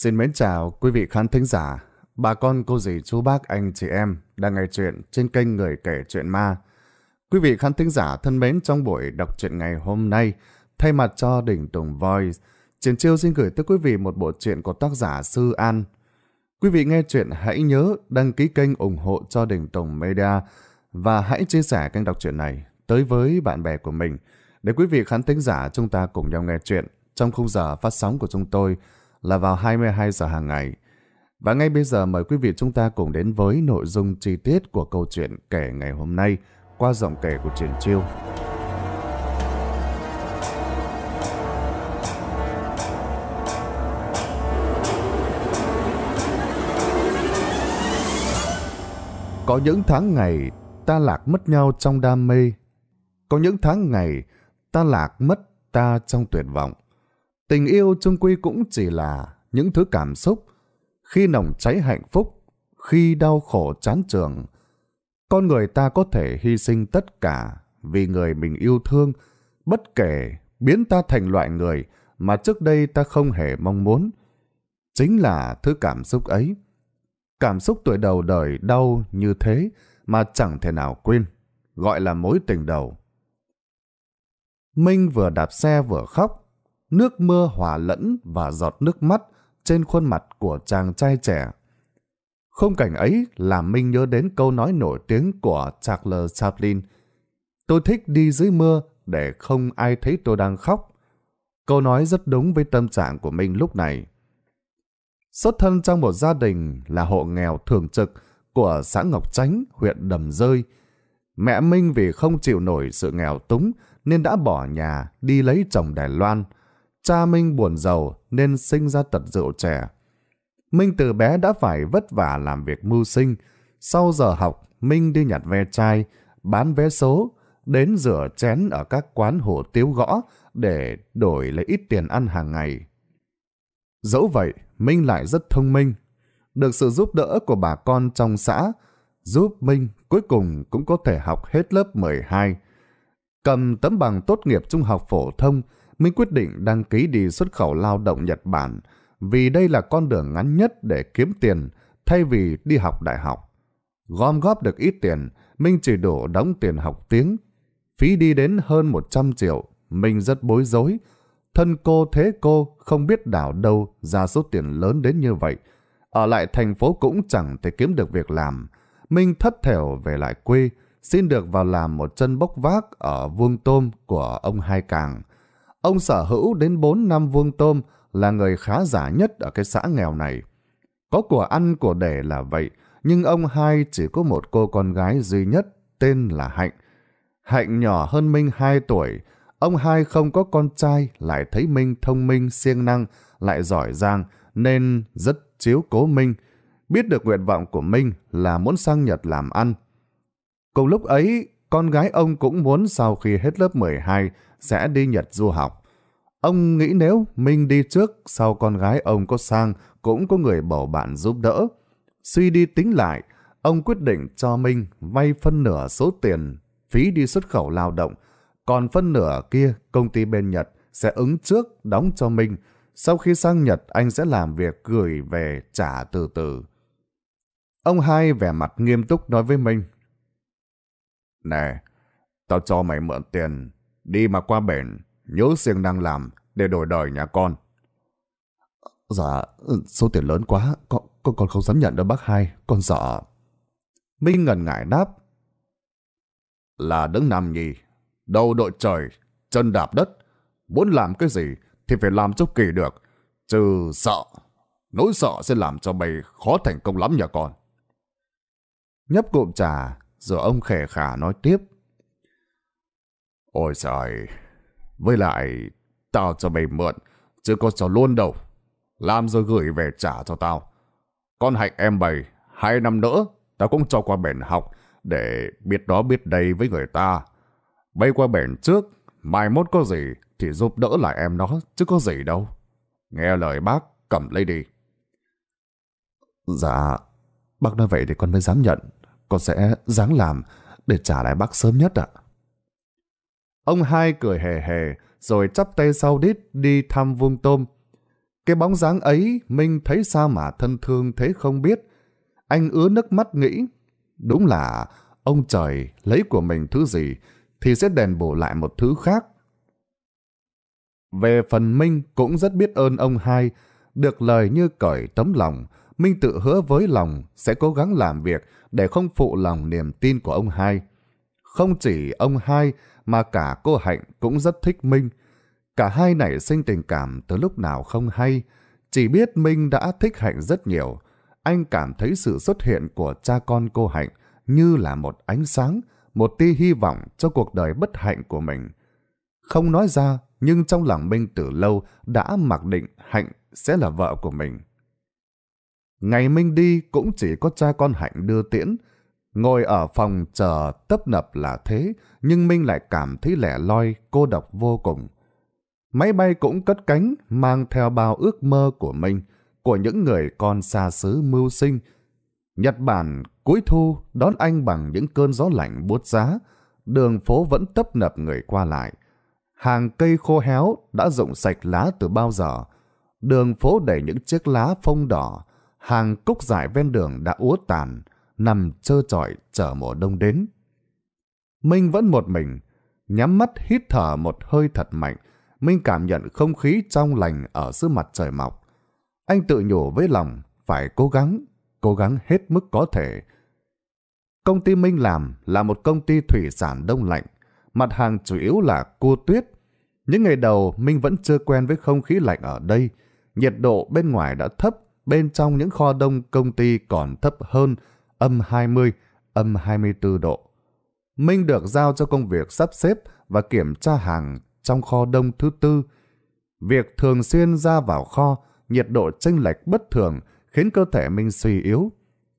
Xin mến chào quý vị khán thính giả, bà con cô dì chú bác anh chị em đang nghe chuyện trên kênh Người Kể Chuyện Ma. Quý vị khán thính giả thân mến trong buổi đọc truyện ngày hôm nay, thay mặt cho Đỉnh Tùng Voice, Triển Chiêu xin gửi tới quý vị một bộ truyện của tác giả Sư An. Quý vị nghe chuyện hãy nhớ đăng ký kênh ủng hộ cho Đỉnh Tùng Media và hãy chia sẻ kênh đọc truyện này tới với bạn bè của mình để quý vị khán thính giả chúng ta cùng nhau nghe chuyện trong khung giờ phát sóng của chúng tôi – là vào 22 giờ hàng ngày. Và ngay bây giờ mời quý vị chúng ta cùng đến với nội dung chi tiết của câu chuyện kể ngày hôm nay qua giọng kể của Triển Chiêu. Có những tháng ngày ta lạc mất nhau trong đam mê. Có những tháng ngày ta lạc mất ta trong tuyệt vọng. Tình yêu chung quy cũng chỉ là những thứ cảm xúc, khi nồng cháy hạnh phúc, khi đau khổ chán trường. Con người ta có thể hy sinh tất cả vì người mình yêu thương, bất kể biến ta thành loại người mà trước đây ta không hề mong muốn. Chính là thứ cảm xúc ấy. Cảm xúc tuổi đầu đời đau như thế mà chẳng thể nào quên, gọi là mối tình đầu. Minh vừa đạp xe vừa khóc, nước mưa hòa lẫn và giọt nước mắt trên khuôn mặt của chàng trai trẻ. Không cảnh ấy làm Minh nhớ đến câu nói nổi tiếng của Charles Chaplin. Tôi thích đi dưới mưa để không ai thấy tôi đang khóc. Câu nói rất đúng với tâm trạng của mình lúc này. Xuất thân trong một gia đình là hộ nghèo thường trực của xã Ngọc Chánh, huyện Đầm Rơi. Mẹ Minh vì không chịu nổi sự nghèo túng nên đã bỏ nhà đi lấy chồng Đài Loan – cha Minh buồn giàu nên sinh ra tật rượu trẻ. Minh từ bé đã phải vất vả làm việc mưu sinh. Sau giờ học, Minh đi nhặt ve chai, bán vé số, đến rửa chén ở các quán hủ tiếu gõ để đổi lấy ít tiền ăn hàng ngày. Dẫu vậy, Minh lại rất thông minh. Được sự giúp đỡ của bà con trong xã, giúp Minh cuối cùng cũng có thể học hết lớp 12. Cầm tấm bằng tốt nghiệp trung học phổ thông, mới quyết định đăng ký đi xuất khẩu lao động Nhật Bản vì đây là con đường ngắn nhất để kiếm tiền thay vì đi học đại học. Gom góp được ít tiền, Minh chỉ đủ đóng tiền học tiếng. Phí đi đến hơn 100 triệu, Minh rất bối rối. Thân cô thế cô không biết đảo đâu ra số tiền lớn đến như vậy. Ở lại thành phố cũng chẳng thể kiếm được việc làm. Minh thất thểu về lại quê, xin được vào làm một chân bốc vác ở vuông tôm của ông Hai Càng. Ông sở hữu đến 4 năm vuông tôm là người khá giả nhất ở cái xã nghèo này. Có của ăn của để là vậy, nhưng ông hai chỉ có một cô con gái duy nhất tên là Hạnh. Hạnh nhỏ hơn Minh 2 tuổi, ông hai không có con trai lại thấy Minh thông minh siêng năng, lại giỏi giang nên rất chiếu cố Minh. Biết được nguyện vọng của Minh là muốn sang Nhật làm ăn. Cùng lúc ấy, con gái ông cũng muốn sau khi hết lớp 12 sẽ đi Nhật du học. Ông nghĩ nếu mình đi trước, sau con gái ông có sang cũng có người bầu bạn giúp đỡ. Suy đi tính lại, ông quyết định cho Minh vay phân nửa số tiền phí đi xuất khẩu lao động, còn phân nửa kia công ty bên Nhật sẽ ứng trước đóng cho Minh. Sau khi sang Nhật anh sẽ làm việc gửi về trả từ từ. Ông hai vẻ mặt nghiêm túc nói với Minh. Nè, tao cho mày mượn tiền đi mà qua bển, nhớ siêng đang làm để đổi đời nhà con. Dạ, ừ, số tiền lớn quá, con, con, con không dám nhận đâu bác hai, con sợ. Minh ngần ngại đáp. Là đứng nằm nhì, đầu đội trời, chân đạp đất, muốn làm cái gì thì phải làm cho kỳ được, trừ sợ. Nỗi sợ sẽ làm cho mày khó thành công lắm nhà con. Nhấp cụm trà, rồi ông khẻ khả nói tiếp. Ôi trời, với lại tao cho mày mượn, chứ có cho luôn đâu. Làm rồi gửi về trả cho tao. Con hạnh em bày, hai năm nữa, tao cũng cho qua bển học, để biết đó biết đây với người ta. Bay qua bển trước, mai mốt có gì thì giúp đỡ lại em nó, chứ có gì đâu. Nghe lời bác, cầm lấy đi. Dạ, bác nói vậy thì con mới dám nhận. Con sẽ dáng làm để trả lại bác sớm nhất ạ. À. Ông hai cười hề hề, rồi chắp tay sau đít đi thăm vuông tôm. Cái bóng dáng ấy, Minh thấy sao mà thân thương thế không biết. Anh ứa nước mắt nghĩ, đúng là ông trời lấy của mình thứ gì thì sẽ đền bù lại một thứ khác. Về phần Minh cũng rất biết ơn ông hai, được lời như cởi tấm lòng, Minh tự hứa với lòng sẽ cố gắng làm việc để không phụ lòng niềm tin của ông hai. Không chỉ ông hai mà cả cô Hạnh cũng rất thích Minh. Cả hai nảy sinh tình cảm từ lúc nào không hay. Chỉ biết Minh đã thích Hạnh rất nhiều. Anh cảm thấy sự xuất hiện của cha con cô Hạnh như là một ánh sáng, một tia hy vọng cho cuộc đời bất hạnh của mình. Không nói ra, nhưng trong lòng Minh từ lâu đã mặc định Hạnh sẽ là vợ của mình. Ngày Minh đi cũng chỉ có cha con Hạnh đưa tiễn, Ngồi ở phòng chờ tấp nập là thế, nhưng Minh lại cảm thấy lẻ loi, cô độc vô cùng. Máy bay cũng cất cánh, mang theo bao ước mơ của mình, của những người con xa xứ mưu sinh. Nhật Bản cuối thu đón anh bằng những cơn gió lạnh buốt giá, đường phố vẫn tấp nập người qua lại. Hàng cây khô héo đã rụng sạch lá từ bao giờ. Đường phố đầy những chiếc lá phông đỏ, hàng cúc dại ven đường đã úa tàn, nằm trơ trọi chờ mùa đông đến. Minh vẫn một mình, nhắm mắt hít thở một hơi thật mạnh, Minh cảm nhận không khí trong lành ở dưới mặt trời mọc. Anh tự nhủ với lòng, phải cố gắng, cố gắng hết mức có thể. Công ty Minh làm là một công ty thủy sản đông lạnh, mặt hàng chủ yếu là cua tuyết. Những ngày đầu Minh vẫn chưa quen với không khí lạnh ở đây, nhiệt độ bên ngoài đã thấp, bên trong những kho đông công ty còn thấp hơn âm 20, âm 24 độ. Minh được giao cho công việc sắp xếp và kiểm tra hàng trong kho đông thứ tư. Việc thường xuyên ra vào kho, nhiệt độ chênh lệch bất thường khiến cơ thể Minh suy yếu.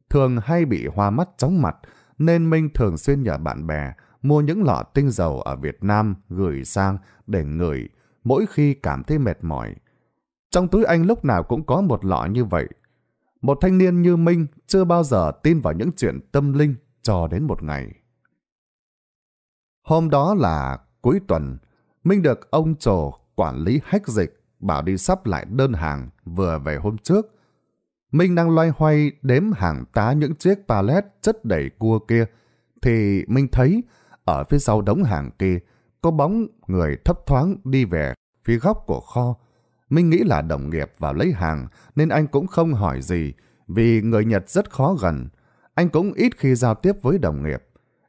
Thường hay bị hoa mắt chóng mặt, nên Minh thường xuyên nhờ bạn bè mua những lọ tinh dầu ở Việt Nam gửi sang để ngửi mỗi khi cảm thấy mệt mỏi. Trong túi anh lúc nào cũng có một lọ như vậy, một thanh niên như Minh chưa bao giờ tin vào những chuyện tâm linh cho đến một ngày. Hôm đó là cuối tuần, Minh được ông trồ quản lý hách dịch bảo đi sắp lại đơn hàng vừa về hôm trước. Minh đang loay hoay đếm hàng tá những chiếc pallet chất đầy cua kia, thì Minh thấy ở phía sau đống hàng kia có bóng người thấp thoáng đi về phía góc của kho. Minh nghĩ là đồng nghiệp vào lấy hàng nên anh cũng không hỏi gì vì người Nhật rất khó gần. Anh cũng ít khi giao tiếp với đồng nghiệp.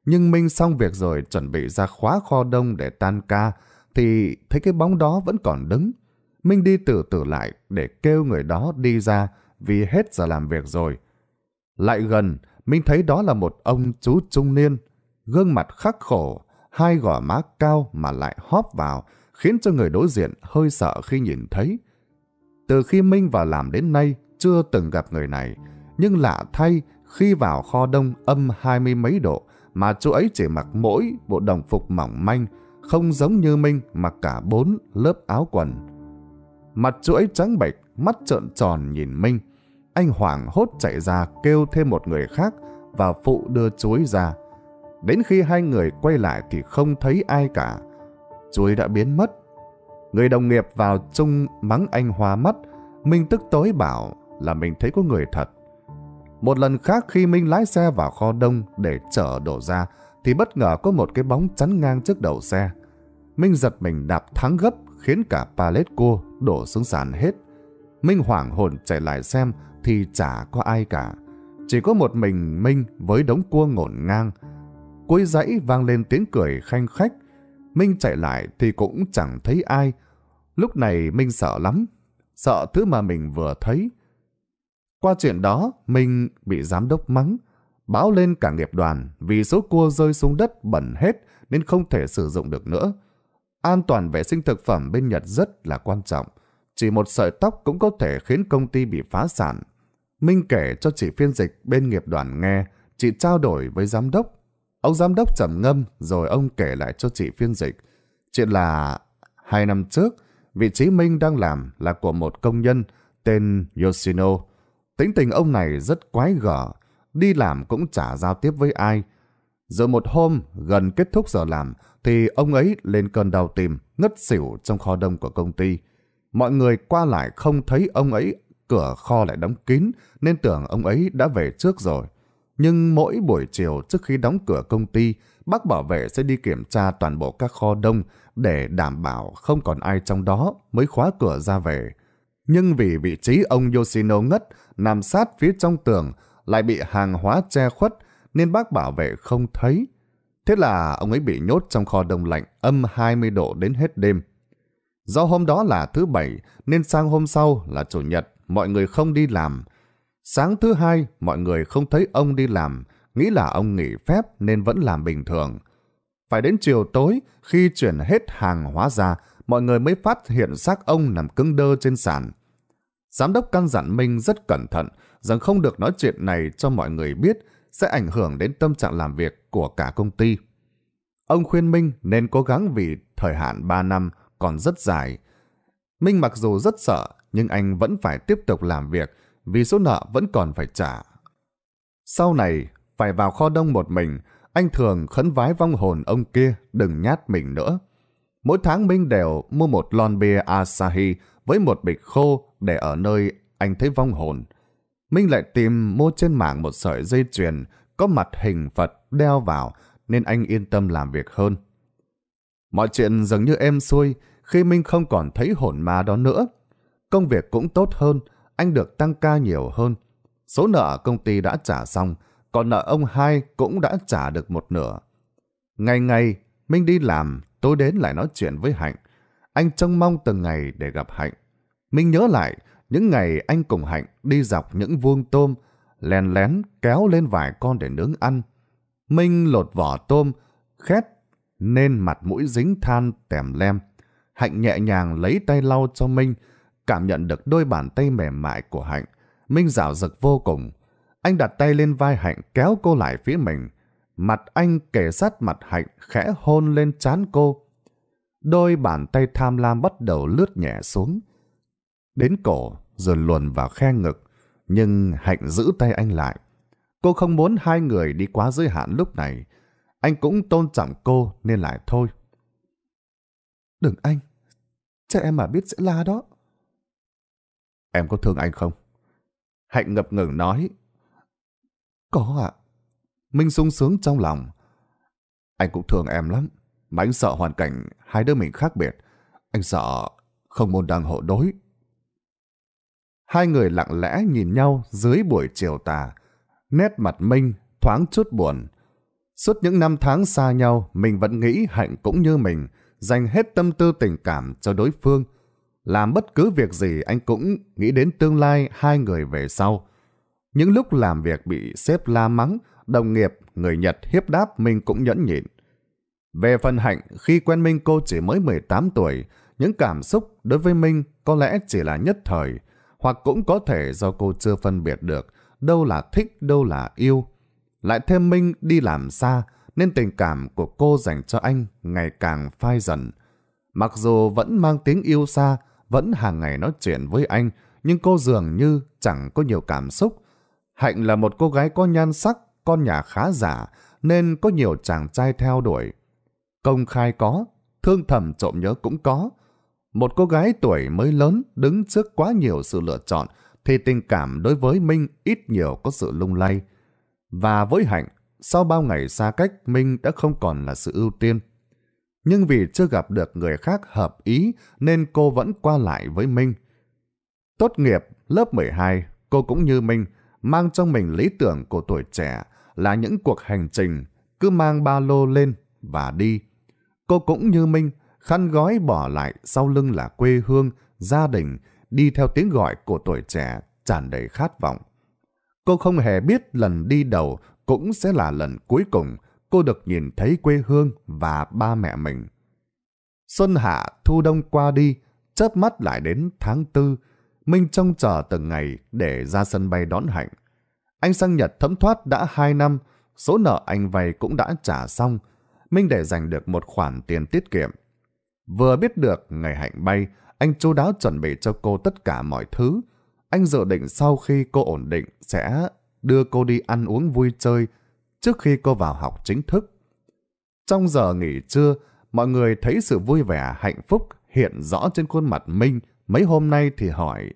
Nhưng Minh xong việc rồi chuẩn bị ra khóa kho đông để tan ca thì thấy cái bóng đó vẫn còn đứng. Minh đi từ từ lại để kêu người đó đi ra vì hết giờ làm việc rồi. Lại gần, Minh thấy đó là một ông chú trung niên. Gương mặt khắc khổ, hai gò má cao mà lại hóp vào khiến cho người đối diện hơi sợ khi nhìn thấy. Từ khi Minh vào làm đến nay, chưa từng gặp người này, nhưng lạ thay khi vào kho đông âm hai mươi mấy độ mà chú ấy chỉ mặc mỗi bộ đồng phục mỏng manh, không giống như Minh mặc cả bốn lớp áo quần. Mặt chú ấy trắng bệch, mắt trợn tròn nhìn Minh. Anh hoảng hốt chạy ra kêu thêm một người khác và phụ đưa chuối ra. Đến khi hai người quay lại thì không thấy ai cả rồi đã biến mất. Người đồng nghiệp vào chung mắng anh hoa mắt, Minh tức tối bảo là mình thấy có người thật. Một lần khác khi Minh lái xe vào kho đông để chở đổ ra, thì bất ngờ có một cái bóng chắn ngang trước đầu xe. Minh giật mình đạp thắng gấp khiến cả pallet cua đổ xuống sàn hết. Minh hoảng hồn chạy lại xem thì chả có ai cả. Chỉ có một mình Minh với đống cua ngổn ngang. Cuối dãy vang lên tiếng cười khanh khách Minh chạy lại thì cũng chẳng thấy ai. Lúc này Minh sợ lắm, sợ thứ mà mình vừa thấy. Qua chuyện đó, Minh bị giám đốc mắng, báo lên cả nghiệp đoàn vì số cua rơi xuống đất bẩn hết nên không thể sử dụng được nữa. An toàn vệ sinh thực phẩm bên Nhật rất là quan trọng. Chỉ một sợi tóc cũng có thể khiến công ty bị phá sản. Minh kể cho chị phiên dịch bên nghiệp đoàn nghe, chị trao đổi với giám đốc. Ông giám đốc trầm ngâm rồi ông kể lại cho chị phiên dịch. Chuyện là hai năm trước, vị trí Minh đang làm là của một công nhân tên Yoshino. Tính tình ông này rất quái gở, đi làm cũng chả giao tiếp với ai. Rồi một hôm, gần kết thúc giờ làm, thì ông ấy lên cơn đau tìm ngất xỉu trong kho đông của công ty. Mọi người qua lại không thấy ông ấy, cửa kho lại đóng kín, nên tưởng ông ấy đã về trước rồi. Nhưng mỗi buổi chiều trước khi đóng cửa công ty, bác bảo vệ sẽ đi kiểm tra toàn bộ các kho đông để đảm bảo không còn ai trong đó mới khóa cửa ra về. Nhưng vì vị trí ông Yoshino ngất nằm sát phía trong tường lại bị hàng hóa che khuất nên bác bảo vệ không thấy. Thế là ông ấy bị nhốt trong kho đông lạnh âm 20 độ đến hết đêm. Do hôm đó là thứ bảy nên sang hôm sau là chủ nhật mọi người không đi làm Sáng thứ hai, mọi người không thấy ông đi làm, nghĩ là ông nghỉ phép nên vẫn làm bình thường. Phải đến chiều tối, khi chuyển hết hàng hóa ra, mọi người mới phát hiện xác ông nằm cứng đơ trên sàn. Giám đốc căn dặn Minh rất cẩn thận rằng không được nói chuyện này cho mọi người biết sẽ ảnh hưởng đến tâm trạng làm việc của cả công ty. Ông khuyên Minh nên cố gắng vì thời hạn 3 năm còn rất dài. Minh mặc dù rất sợ nhưng anh vẫn phải tiếp tục làm việc vì số nợ vẫn còn phải trả. Sau này, phải vào kho đông một mình, anh thường khấn vái vong hồn ông kia đừng nhát mình nữa. Mỗi tháng Minh đều mua một lon bia Asahi với một bịch khô để ở nơi anh thấy vong hồn. Minh lại tìm mua trên mạng một sợi dây chuyền có mặt hình Phật đeo vào nên anh yên tâm làm việc hơn. Mọi chuyện dường như êm xuôi khi Minh không còn thấy hồn ma đó nữa. Công việc cũng tốt hơn, anh được tăng ca nhiều hơn. Số nợ công ty đã trả xong, còn nợ ông hai cũng đã trả được một nửa. Ngày ngày, Minh đi làm, tối đến lại nói chuyện với Hạnh. Anh trông mong từng ngày để gặp Hạnh. Minh nhớ lại, những ngày anh cùng Hạnh đi dọc những vuông tôm, lén lén kéo lên vài con để nướng ăn. Minh lột vỏ tôm, khét nên mặt mũi dính than tèm lem. Hạnh nhẹ nhàng lấy tay lau cho Minh, cảm nhận được đôi bàn tay mềm mại của Hạnh. Minh rào rực vô cùng. Anh đặt tay lên vai Hạnh kéo cô lại phía mình. Mặt anh kể sát mặt Hạnh khẽ hôn lên trán cô. Đôi bàn tay tham lam bắt đầu lướt nhẹ xuống. Đến cổ rồi luồn vào khe ngực. Nhưng Hạnh giữ tay anh lại. Cô không muốn hai người đi quá giới hạn lúc này. Anh cũng tôn trọng cô nên lại thôi. Đừng anh, cha em mà biết sẽ la đó. Em có thương anh không? Hạnh ngập ngừng nói. Có ạ. À. Minh sung sướng trong lòng. Anh cũng thương em lắm. Mà anh sợ hoàn cảnh hai đứa mình khác biệt. Anh sợ không môn đăng hộ đối. Hai người lặng lẽ nhìn nhau dưới buổi chiều tà. Nét mặt Minh thoáng chút buồn. Suốt những năm tháng xa nhau, mình vẫn nghĩ Hạnh cũng như mình, dành hết tâm tư tình cảm cho đối phương – làm bất cứ việc gì anh cũng nghĩ đến tương lai hai người về sau. Những lúc làm việc bị sếp la mắng, đồng nghiệp, người Nhật hiếp đáp mình cũng nhẫn nhịn. Về phần Hạnh, khi quen Minh cô chỉ mới 18 tuổi, những cảm xúc đối với Minh có lẽ chỉ là nhất thời, hoặc cũng có thể do cô chưa phân biệt được đâu là thích, đâu là yêu. Lại thêm Minh đi làm xa, nên tình cảm của cô dành cho anh ngày càng phai dần. Mặc dù vẫn mang tiếng yêu xa, vẫn hàng ngày nói chuyện với anh, nhưng cô dường như chẳng có nhiều cảm xúc. Hạnh là một cô gái có nhan sắc, con nhà khá giả, nên có nhiều chàng trai theo đuổi. Công khai có, thương thầm trộm nhớ cũng có. Một cô gái tuổi mới lớn đứng trước quá nhiều sự lựa chọn thì tình cảm đối với Minh ít nhiều có sự lung lay. Và với Hạnh, sau bao ngày xa cách Minh đã không còn là sự ưu tiên nhưng vì chưa gặp được người khác hợp ý nên cô vẫn qua lại với Minh. Tốt nghiệp lớp 12, cô cũng như Minh, mang trong mình lý tưởng của tuổi trẻ là những cuộc hành trình, cứ mang ba lô lên và đi. Cô cũng như Minh, khăn gói bỏ lại sau lưng là quê hương, gia đình, đi theo tiếng gọi của tuổi trẻ tràn đầy khát vọng. Cô không hề biết lần đi đầu cũng sẽ là lần cuối cùng, cô được nhìn thấy quê hương và ba mẹ mình. Xuân hạ thu đông qua đi, chớp mắt lại đến tháng tư, Minh trông chờ từng ngày để ra sân bay đón Hạnh. Anh sang Nhật thấm thoát đã 2 năm, số nợ anh vay cũng đã trả xong, Minh để dành được một khoản tiền tiết kiệm. Vừa biết được ngày Hạnh bay, anh chú đáo chuẩn bị cho cô tất cả mọi thứ. Anh dự định sau khi cô ổn định sẽ đưa cô đi ăn uống vui chơi, trước khi cô vào học chính thức. Trong giờ nghỉ trưa, mọi người thấy sự vui vẻ, hạnh phúc hiện rõ trên khuôn mặt Minh mấy hôm nay thì hỏi.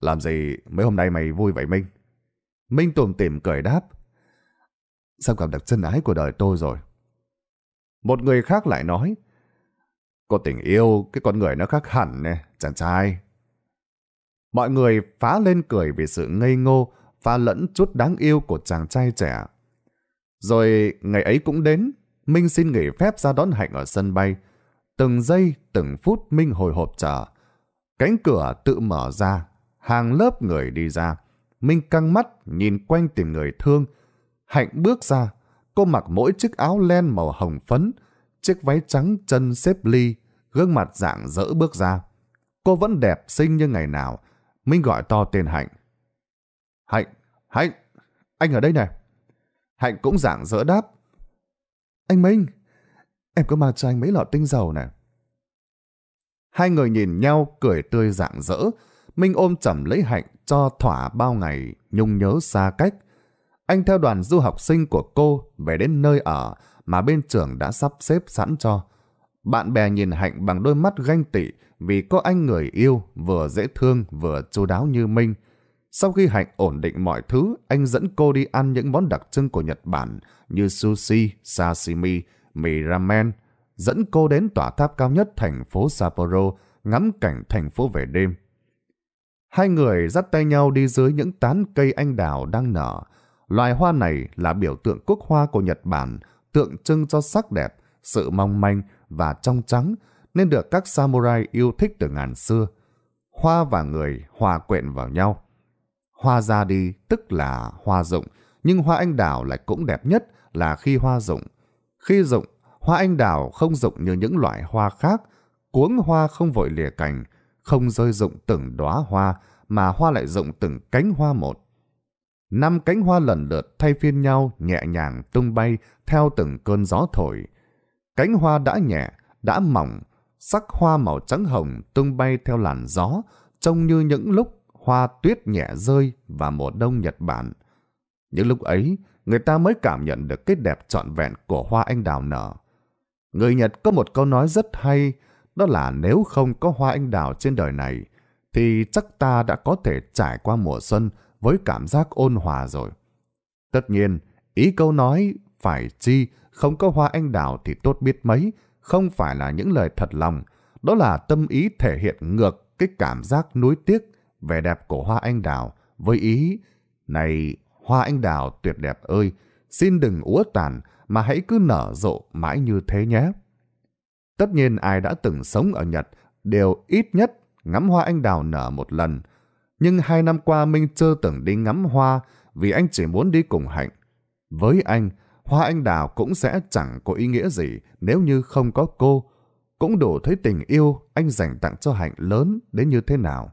Làm gì mấy hôm nay mày vui vậy Minh? Minh tùm tìm cười đáp. Sao cảm được chân ái của đời tôi rồi? Một người khác lại nói. Có tình yêu, cái con người nó khác hẳn nè, chàng trai. Mọi người phá lên cười vì sự ngây ngô pha lẫn chút đáng yêu của chàng trai trẻ. Rồi ngày ấy cũng đến, Minh xin nghỉ phép ra đón Hạnh ở sân bay. Từng giây, từng phút Minh hồi hộp chờ. Cánh cửa tự mở ra, hàng lớp người đi ra. Minh căng mắt, nhìn quanh tìm người thương. Hạnh bước ra, cô mặc mỗi chiếc áo len màu hồng phấn, chiếc váy trắng chân xếp ly, gương mặt dạng dỡ bước ra. Cô vẫn đẹp xinh như ngày nào. Minh gọi to tên Hạnh. Hạnh! Hạnh, anh ở đây này. Hạnh cũng giảng dỡ đáp. Anh Minh, em có mang cho anh mấy lọ tinh dầu nè. Hai người nhìn nhau cười tươi rạng rỡ. Minh ôm chầm lấy Hạnh cho thỏa bao ngày nhung nhớ xa cách. Anh theo đoàn du học sinh của cô về đến nơi ở mà bên trường đã sắp xếp sẵn cho. Bạn bè nhìn Hạnh bằng đôi mắt ganh tị vì có anh người yêu vừa dễ thương vừa chu đáo như Minh. Sau khi Hạnh ổn định mọi thứ, anh dẫn cô đi ăn những món đặc trưng của Nhật Bản như sushi, sashimi, mì ramen. Dẫn cô đến tòa tháp cao nhất thành phố Sapporo, ngắm cảnh thành phố về đêm. Hai người dắt tay nhau đi dưới những tán cây anh đào đang nở. Loài hoa này là biểu tượng quốc hoa của Nhật Bản, tượng trưng cho sắc đẹp, sự mong manh và trong trắng, nên được các samurai yêu thích từ ngàn xưa. Hoa và người hòa quyện vào nhau Hoa ra đi tức là hoa rụng, nhưng hoa anh đào lại cũng đẹp nhất là khi hoa rụng. Khi rụng, hoa anh đào không rụng như những loại hoa khác, cuống hoa không vội lìa cành, không rơi rụng từng đóa hoa mà hoa lại rụng từng cánh hoa một. Năm cánh hoa lần lượt thay phiên nhau nhẹ nhàng tung bay theo từng cơn gió thổi. Cánh hoa đã nhẹ, đã mỏng, sắc hoa màu trắng hồng tung bay theo làn gió, trông như những lúc hoa tuyết nhẹ rơi và mùa đông Nhật Bản. Những lúc ấy, người ta mới cảm nhận được cái đẹp trọn vẹn của hoa anh đào nở. Người Nhật có một câu nói rất hay, đó là nếu không có hoa anh đào trên đời này, thì chắc ta đã có thể trải qua mùa xuân với cảm giác ôn hòa rồi. Tất nhiên, ý câu nói phải chi không có hoa anh đào thì tốt biết mấy, không phải là những lời thật lòng, đó là tâm ý thể hiện ngược cái cảm giác nuối tiếc vẻ đẹp của hoa anh đào với ý Này, hoa anh đào tuyệt đẹp ơi, xin đừng úa tàn mà hãy cứ nở rộ mãi như thế nhé. Tất nhiên ai đã từng sống ở Nhật đều ít nhất ngắm hoa anh đào nở một lần. Nhưng hai năm qua Minh chưa từng đi ngắm hoa vì anh chỉ muốn đi cùng Hạnh. Với anh, hoa anh đào cũng sẽ chẳng có ý nghĩa gì nếu như không có cô. Cũng đủ thấy tình yêu anh dành tặng cho Hạnh lớn đến như thế nào.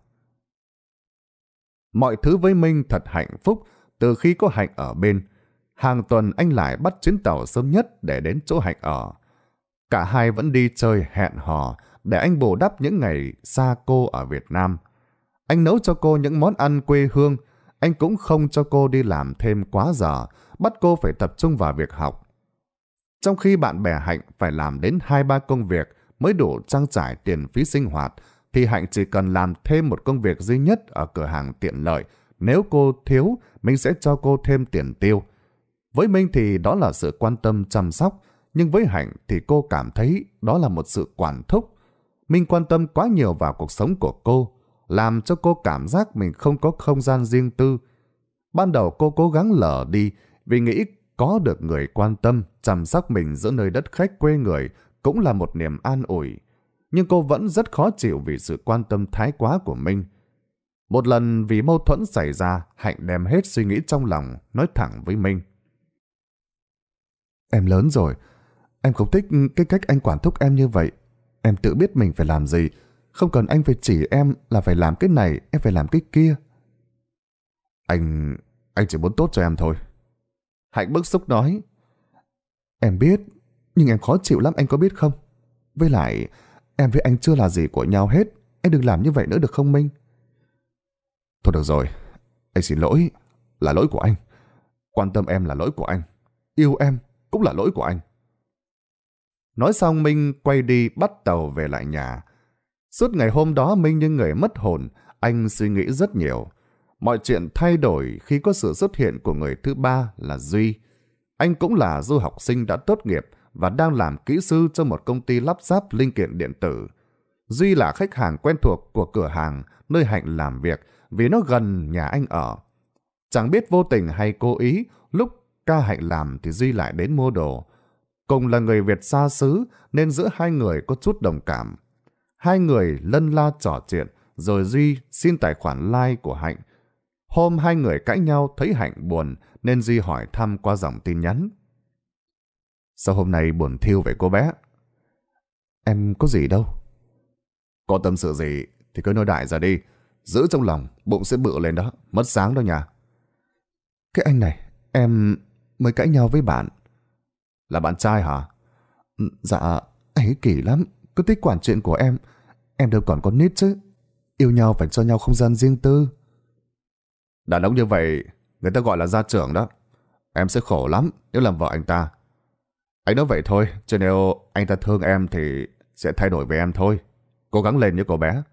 Mọi thứ với Minh thật hạnh phúc từ khi có Hạnh ở bên. Hàng tuần anh lại bắt chuyến tàu sớm nhất để đến chỗ Hạnh ở. Cả hai vẫn đi chơi hẹn hò để anh bù đắp những ngày xa cô ở Việt Nam. Anh nấu cho cô những món ăn quê hương, anh cũng không cho cô đi làm thêm quá giờ, bắt cô phải tập trung vào việc học. Trong khi bạn bè Hạnh phải làm đến 2-3 công việc mới đủ trang trải tiền phí sinh hoạt thì Hạnh chỉ cần làm thêm một công việc duy nhất ở cửa hàng tiện lợi. Nếu cô thiếu, mình sẽ cho cô thêm tiền tiêu. Với Minh thì đó là sự quan tâm chăm sóc, nhưng với Hạnh thì cô cảm thấy đó là một sự quản thúc. Minh quan tâm quá nhiều vào cuộc sống của cô, làm cho cô cảm giác mình không có không gian riêng tư. Ban đầu cô cố gắng lờ đi vì nghĩ có được người quan tâm, chăm sóc mình giữa nơi đất khách quê người cũng là một niềm an ủi nhưng cô vẫn rất khó chịu vì sự quan tâm thái quá của Minh. Một lần vì mâu thuẫn xảy ra, Hạnh đem hết suy nghĩ trong lòng, nói thẳng với Minh. Em lớn rồi, em không thích cái cách anh quản thúc em như vậy. Em tự biết mình phải làm gì, không cần anh phải chỉ em là phải làm cái này, em phải làm cái kia. Anh... anh chỉ muốn tốt cho em thôi. Hạnh bức xúc nói. Em biết, nhưng em khó chịu lắm anh có biết không? Với lại, Em với anh chưa là gì của nhau hết. Anh đừng làm như vậy nữa được không Minh? Thôi được rồi. Anh xin lỗi. Là lỗi của anh. Quan tâm em là lỗi của anh. Yêu em cũng là lỗi của anh. Nói xong Minh quay đi bắt tàu về lại nhà. Suốt ngày hôm đó Minh như người mất hồn, anh suy nghĩ rất nhiều. Mọi chuyện thay đổi khi có sự xuất hiện của người thứ ba là Duy. Anh cũng là du học sinh đã tốt nghiệp, và đang làm kỹ sư cho một công ty lắp ráp linh kiện điện tử. Duy là khách hàng quen thuộc của cửa hàng nơi Hạnh làm việc vì nó gần nhà anh ở. Chẳng biết vô tình hay cố ý, lúc ca Hạnh làm thì Duy lại đến mua đồ. Cùng là người Việt xa xứ nên giữa hai người có chút đồng cảm. Hai người lân la trò chuyện rồi Duy xin tài khoản like của Hạnh. Hôm hai người cãi nhau thấy Hạnh buồn nên Duy hỏi thăm qua dòng tin nhắn. Sao hôm nay buồn thiêu vậy cô bé? Em có gì đâu. Có tâm sự gì thì cứ nói đại ra đi. Giữ trong lòng, bụng sẽ bự lên đó, mất sáng đâu nhà. Cái anh này, em mới cãi nhau với bạn. Là bạn trai hả? Dạ, ấy kỳ lắm, cứ thích quản chuyện của em. Em đâu còn con nít chứ. Yêu nhau phải cho nhau không gian riêng tư. Đàn ông như vậy, người ta gọi là gia trưởng đó. Em sẽ khổ lắm nếu làm vợ anh ta. Anh nói vậy thôi, cho nên anh ta thương em thì sẽ thay đổi về em thôi. Cố gắng lên như cô bé.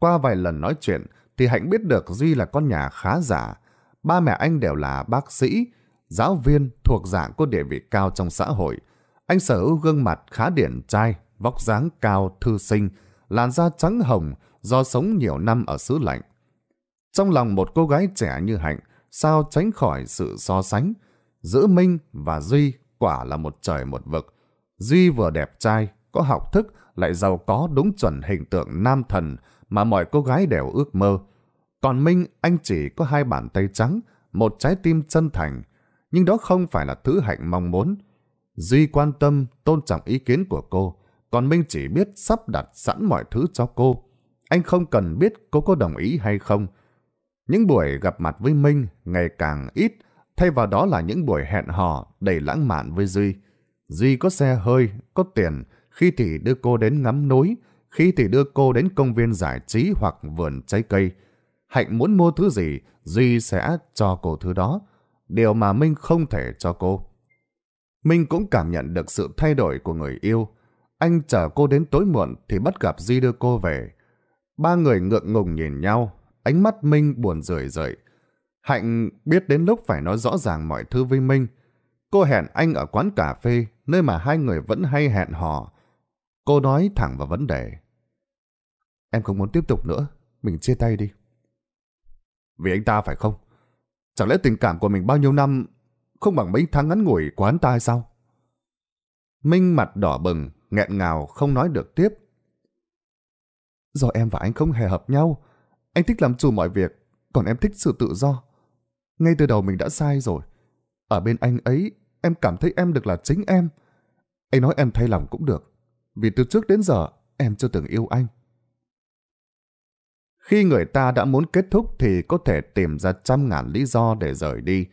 Qua vài lần nói chuyện thì Hạnh biết được Duy là con nhà khá giả. Ba mẹ anh đều là bác sĩ, giáo viên thuộc dạng có địa vị cao trong xã hội. Anh sở hữu gương mặt khá điển trai, vóc dáng cao, thư sinh, làn da trắng hồng do sống nhiều năm ở xứ lạnh. Trong lòng một cô gái trẻ như Hạnh, sao tránh khỏi sự so sánh giữa Minh và Duy quả là một trời một vực. Duy vừa đẹp trai, có học thức, lại giàu có đúng chuẩn hình tượng nam thần mà mọi cô gái đều ước mơ. Còn Minh, anh chỉ có hai bàn tay trắng, một trái tim chân thành, nhưng đó không phải là thứ hạnh mong muốn. Duy quan tâm, tôn trọng ý kiến của cô, còn Minh chỉ biết sắp đặt sẵn mọi thứ cho cô. Anh không cần biết cô có đồng ý hay không. Những buổi gặp mặt với Minh ngày càng ít, Thay vào đó là những buổi hẹn hò đầy lãng mạn với Duy. Duy có xe hơi, có tiền, khi thì đưa cô đến ngắm núi, khi thì đưa cô đến công viên giải trí hoặc vườn trái cây. Hạnh muốn mua thứ gì, Duy sẽ cho cô thứ đó. Điều mà Minh không thể cho cô. Minh cũng cảm nhận được sự thay đổi của người yêu. Anh chở cô đến tối muộn thì bắt gặp Duy đưa cô về. Ba người ngượng ngùng nhìn nhau, ánh mắt Minh buồn rười rợi. Hạnh biết đến lúc phải nói rõ ràng mọi thứ với Minh. Cô hẹn anh ở quán cà phê, nơi mà hai người vẫn hay hẹn hò. Cô nói thẳng vào vấn đề. Em không muốn tiếp tục nữa, mình chia tay đi. Vì anh ta phải không? Chẳng lẽ tình cảm của mình bao nhiêu năm không bằng mấy tháng ngắn ngủi quán anh ta hay sao? Minh mặt đỏ bừng, nghẹn ngào không nói được tiếp. Do em và anh không hề hợp nhau, anh thích làm chủ mọi việc, còn em thích sự tự do. Ngay từ đầu mình đã sai rồi. Ở bên anh ấy, em cảm thấy em được là chính em. Anh nói em thay lòng cũng được. Vì từ trước đến giờ, em chưa từng yêu anh. Khi người ta đã muốn kết thúc thì có thể tìm ra trăm ngàn lý do để rời đi.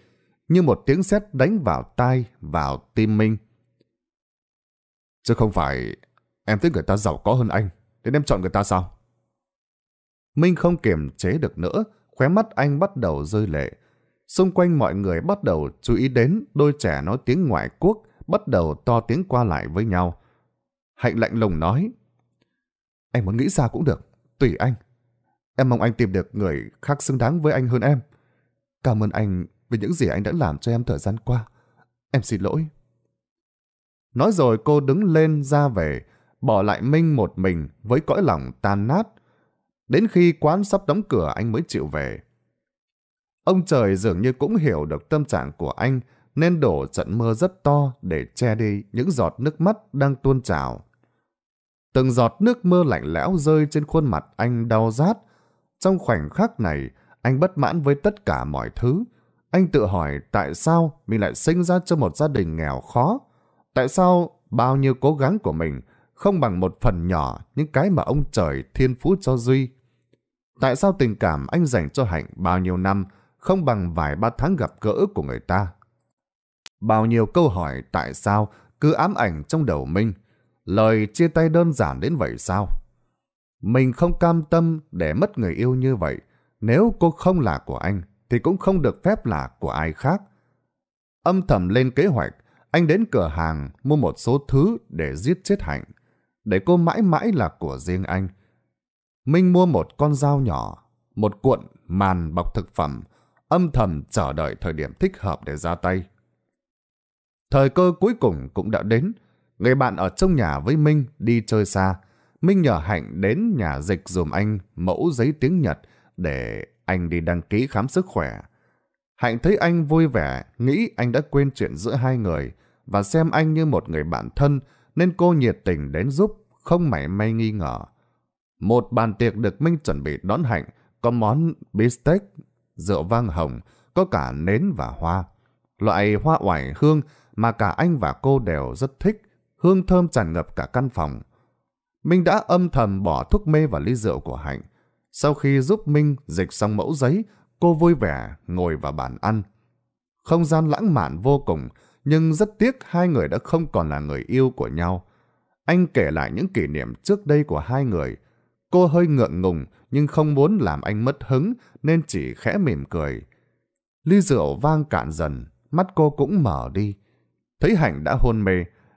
Như một tiếng sét đánh vào tai, vào tim Minh. Chứ không phải em thấy người ta giàu có hơn anh, nên em chọn người ta sao? Minh không kiềm chế được nữa, khóe mắt anh bắt đầu rơi lệ xung quanh mọi người bắt đầu chú ý đến đôi trẻ nói tiếng ngoại quốc, bắt đầu to tiếng qua lại với nhau. Hạnh lạnh lùng nói, Anh muốn nghĩ sao cũng được, tùy anh. Em mong anh tìm được người khác xứng đáng với anh hơn em. Cảm ơn anh vì những gì anh đã làm cho em thời gian qua. Em xin lỗi. Nói rồi cô đứng lên ra về, bỏ lại Minh một mình với cõi lòng tan nát. Đến khi quán sắp đóng cửa anh mới chịu về. Ông trời dường như cũng hiểu được tâm trạng của anh nên đổ trận mưa rất to để che đi những giọt nước mắt đang tuôn trào. Từng giọt nước mưa lạnh lẽo rơi trên khuôn mặt anh đau rát. Trong khoảnh khắc này, anh bất mãn với tất cả mọi thứ. Anh tự hỏi tại sao mình lại sinh ra cho một gia đình nghèo khó? Tại sao bao nhiêu cố gắng của mình không bằng một phần nhỏ những cái mà ông trời thiên phú cho Duy? Tại sao tình cảm anh dành cho Hạnh bao nhiêu năm không bằng vài ba tháng gặp gỡ của người ta. Bao nhiêu câu hỏi tại sao cứ ám ảnh trong đầu Minh. Lời chia tay đơn giản đến vậy sao? Mình không cam tâm để mất người yêu như vậy. Nếu cô không là của anh, thì cũng không được phép là của ai khác. Âm thầm lên kế hoạch, anh đến cửa hàng mua một số thứ để giết chết Hạnh. Để cô mãi mãi là của riêng anh. Minh mua một con dao nhỏ, một cuộn màn bọc thực phẩm, âm thầm chờ đợi thời điểm thích hợp để ra tay. Thời cơ cuối cùng cũng đã đến. Người bạn ở trong nhà với Minh đi chơi xa. Minh nhờ Hạnh đến nhà dịch dùm anh mẫu giấy tiếng Nhật để anh đi đăng ký khám sức khỏe. Hạnh thấy anh vui vẻ, nghĩ anh đã quên chuyện giữa hai người và xem anh như một người bạn thân nên cô nhiệt tình đến giúp, không mảy may nghi ngờ. Một bàn tiệc được Minh chuẩn bị đón Hạnh có món bistec rượu vang hồng, có cả nến và hoa. Loại hoa oải hương mà cả anh và cô đều rất thích, hương thơm tràn ngập cả căn phòng. Minh đã âm thầm bỏ thuốc mê vào ly rượu của Hạnh. Sau khi giúp Minh dịch xong mẫu giấy, cô vui vẻ ngồi vào bàn ăn. Không gian lãng mạn vô cùng, nhưng rất tiếc hai người đã không còn là người yêu của nhau. Anh kể lại những kỷ niệm trước đây của hai người, Cô hơi ngượng ngùng nhưng không muốn làm anh mất hứng nên chỉ khẽ mỉm cười. Ly rượu vang cạn dần, mắt cô cũng mở đi. Thấy Hạnh đã hôn mê,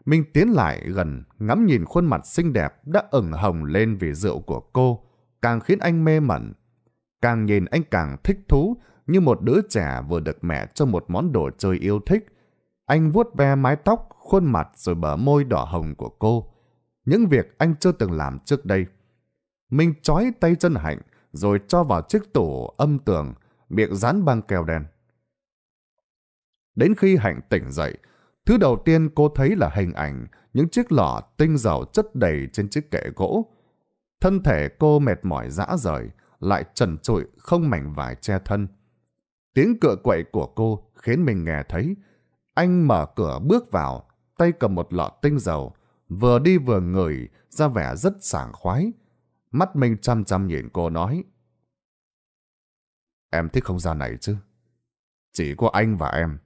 Minh tiến lại gần, ngắm nhìn khuôn mặt xinh đẹp đã ửng hồng lên vì rượu của cô, càng khiến anh mê mẩn. Càng nhìn anh càng thích thú, như một đứa trẻ vừa được mẹ cho một món đồ chơi yêu thích. Anh vuốt ve mái tóc, khuôn mặt rồi bờ môi đỏ hồng của cô. Những việc anh chưa từng làm trước đây. Minh trói tay chân Hạnh, rồi cho vào chiếc tủ âm tường, miệng dán băng keo đen. Đến khi Hạnh tỉnh dậy, thứ đầu tiên cô thấy là hình ảnh những chiếc lọ tinh dầu chất đầy trên chiếc kệ gỗ. Thân thể cô mệt mỏi dã rời, lại trần trụi không mảnh vải che thân. Tiếng cựa quậy của cô khiến mình nghe thấy. Anh mở cửa bước vào, tay cầm một lọ tinh dầu, vừa đi vừa ngửi, ra vẻ rất sảng khoái, mắt mình chăm chăm nhìn cô nói. Em thích không gian này chứ? Chỉ có anh và em.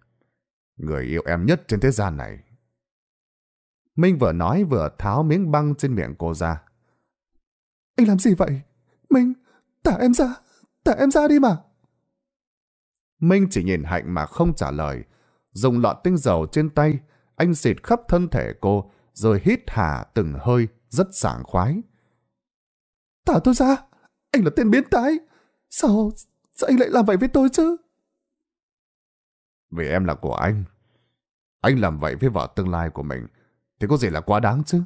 Người yêu em nhất trên thế gian này. Minh vừa nói vừa tháo miếng băng trên miệng cô ra. Anh làm gì vậy? Minh, thả em ra, thả em ra đi mà. Minh chỉ nhìn Hạnh mà không trả lời. Dùng lọ tinh dầu trên tay, anh xịt khắp thân thể cô, rồi hít hà từng hơi, rất sảng khoái. Thả tôi ra, anh là tên biến thái. Sao, sao anh lại làm vậy với tôi chứ? Vì em là của anh. Anh làm vậy với vợ tương lai của mình, thì có gì là quá đáng chứ?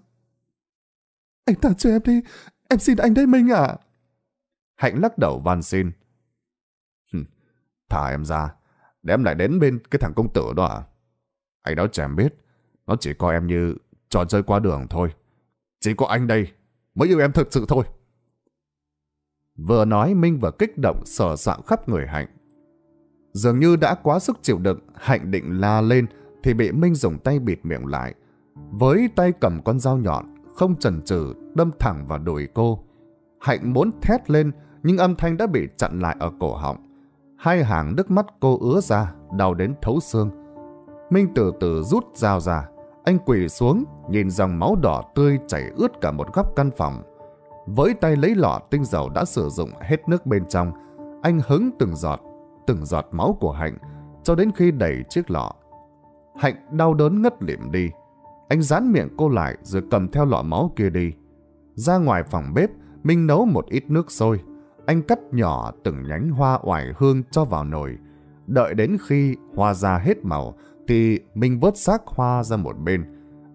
Anh thả cho em đi, em xin anh đấy Minh À. Hạnh lắc đầu van xin. Thả em ra, để em lại đến bên cái thằng công tử đó à? Anh đó chẳng biết, nó chỉ coi em như trò chơi qua đường thôi. Chỉ có anh đây mới yêu em thực sự thôi. Vừa nói Minh vừa kích động sờ soạng khắp người Hạnh. Dường như đã quá sức chịu đựng, Hạnh định la lên thì bị Minh dùng tay bịt miệng lại. Với tay cầm con dao nhọn, không chần chừ đâm thẳng vào đùi cô. Hạnh muốn thét lên nhưng âm thanh đã bị chặn lại ở cổ họng. Hai hàng nước mắt cô ứa ra, đau đến thấu xương. Minh từ từ rút dao ra, anh quỳ xuống, nhìn dòng máu đỏ tươi chảy ướt cả một góc căn phòng với tay lấy lọ tinh dầu đã sử dụng hết nước bên trong, anh hứng từng giọt, từng giọt máu của Hạnh, cho đến khi đẩy chiếc lọ. Hạnh đau đớn ngất liệm đi. Anh dán miệng cô lại rồi cầm theo lọ máu kia đi. Ra ngoài phòng bếp, Minh nấu một ít nước sôi. Anh cắt nhỏ từng nhánh hoa oải hương cho vào nồi. Đợi đến khi hoa ra hết màu thì Minh vớt xác hoa ra một bên.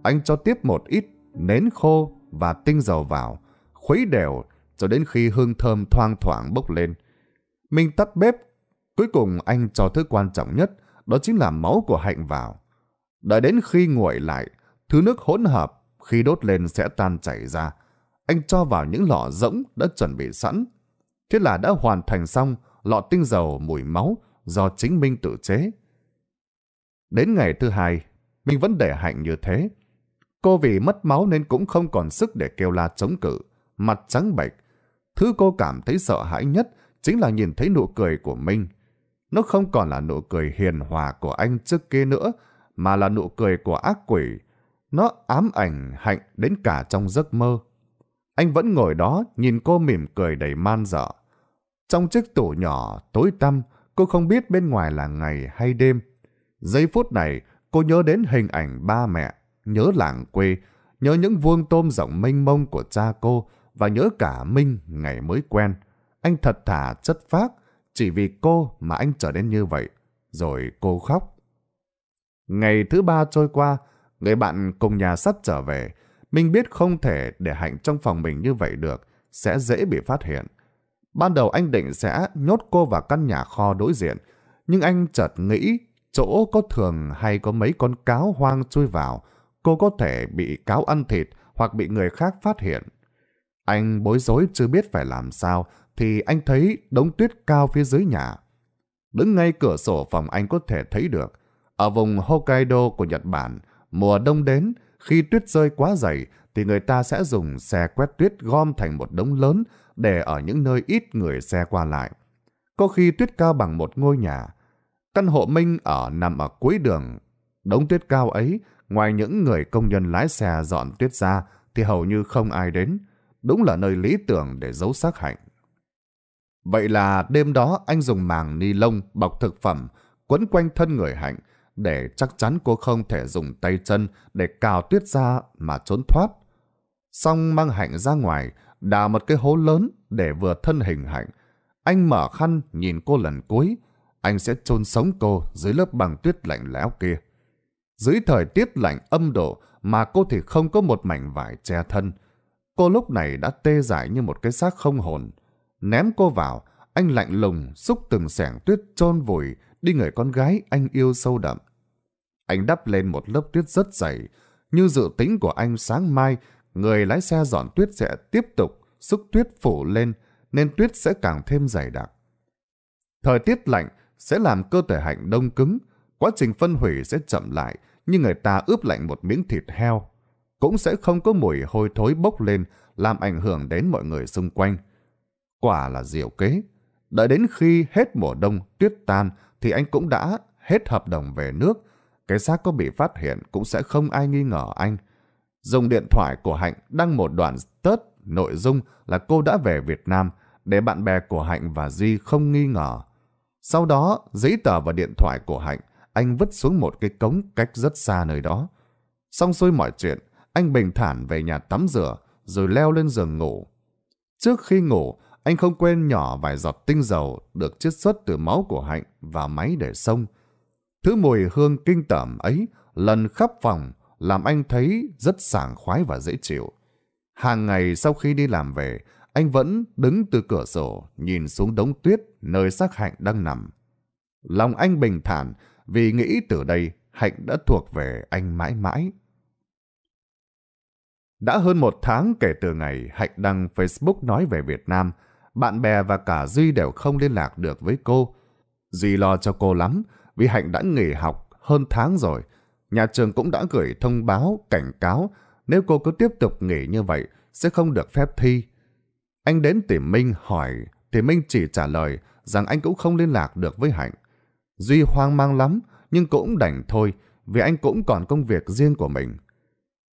Anh cho tiếp một ít nến khô và tinh dầu vào khuấy đều cho đến khi hương thơm thoang thoảng bốc lên. Mình tắt bếp. Cuối cùng anh cho thứ quan trọng nhất, đó chính là máu của Hạnh vào. Đợi đến khi nguội lại, thứ nước hỗn hợp khi đốt lên sẽ tan chảy ra. Anh cho vào những lọ rỗng đã chuẩn bị sẵn. Thế là đã hoàn thành xong lọ tinh dầu mùi máu do chính Minh tự chế. Đến ngày thứ hai, Minh vẫn để Hạnh như thế. Cô vì mất máu nên cũng không còn sức để kêu la chống cự mặt trắng bệch. Thứ cô cảm thấy sợ hãi nhất chính là nhìn thấy nụ cười của Minh. Nó không còn là nụ cười hiền hòa của anh trước kia nữa, mà là nụ cười của ác quỷ. Nó ám ảnh hạnh đến cả trong giấc mơ. Anh vẫn ngồi đó nhìn cô mỉm cười đầy man dở. Trong chiếc tủ nhỏ, tối tăm, cô không biết bên ngoài là ngày hay đêm. Giây phút này, cô nhớ đến hình ảnh ba mẹ, nhớ làng quê, nhớ những vuông tôm rộng mênh mông của cha cô, và nhớ cả Minh ngày mới quen. Anh thật thà chất phác, chỉ vì cô mà anh trở nên như vậy. Rồi cô khóc. Ngày thứ ba trôi qua, người bạn cùng nhà sắp trở về. Minh biết không thể để Hạnh trong phòng mình như vậy được, sẽ dễ bị phát hiện. Ban đầu anh định sẽ nhốt cô vào căn nhà kho đối diện, nhưng anh chợt nghĩ chỗ có thường hay có mấy con cáo hoang chui vào, cô có thể bị cáo ăn thịt hoặc bị người khác phát hiện. Anh bối rối chưa biết phải làm sao thì anh thấy đống tuyết cao phía dưới nhà. Đứng ngay cửa sổ phòng anh có thể thấy được. Ở vùng Hokkaido của Nhật Bản, mùa đông đến, khi tuyết rơi quá dày thì người ta sẽ dùng xe quét tuyết gom thành một đống lớn để ở những nơi ít người xe qua lại. Có khi tuyết cao bằng một ngôi nhà. Căn hộ Minh ở nằm ở cuối đường. Đống tuyết cao ấy, ngoài những người công nhân lái xe dọn tuyết ra thì hầu như không ai đến đúng là nơi lý tưởng để giấu xác hạnh. Vậy là đêm đó anh dùng màng ni lông bọc thực phẩm quấn quanh thân người hạnh để chắc chắn cô không thể dùng tay chân để cào tuyết ra mà trốn thoát. Xong mang hạnh ra ngoài, đào một cái hố lớn để vừa thân hình hạnh. Anh mở khăn nhìn cô lần cuối, anh sẽ chôn sống cô dưới lớp băng tuyết lạnh lẽo kia. Dưới thời tiết lạnh âm độ mà cô thì không có một mảnh vải che thân, Cô lúc này đã tê dại như một cái xác không hồn. Ném cô vào, anh lạnh lùng xúc từng sẻng tuyết chôn vùi đi người con gái anh yêu sâu đậm. Anh đắp lên một lớp tuyết rất dày. Như dự tính của anh sáng mai, người lái xe dọn tuyết sẽ tiếp tục xúc tuyết phủ lên nên tuyết sẽ càng thêm dày đặc. Thời tiết lạnh sẽ làm cơ thể hạnh đông cứng, quá trình phân hủy sẽ chậm lại như người ta ướp lạnh một miếng thịt heo cũng sẽ không có mùi hôi thối bốc lên làm ảnh hưởng đến mọi người xung quanh. Quả là diệu kế. Đợi đến khi hết mùa đông tuyết tan thì anh cũng đã hết hợp đồng về nước. Cái xác có bị phát hiện cũng sẽ không ai nghi ngờ anh. Dùng điện thoại của Hạnh đăng một đoạn tớt nội dung là cô đã về Việt Nam để bạn bè của Hạnh và duy không nghi ngờ. Sau đó, giấy tờ và điện thoại của Hạnh anh vứt xuống một cái cống cách rất xa nơi đó. Xong xuôi mọi chuyện, anh bình thản về nhà tắm rửa rồi leo lên giường ngủ. Trước khi ngủ, anh không quên nhỏ vài giọt tinh dầu được chiết xuất từ máu của Hạnh và máy để sông. Thứ mùi hương kinh tởm ấy lần khắp phòng làm anh thấy rất sảng khoái và dễ chịu. Hàng ngày sau khi đi làm về, anh vẫn đứng từ cửa sổ nhìn xuống đống tuyết nơi xác Hạnh đang nằm. Lòng anh bình thản vì nghĩ từ đây Hạnh đã thuộc về anh mãi mãi. Đã hơn một tháng kể từ ngày Hạnh đăng Facebook nói về Việt Nam, bạn bè và cả Duy đều không liên lạc được với cô. Duy lo cho cô lắm vì Hạnh đã nghỉ học hơn tháng rồi. Nhà trường cũng đã gửi thông báo, cảnh cáo nếu cô cứ tiếp tục nghỉ như vậy sẽ không được phép thi. Anh đến tìm Minh hỏi thì Minh chỉ trả lời rằng anh cũng không liên lạc được với Hạnh. Duy hoang mang lắm nhưng cũng đành thôi vì anh cũng còn công việc riêng của mình.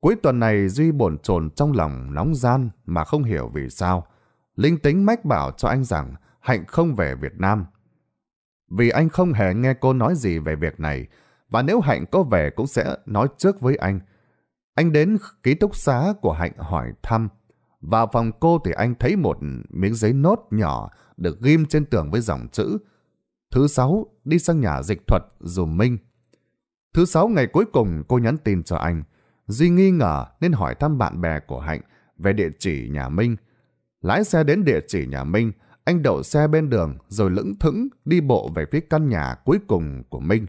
Cuối tuần này Duy bổn trồn trong lòng nóng gian mà không hiểu vì sao. Linh tính mách bảo cho anh rằng Hạnh không về Việt Nam. Vì anh không hề nghe cô nói gì về việc này, và nếu Hạnh có về cũng sẽ nói trước với anh. Anh đến ký túc xá của Hạnh hỏi thăm. Vào phòng cô thì anh thấy một miếng giấy nốt nhỏ được ghim trên tường với dòng chữ. Thứ sáu, đi sang nhà dịch thuật dùm Minh. Thứ sáu ngày cuối cùng cô nhắn tin cho anh. Duy nghi ngờ nên hỏi thăm bạn bè của Hạnh về địa chỉ nhà Minh. Lái xe đến địa chỉ nhà Minh, anh đậu xe bên đường rồi lững thững đi bộ về phía căn nhà cuối cùng của Minh.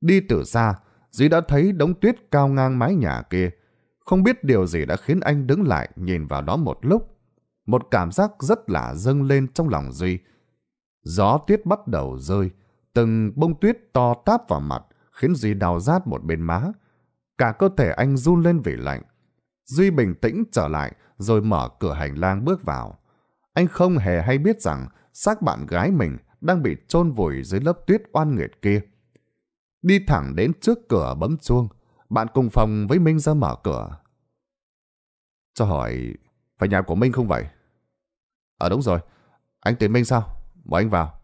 Đi từ xa, Duy đã thấy đống tuyết cao ngang mái nhà kia. Không biết điều gì đã khiến anh đứng lại nhìn vào đó một lúc. Một cảm giác rất lạ dâng lên trong lòng Duy. Gió tuyết bắt đầu rơi, từng bông tuyết to táp vào mặt khiến Duy đau rát một bên má. Cả cơ thể anh run lên vì lạnh. Duy bình tĩnh trở lại rồi mở cửa hành lang bước vào. Anh không hề hay biết rằng xác bạn gái mình đang bị chôn vùi dưới lớp tuyết oan nghiệt kia. Đi thẳng đến trước cửa bấm chuông, bạn cùng phòng với Minh ra mở cửa. Cho hỏi, phải nhà của Minh không vậy? Ờ đúng rồi, anh tìm Minh sao? Mời anh vào.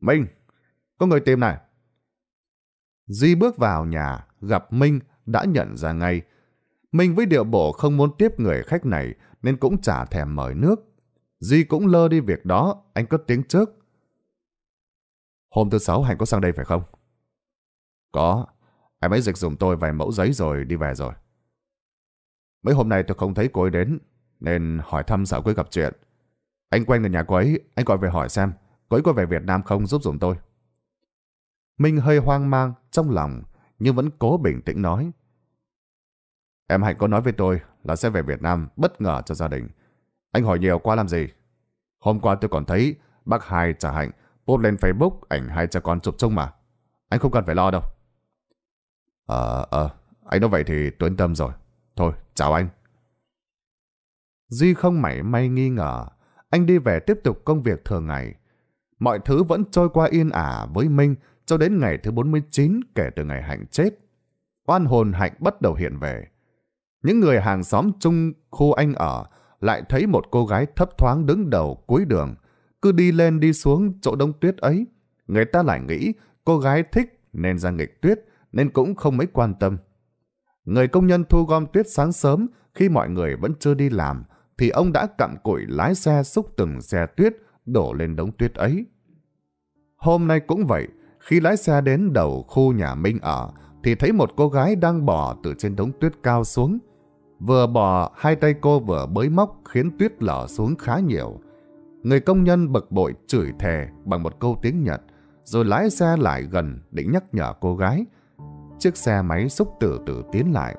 Minh, có người tìm này. Duy bước vào nhà, gặp Minh đã nhận ra ngay. Mình với điệu bộ không muốn tiếp người khách này nên cũng chả thèm mời nước. Duy cũng lơ đi việc đó, anh cất tiếng trước. Hôm thứ sáu Hạnh có sang đây phải không? Có, em ấy dịch dùng tôi vài mẫu giấy rồi đi về rồi. Mấy hôm nay tôi không thấy cô ấy đến, nên hỏi thăm sợ cô ấy gặp chuyện. Anh quen ở nhà cô ấy, anh gọi về hỏi xem, cô ấy có về Việt Nam không giúp dùng tôi. Minh hơi hoang mang trong lòng, nhưng vẫn cố bình tĩnh nói. Em Hạnh có nói với tôi là sẽ về Việt Nam bất ngờ cho gia đình. Anh hỏi nhiều quá làm gì? Hôm qua tôi còn thấy bác hai trả Hạnh post lên Facebook ảnh hai cha con chụp chung mà. Anh không cần phải lo đâu. Ờ, ờ, anh nói vậy thì tôi yên tâm rồi. Thôi, chào anh. Duy không mảy may nghi ngờ. Anh đi về tiếp tục công việc thường ngày. Mọi thứ vẫn trôi qua yên ả với Minh cho đến ngày thứ 49 kể từ ngày Hạnh chết. Oan hồn Hạnh bắt đầu hiện về. Những người hàng xóm chung khu anh ở lại thấy một cô gái thấp thoáng đứng đầu cuối đường. Cứ đi lên đi xuống chỗ đông tuyết ấy. Người ta lại nghĩ cô gái thích nên ra nghịch tuyết nên cũng không mấy quan tâm. Người công nhân thu gom tuyết sáng sớm khi mọi người vẫn chưa đi làm thì ông đã cặm cụi lái xe xúc từng xe tuyết đổ lên đống tuyết ấy. Hôm nay cũng vậy, khi lái xe đến đầu khu nhà Minh ở, thì thấy một cô gái đang bò từ trên đống tuyết cao xuống. Vừa bò, hai tay cô vừa bới móc khiến tuyết lở xuống khá nhiều. Người công nhân bực bội chửi thề bằng một câu tiếng Nhật, rồi lái xe lại gần để nhắc nhở cô gái. Chiếc xe máy xúc từ từ tiến lại.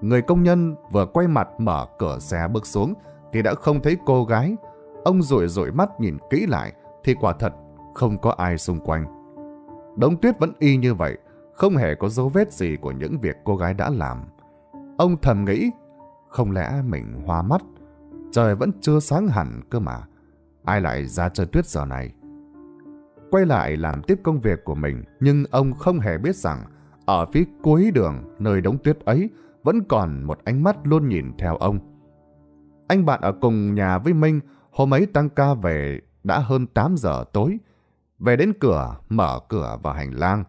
Người công nhân vừa quay mặt mở cửa xe bước xuống thì đã không thấy cô gái. Ông rủi rủi mắt nhìn kỹ lại thì quả thật không có ai xung quanh. Đống tuyết vẫn y như vậy, không hề có dấu vết gì của những việc cô gái đã làm. Ông thầm nghĩ, không lẽ mình hoa mắt, trời vẫn chưa sáng hẳn cơ mà, ai lại ra chơi tuyết giờ này. Quay lại làm tiếp công việc của mình, nhưng ông không hề biết rằng ở phía cuối đường nơi đống tuyết ấy vẫn còn một ánh mắt luôn nhìn theo ông. Anh bạn ở cùng nhà với Minh hôm ấy tăng ca về đã hơn 8 giờ tối, về đến cửa, mở cửa vào hành lang.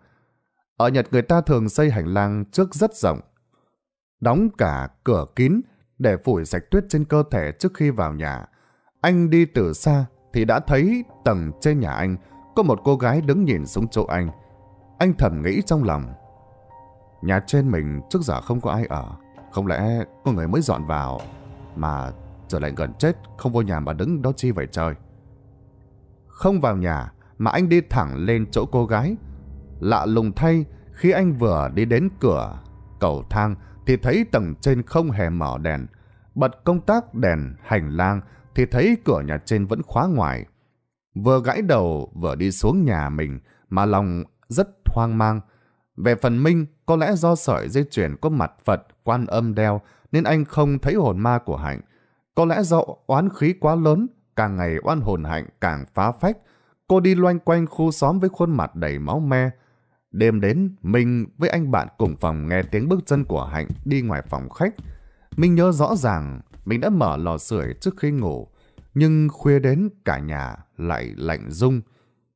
Ở Nhật người ta thường xây hành lang trước rất rộng, đóng cả cửa kín để phủi sạch tuyết trên cơ thể trước khi vào nhà. Anh đi từ xa thì đã thấy tầng trên nhà anh có một cô gái đứng nhìn xuống chỗ anh. Anh thầm nghĩ trong lòng. Nhà trên mình trước giờ không có ai ở, không lẽ có người mới dọn vào mà giờ lại gần chết không vô nhà mà đứng đó chi vậy trời. Không vào nhà, mà anh đi thẳng lên chỗ cô gái. Lạ lùng thay, khi anh vừa đi đến cửa, cầu thang thì thấy tầng trên không hề mở đèn. Bật công tác đèn, hành lang thì thấy cửa nhà trên vẫn khóa ngoài. Vừa gãi đầu vừa đi xuống nhà mình mà lòng rất hoang mang. Về phần Minh, có lẽ do sợi dây chuyển có mặt Phật, quan âm đeo nên anh không thấy hồn ma của Hạnh. Có lẽ do oán khí quá lớn, càng ngày oan hồn Hạnh càng phá phách Cô đi loanh quanh khu xóm với khuôn mặt đầy máu me. Đêm đến, mình với anh bạn cùng phòng nghe tiếng bước chân của Hạnh đi ngoài phòng khách. Mình nhớ rõ ràng mình đã mở lò sưởi trước khi ngủ. Nhưng khuya đến cả nhà lại lạnh rung.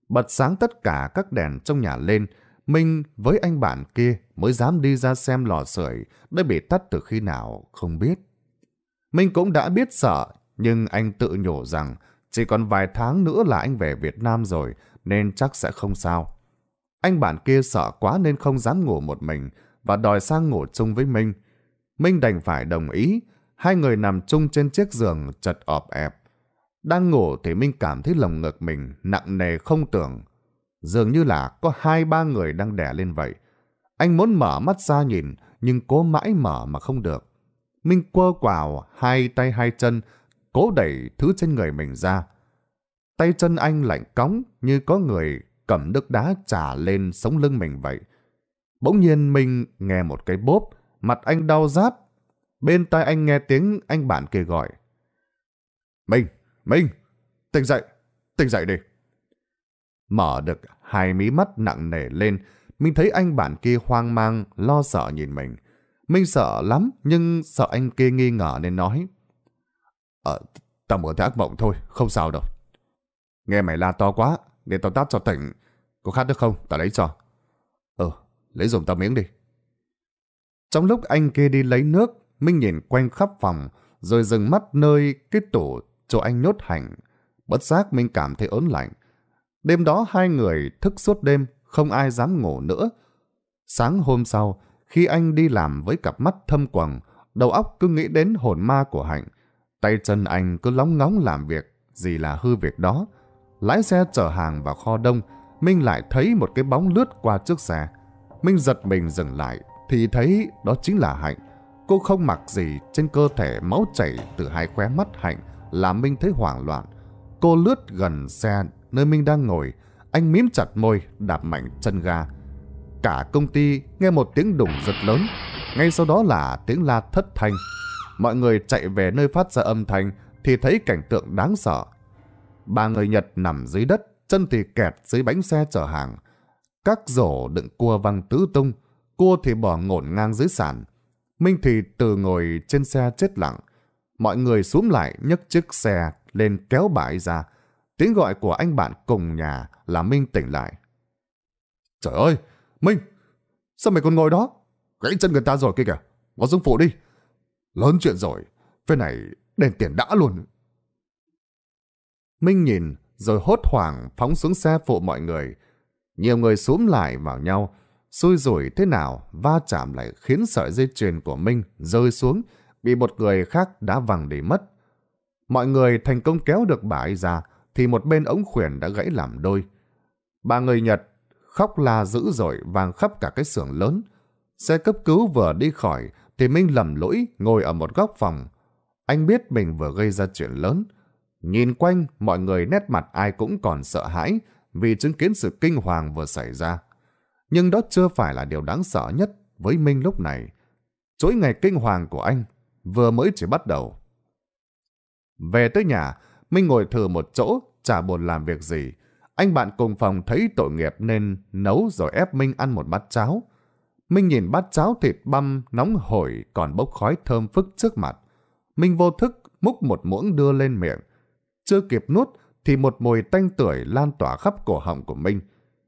Bật sáng tất cả các đèn trong nhà lên. Mình với anh bạn kia mới dám đi ra xem lò sưởi đã bị tắt từ khi nào không biết. Mình cũng đã biết sợ, nhưng anh tự nhủ rằng chỉ còn vài tháng nữa là anh về Việt Nam rồi, nên chắc sẽ không sao. Anh bạn kia sợ quá nên không dám ngủ một mình và đòi sang ngủ chung với Minh. Minh đành phải đồng ý, hai người nằm chung trên chiếc giường chật ọp ẹp. Đang ngủ thì Minh cảm thấy lồng ngực mình nặng nề không tưởng. Dường như là có hai ba người đang đè lên vậy. Anh muốn mở mắt ra nhìn, nhưng cố mãi mở mà không được. Minh quơ quào hai tay hai chân, cố đẩy thứ trên người mình ra. Tay chân anh lạnh cóng như có người cầm nước đá trả lên sống lưng mình vậy. Bỗng nhiên mình nghe một cái bốp, mặt anh đau rát. Bên tai anh nghe tiếng anh bạn kia gọi. Minh, Minh, tỉnh dậy, tỉnh dậy đi. Mở được hai mí mắt nặng nề lên, mình thấy anh bạn kia hoang mang, lo sợ nhìn mình. Minh sợ lắm, nhưng sợ anh kia nghi ngờ nên nói. Ờ, à, tao mở thấy ác mộng thôi, không sao đâu. Nghe mày la to quá, để tao tát cho tỉnh. Có khát được không? Tao lấy cho. Ờ, lấy dùm tao miếng đi. Trong lúc anh kia đi lấy nước, Minh nhìn quanh khắp phòng, rồi dừng mắt nơi cái tủ chỗ anh nhốt hành. Bất giác Minh cảm thấy ớn lạnh. Đêm đó hai người thức suốt đêm, không ai dám ngủ nữa. Sáng hôm sau, khi anh đi làm với cặp mắt thâm quầng, đầu óc cứ nghĩ đến hồn ma của Hạnh. Tay chân anh cứ lóng ngóng làm việc, gì là hư việc đó. Lái xe chở hàng vào kho đông, Minh lại thấy một cái bóng lướt qua trước xe. Minh giật mình dừng lại, thì thấy đó chính là Hạnh. Cô không mặc gì trên cơ thể máu chảy từ hai khóe mắt Hạnh, làm Minh thấy hoảng loạn. Cô lướt gần xe nơi Minh đang ngồi, anh mím chặt môi, đạp mạnh chân ga. Cả công ty nghe một tiếng đùng rất lớn, ngay sau đó là tiếng la thất thanh mọi người chạy về nơi phát ra âm thanh thì thấy cảnh tượng đáng sợ. Ba người Nhật nằm dưới đất, chân thì kẹt dưới bánh xe chở hàng. Các rổ đựng cua văng tứ tung, cua thì bỏ ngổn ngang dưới sàn. Minh thì từ ngồi trên xe chết lặng. Mọi người xuống lại nhấc chiếc xe lên kéo bãi ra. Tiếng gọi của anh bạn cùng nhà là Minh tỉnh lại. Trời ơi! Minh! Sao mày còn ngồi đó? Gãy chân người ta rồi kia kìa! Vào xuống phụ đi! Lớn chuyện rồi, cái này đèn tiền đã luôn. Minh nhìn rồi hốt hoảng phóng xuống xe phụ mọi người. Nhiều người xúm lại vào nhau, xui rủi thế nào va chạm lại khiến sợi dây chuyền của Minh rơi xuống, bị một người khác đã văng để mất. Mọi người thành công kéo được bà ấy ra, thì một bên ống khuyển đã gãy làm đôi. Ba người Nhật khóc la dữ dội vang khắp cả cái xưởng lớn. Xe cấp cứu vừa đi khỏi thì Minh lầm lỗi ngồi ở một góc phòng. Anh biết mình vừa gây ra chuyện lớn. Nhìn quanh, mọi người nét mặt ai cũng còn sợ hãi vì chứng kiến sự kinh hoàng vừa xảy ra. Nhưng đó chưa phải là điều đáng sợ nhất với Minh lúc này. Chối ngày kinh hoàng của anh vừa mới chỉ bắt đầu. Về tới nhà, Minh ngồi thừa một chỗ, chả buồn làm việc gì. Anh bạn cùng phòng thấy tội nghiệp nên nấu rồi ép Minh ăn một bát cháo. Minh nhìn bát cháo thịt băm nóng hổi còn bốc khói thơm phức trước mặt. Minh vô thức múc một muỗng đưa lên miệng. Chưa kịp nuốt thì một mùi tanh tưởi lan tỏa khắp cổ họng của Minh.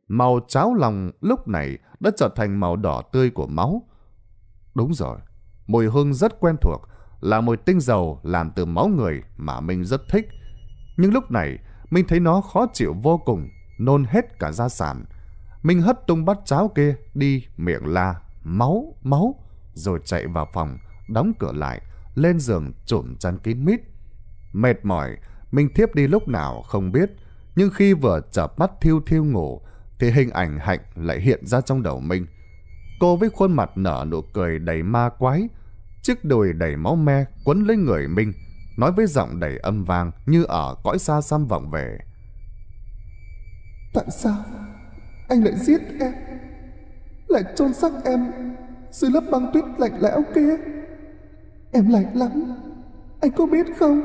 Màu cháo lòng lúc này đã trở thành màu đỏ tươi của máu. Đúng rồi, mùi hương rất quen thuộc, là mùi tinh dầu làm từ máu người mà Minh rất thích. Nhưng lúc này, Minh thấy nó khó chịu vô cùng, nôn hết cả gia sản. Minh hất tung bát cháo kia đi miệng la máu máu rồi chạy vào phòng đóng cửa lại lên giường trùm chăn kín mít. Mệt mỏi Minh thiếp đi lúc nào không biết nhưng khi vừa chợp mắt thiêu thiêu ngủ thì hình ảnh Hạnh lại hiện ra trong đầu Minh. Cô với khuôn mặt nở nụ cười đầy ma quái chiếc đùi đầy máu me quấn lấy người Minh nói với giọng đầy âm vang như ở cõi xa xăm vọng về. Tại sao? anh lại giết em lại chôn xác em dưới lớp băng tuyết lạnh lẽo kia em lạnh lắm anh có biết không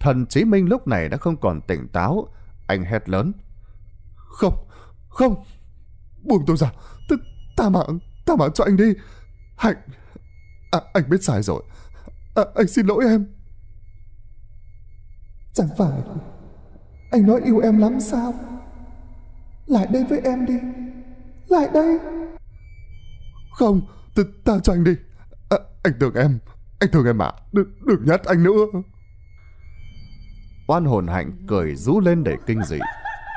thần chí minh lúc này đã không còn tỉnh táo anh hét lớn không không buông tôi ra ta, ta mạng ta mạng cho anh đi hạnh à, anh biết sai rồi à, anh xin lỗi em chẳng phải anh nói yêu em lắm sao lại đây với em đi Lại đây Không ta cho anh đi à, Anh thương em Anh thương em ạ à. Đừng, đừng nhát anh nữa Oan hồn hạnh cười rú lên để kinh dị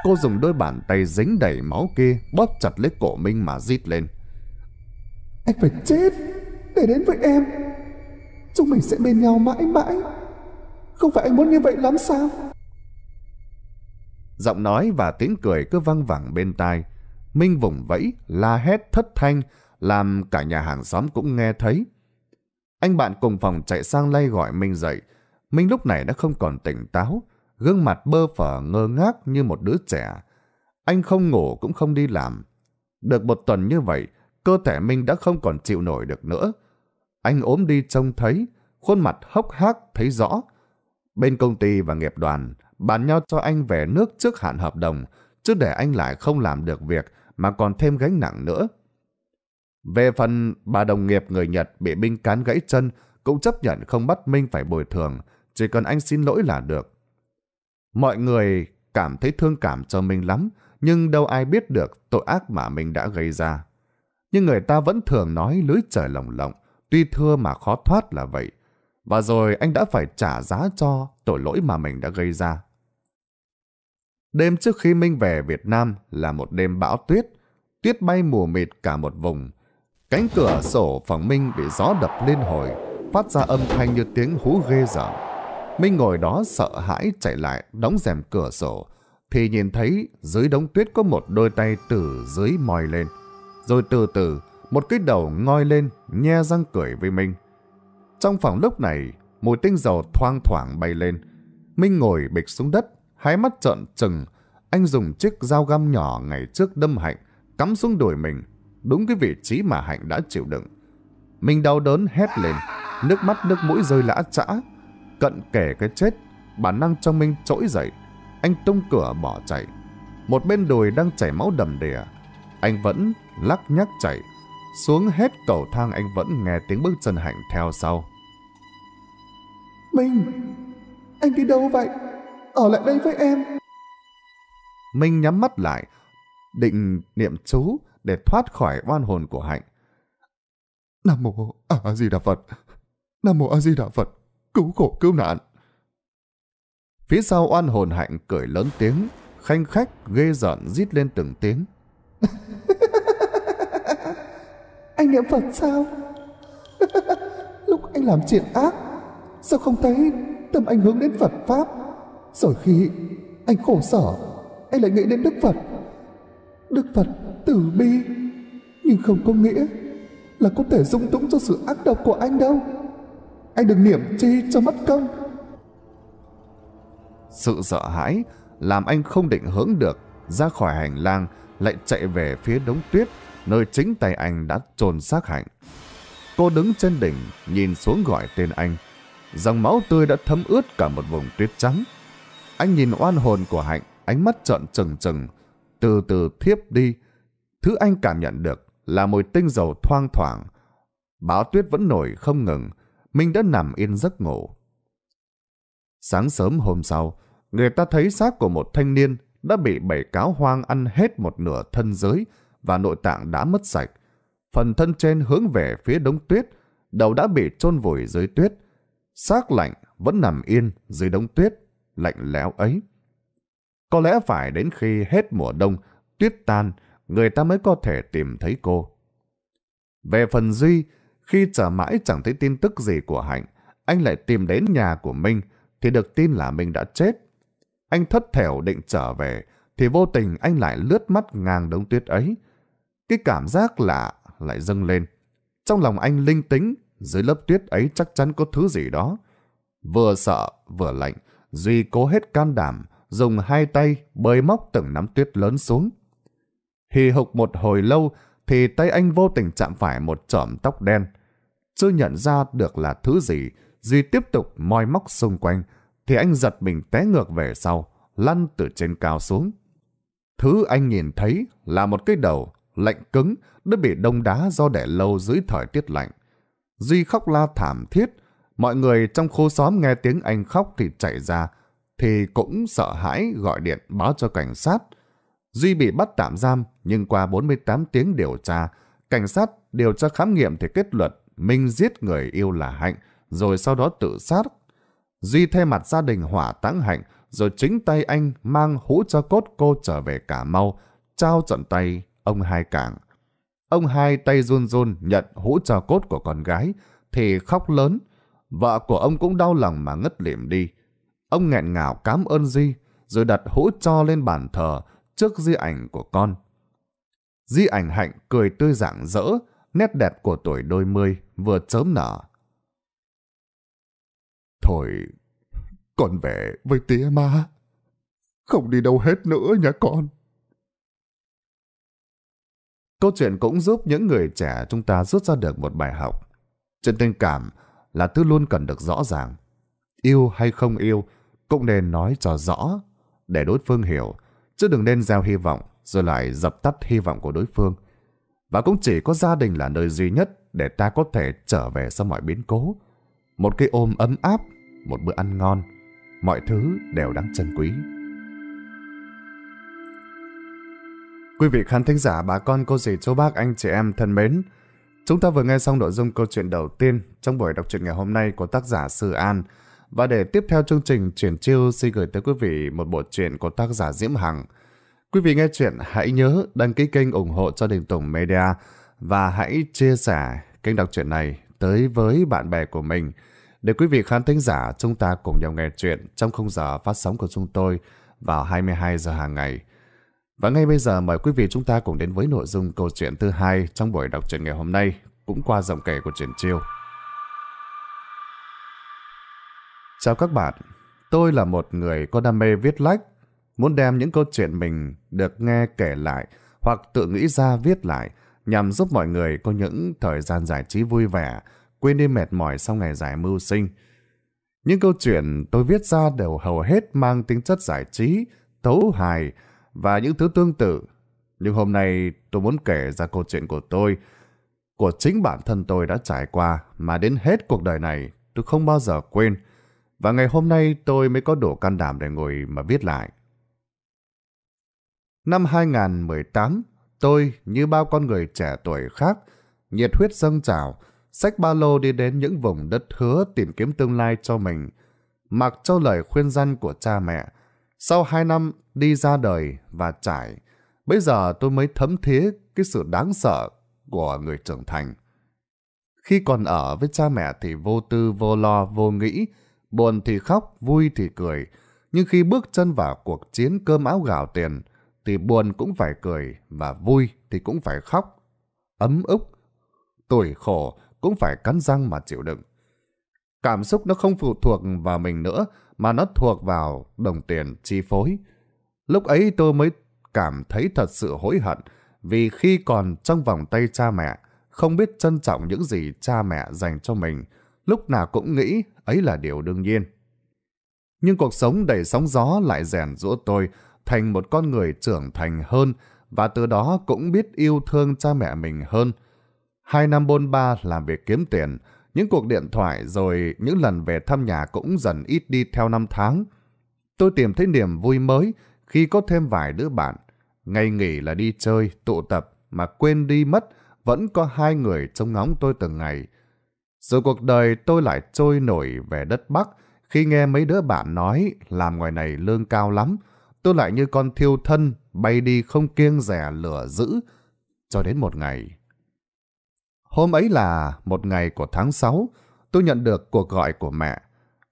Cô dùng đôi bàn tay dính đầy máu kia Bóp chặt lấy cổ Minh mà rít lên Anh phải chết Để đến với em Chúng mình sẽ bên nhau mãi mãi Không phải anh muốn như vậy lắm sao Giọng nói và tiếng cười cứ văng vẳng bên tai. Minh vùng vẫy, la hét thất thanh, làm cả nhà hàng xóm cũng nghe thấy. Anh bạn cùng phòng chạy sang lay gọi Minh dậy. Minh lúc này đã không còn tỉnh táo, gương mặt bơ phở ngơ ngác như một đứa trẻ. Anh không ngủ cũng không đi làm. Được một tuần như vậy, cơ thể Minh đã không còn chịu nổi được nữa. Anh ốm đi trông thấy, khuôn mặt hốc hác thấy rõ. Bên công ty và nghiệp đoàn, bàn nhau cho anh về nước trước hạn hợp đồng, chứ để anh lại không làm được việc mà còn thêm gánh nặng nữa. Về phần bà đồng nghiệp người Nhật bị binh cán gãy chân cũng chấp nhận không bắt Minh phải bồi thường, chỉ cần anh xin lỗi là được. Mọi người cảm thấy thương cảm cho Minh lắm, nhưng đâu ai biết được tội ác mà mình đã gây ra. Nhưng người ta vẫn thường nói lưới trời lồng lộng, tuy thưa mà khó thoát là vậy. Và rồi anh đã phải trả giá cho tội lỗi mà mình đã gây ra. Đêm trước khi Minh về Việt Nam là một đêm bão tuyết, tuyết bay mù mịt cả một vùng. Cánh cửa sổ phòng Minh bị gió đập lên hồi, phát ra âm thanh như tiếng hú ghê rợn. Minh ngồi đó sợ hãi chạy lại, đóng rèm cửa sổ, thì nhìn thấy dưới đống tuyết có một đôi tay từ dưới mòi lên. Rồi từ từ, một cái đầu ngoi lên, nhe răng cười với Minh. Trong phòng lúc này, mùi tinh dầu thoang thoảng bay lên. Minh ngồi bịch xuống đất, hai mắt trợn trừng, anh dùng chiếc dao găm nhỏ ngày trước đâm Hạnh, cắm xuống đùi mình, đúng cái vị trí mà Hạnh đã chịu đựng. Mình đau đớn hét lên, nước mắt nước mũi rơi lã trã, cận kể cái chết, bản năng trong mình trỗi dậy, anh tung cửa bỏ chạy. Một bên đùi đang chảy máu đầm đìa, anh vẫn lắc nhắc chạy, xuống hết cầu thang anh vẫn nghe tiếng bước chân Hạnh theo sau. Mình, anh đi đâu vậy? ở lại đây với em. Minh nhắm mắt lại, định niệm chú để thoát khỏi oan hồn của Hạnh. Nam mô A Di Đà Phật. Nam mô A Di Đà Phật, cứu khổ cứu nạn. Phía sau oan hồn Hạnh cười lớn tiếng, khanh khách ghê giận rít lên từng tiếng. anh niệm Phật sao? Lúc anh làm chuyện ác, sao không thấy tâm anh hướng đến Phật Pháp? Rồi khi anh khổ sở Anh lại nghĩ đến Đức Phật Đức Phật tử bi Nhưng không có nghĩa Là có thể dung túng cho sự ác độc của anh đâu Anh đừng niệm chi cho mất công Sự sợ hãi Làm anh không định hướng được Ra khỏi hành lang Lại chạy về phía đống tuyết Nơi chính tay anh đã trồn xác hạnh Cô đứng trên đỉnh Nhìn xuống gọi tên anh Dòng máu tươi đã thấm ướt cả một vùng tuyết trắng anh nhìn oan hồn của Hạnh, ánh mắt trợn trừng trừng, từ từ thiếp đi. Thứ anh cảm nhận được là mùi tinh dầu thoang thoảng. Báo tuyết vẫn nổi không ngừng, mình đã nằm yên giấc ngủ. Sáng sớm hôm sau, người ta thấy xác của một thanh niên đã bị bảy cáo hoang ăn hết một nửa thân giới và nội tạng đã mất sạch. Phần thân trên hướng về phía đống tuyết, đầu đã bị chôn vùi dưới tuyết. Xác lạnh vẫn nằm yên dưới đống tuyết lạnh lẽo ấy. Có lẽ phải đến khi hết mùa đông, tuyết tan, người ta mới có thể tìm thấy cô. Về phần Duy, khi chờ mãi chẳng thấy tin tức gì của Hạnh, anh lại tìm đến nhà của Minh thì được tin là Minh đã chết. Anh thất thểu định trở về thì vô tình anh lại lướt mắt ngang đống tuyết ấy. Cái cảm giác lạ lại dâng lên. Trong lòng anh linh tính, dưới lớp tuyết ấy chắc chắn có thứ gì đó. Vừa sợ, vừa lạnh. Duy cố hết can đảm, dùng hai tay bới móc từng nắm tuyết lớn xuống. Hì hục một hồi lâu thì tay anh vô tình chạm phải một chỏm tóc đen. Chưa nhận ra được là thứ gì, Duy tiếp tục moi móc xung quanh, thì anh giật mình té ngược về sau, lăn từ trên cao xuống. Thứ anh nhìn thấy là một cái đầu lạnh cứng đã bị đông đá do để lâu dưới thời tiết lạnh. Duy khóc la thảm thiết, Mọi người trong khu xóm nghe tiếng anh khóc thì chạy ra, thì cũng sợ hãi gọi điện báo cho cảnh sát. Duy bị bắt tạm giam, nhưng qua 48 tiếng điều tra, cảnh sát điều tra khám nghiệm thì kết luận Minh giết người yêu là Hạnh, rồi sau đó tự sát. Duy thay mặt gia đình hỏa táng Hạnh, rồi chính tay anh mang hũ cho cốt cô trở về Cà Mau, trao trận tay ông hai cảng. Ông hai tay run run nhận hũ cho cốt của con gái, thì khóc lớn, Vợ của ông cũng đau lòng mà ngất lịm đi. Ông nghẹn ngào cảm ơn Di, rồi đặt hũ cho lên bàn thờ trước di ảnh của con. Di ảnh hạnh cười tươi rạng rỡ, nét đẹp của tuổi đôi mươi vừa chớm nở. Thôi, con về với tía ma. Không đi đâu hết nữa nha con. Câu chuyện cũng giúp những người trẻ chúng ta rút ra được một bài học. Trên tình cảm, là thứ luôn cần được rõ ràng. Yêu hay không yêu cũng nên nói cho rõ để đối phương hiểu, chứ đừng nên gieo hy vọng rồi lại dập tắt hy vọng của đối phương. Và cũng chỉ có gia đình là nơi duy nhất để ta có thể trở về sau mọi biến cố. Một cái ôm ấm áp, một bữa ăn ngon, mọi thứ đều đáng trân quý. Quý vị khán thính giả, bà con, cô dì, chú bác, anh chị em thân mến, Chúng ta vừa nghe xong nội dung câu chuyện đầu tiên trong buổi đọc truyện ngày hôm nay của tác giả Sư An. Và để tiếp theo chương trình chuyển chiêu xin gửi tới quý vị một bộ truyện của tác giả Diễm Hằng. Quý vị nghe chuyện hãy nhớ đăng ký kênh ủng hộ cho Đình Tùng Media và hãy chia sẻ kênh đọc truyện này tới với bạn bè của mình để quý vị khán thính giả chúng ta cùng nhau nghe chuyện trong khung giờ phát sóng của chúng tôi vào 22 giờ hàng ngày. Và ngay bây giờ mời quý vị chúng ta cùng đến với nội dung câu chuyện thứ hai trong buổi đọc truyện ngày hôm nay, cũng qua dòng kể của truyền chiêu. Chào các bạn, tôi là một người có đam mê viết lách, muốn đem những câu chuyện mình được nghe kể lại hoặc tự nghĩ ra viết lại nhằm giúp mọi người có những thời gian giải trí vui vẻ, quên đi mệt mỏi sau ngày dài mưu sinh. Những câu chuyện tôi viết ra đều hầu hết mang tính chất giải trí, tấu hài, và những thứ tương tự. Nhưng hôm nay tôi muốn kể ra câu chuyện của tôi, của chính bản thân tôi đã trải qua mà đến hết cuộc đời này tôi không bao giờ quên. Và ngày hôm nay tôi mới có đủ can đảm để ngồi mà viết lại. Năm 2018, tôi như bao con người trẻ tuổi khác, nhiệt huyết dâng trào, xách ba lô đi đến những vùng đất hứa tìm kiếm tương lai cho mình. Mặc cho lời khuyên răn của cha mẹ, sau hai năm đi ra đời và trải, bây giờ tôi mới thấm thía cái sự đáng sợ của người trưởng thành. Khi còn ở với cha mẹ thì vô tư, vô lo, vô nghĩ, buồn thì khóc, vui thì cười. Nhưng khi bước chân vào cuộc chiến cơm áo gạo tiền, thì buồn cũng phải cười và vui thì cũng phải khóc. Ấm ức, tuổi khổ cũng phải cắn răng mà chịu đựng. Cảm xúc nó không phụ thuộc vào mình nữa, mà nó thuộc vào đồng tiền chi phối. Lúc ấy tôi mới cảm thấy thật sự hối hận, vì khi còn trong vòng tay cha mẹ, không biết trân trọng những gì cha mẹ dành cho mình, lúc nào cũng nghĩ ấy là điều đương nhiên. Nhưng cuộc sống đầy sóng gió lại rèn rũa tôi thành một con người trưởng thành hơn và từ đó cũng biết yêu thương cha mẹ mình hơn. Hai năm bôn ba làm việc kiếm tiền, những cuộc điện thoại rồi những lần về thăm nhà cũng dần ít đi theo năm tháng. Tôi tìm thấy niềm vui mới khi có thêm vài đứa bạn. Ngày nghỉ là đi chơi, tụ tập mà quên đi mất vẫn có hai người trông ngóng tôi từng ngày. Rồi cuộc đời tôi lại trôi nổi về đất Bắc khi nghe mấy đứa bạn nói làm ngoài này lương cao lắm. Tôi lại như con thiêu thân bay đi không kiêng rẻ lửa dữ cho đến một ngày. Hôm ấy là một ngày của tháng 6, tôi nhận được cuộc gọi của mẹ.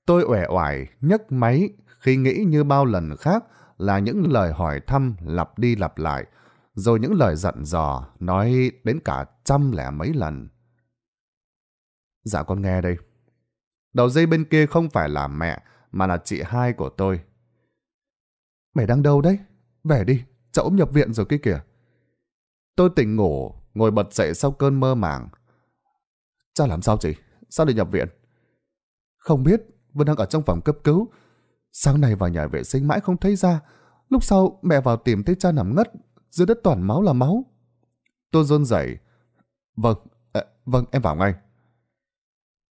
Tôi uể oải nhấc máy khi nghĩ như bao lần khác là những lời hỏi thăm lặp đi lặp lại, rồi những lời giận dò nói đến cả trăm lẻ mấy lần. Dạ con nghe đây. Đầu dây bên kia không phải là mẹ, mà là chị hai của tôi. Mày đang đâu đấy? Về đi, cháu nhập viện rồi kia kìa. Tôi tỉnh ngủ ngồi bật dậy sau cơn mơ màng. Cha làm sao chị? Sao lại nhập viện? Không biết, Vân đang ở trong phòng cấp cứu. Sáng nay vào nhà vệ sinh mãi không thấy ra. Lúc sau mẹ vào tìm thấy cha nằm ngất, dưới đất toàn máu là máu. Tôi run dậy. Vâng, à, vâng em vào ngay.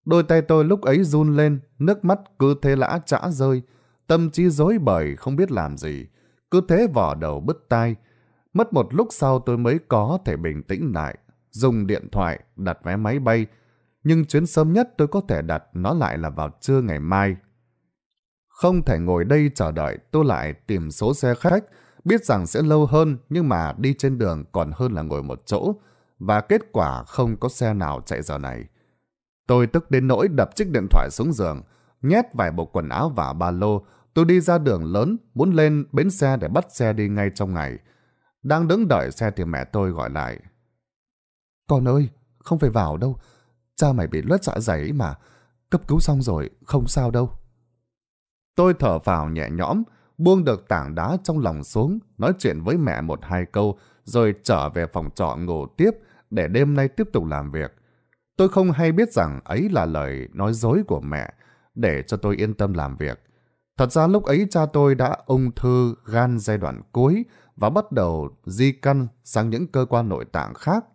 Đôi tay tôi lúc ấy run lên, nước mắt cứ thế lã trã rơi, tâm trí rối bời không biết làm gì. Cứ thế vỏ đầu bứt tai, Mất một lúc sau tôi mới có thể bình tĩnh lại, dùng điện thoại đặt vé máy bay, nhưng chuyến sớm nhất tôi có thể đặt nó lại là vào trưa ngày mai. Không thể ngồi đây chờ đợi, tôi lại tìm số xe khách, biết rằng sẽ lâu hơn nhưng mà đi trên đường còn hơn là ngồi một chỗ, và kết quả không có xe nào chạy giờ này. Tôi tức đến nỗi đập chiếc điện thoại xuống giường, nhét vài bộ quần áo và ba lô, tôi đi ra đường lớn, muốn lên bến xe để bắt xe đi ngay trong ngày. Đang đứng đợi xe thì mẹ tôi gọi lại. Con ơi, không phải vào đâu. Cha mày bị loét dạ dày ấy mà. Cấp cứu xong rồi, không sao đâu. Tôi thở vào nhẹ nhõm, buông được tảng đá trong lòng xuống, nói chuyện với mẹ một hai câu, rồi trở về phòng trọ ngủ tiếp để đêm nay tiếp tục làm việc. Tôi không hay biết rằng ấy là lời nói dối của mẹ để cho tôi yên tâm làm việc. Thật ra lúc ấy cha tôi đã ung thư gan giai đoạn cuối và bắt đầu di căn sang những cơ quan nội tạng khác.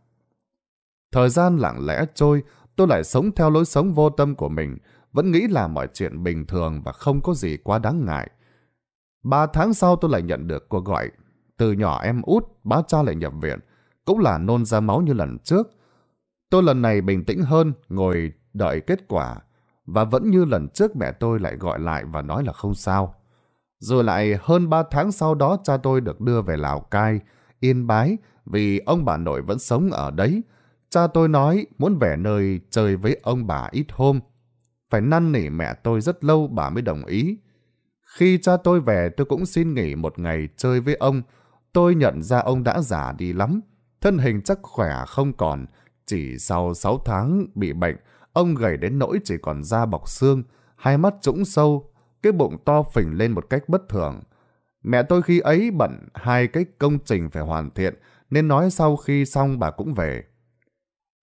Thời gian lặng lẽ trôi, tôi lại sống theo lối sống vô tâm của mình, vẫn nghĩ là mọi chuyện bình thường và không có gì quá đáng ngại. Ba tháng sau tôi lại nhận được cuộc gọi. Từ nhỏ em út, bá cha lại nhập viện. Cũng là nôn ra máu như lần trước. Tôi lần này bình tĩnh hơn, ngồi đợi kết quả. Và vẫn như lần trước mẹ tôi lại gọi lại và nói là không sao. Rồi lại hơn 3 tháng sau đó cha tôi được đưa về Lào Cai, Yên Bái vì ông bà nội vẫn sống ở đấy. Cha tôi nói muốn về nơi chơi với ông bà ít hôm. Phải năn nỉ mẹ tôi rất lâu bà mới đồng ý. Khi cha tôi về tôi cũng xin nghỉ một ngày chơi với ông. Tôi nhận ra ông đã già đi lắm. Thân hình chắc khỏe không còn. Chỉ sau 6 tháng bị bệnh, ông gầy đến nỗi chỉ còn da bọc xương, hai mắt trũng sâu, cái bụng to phình lên một cách bất thường. Mẹ tôi khi ấy bận hai cái công trình phải hoàn thiện, nên nói sau khi xong bà cũng về.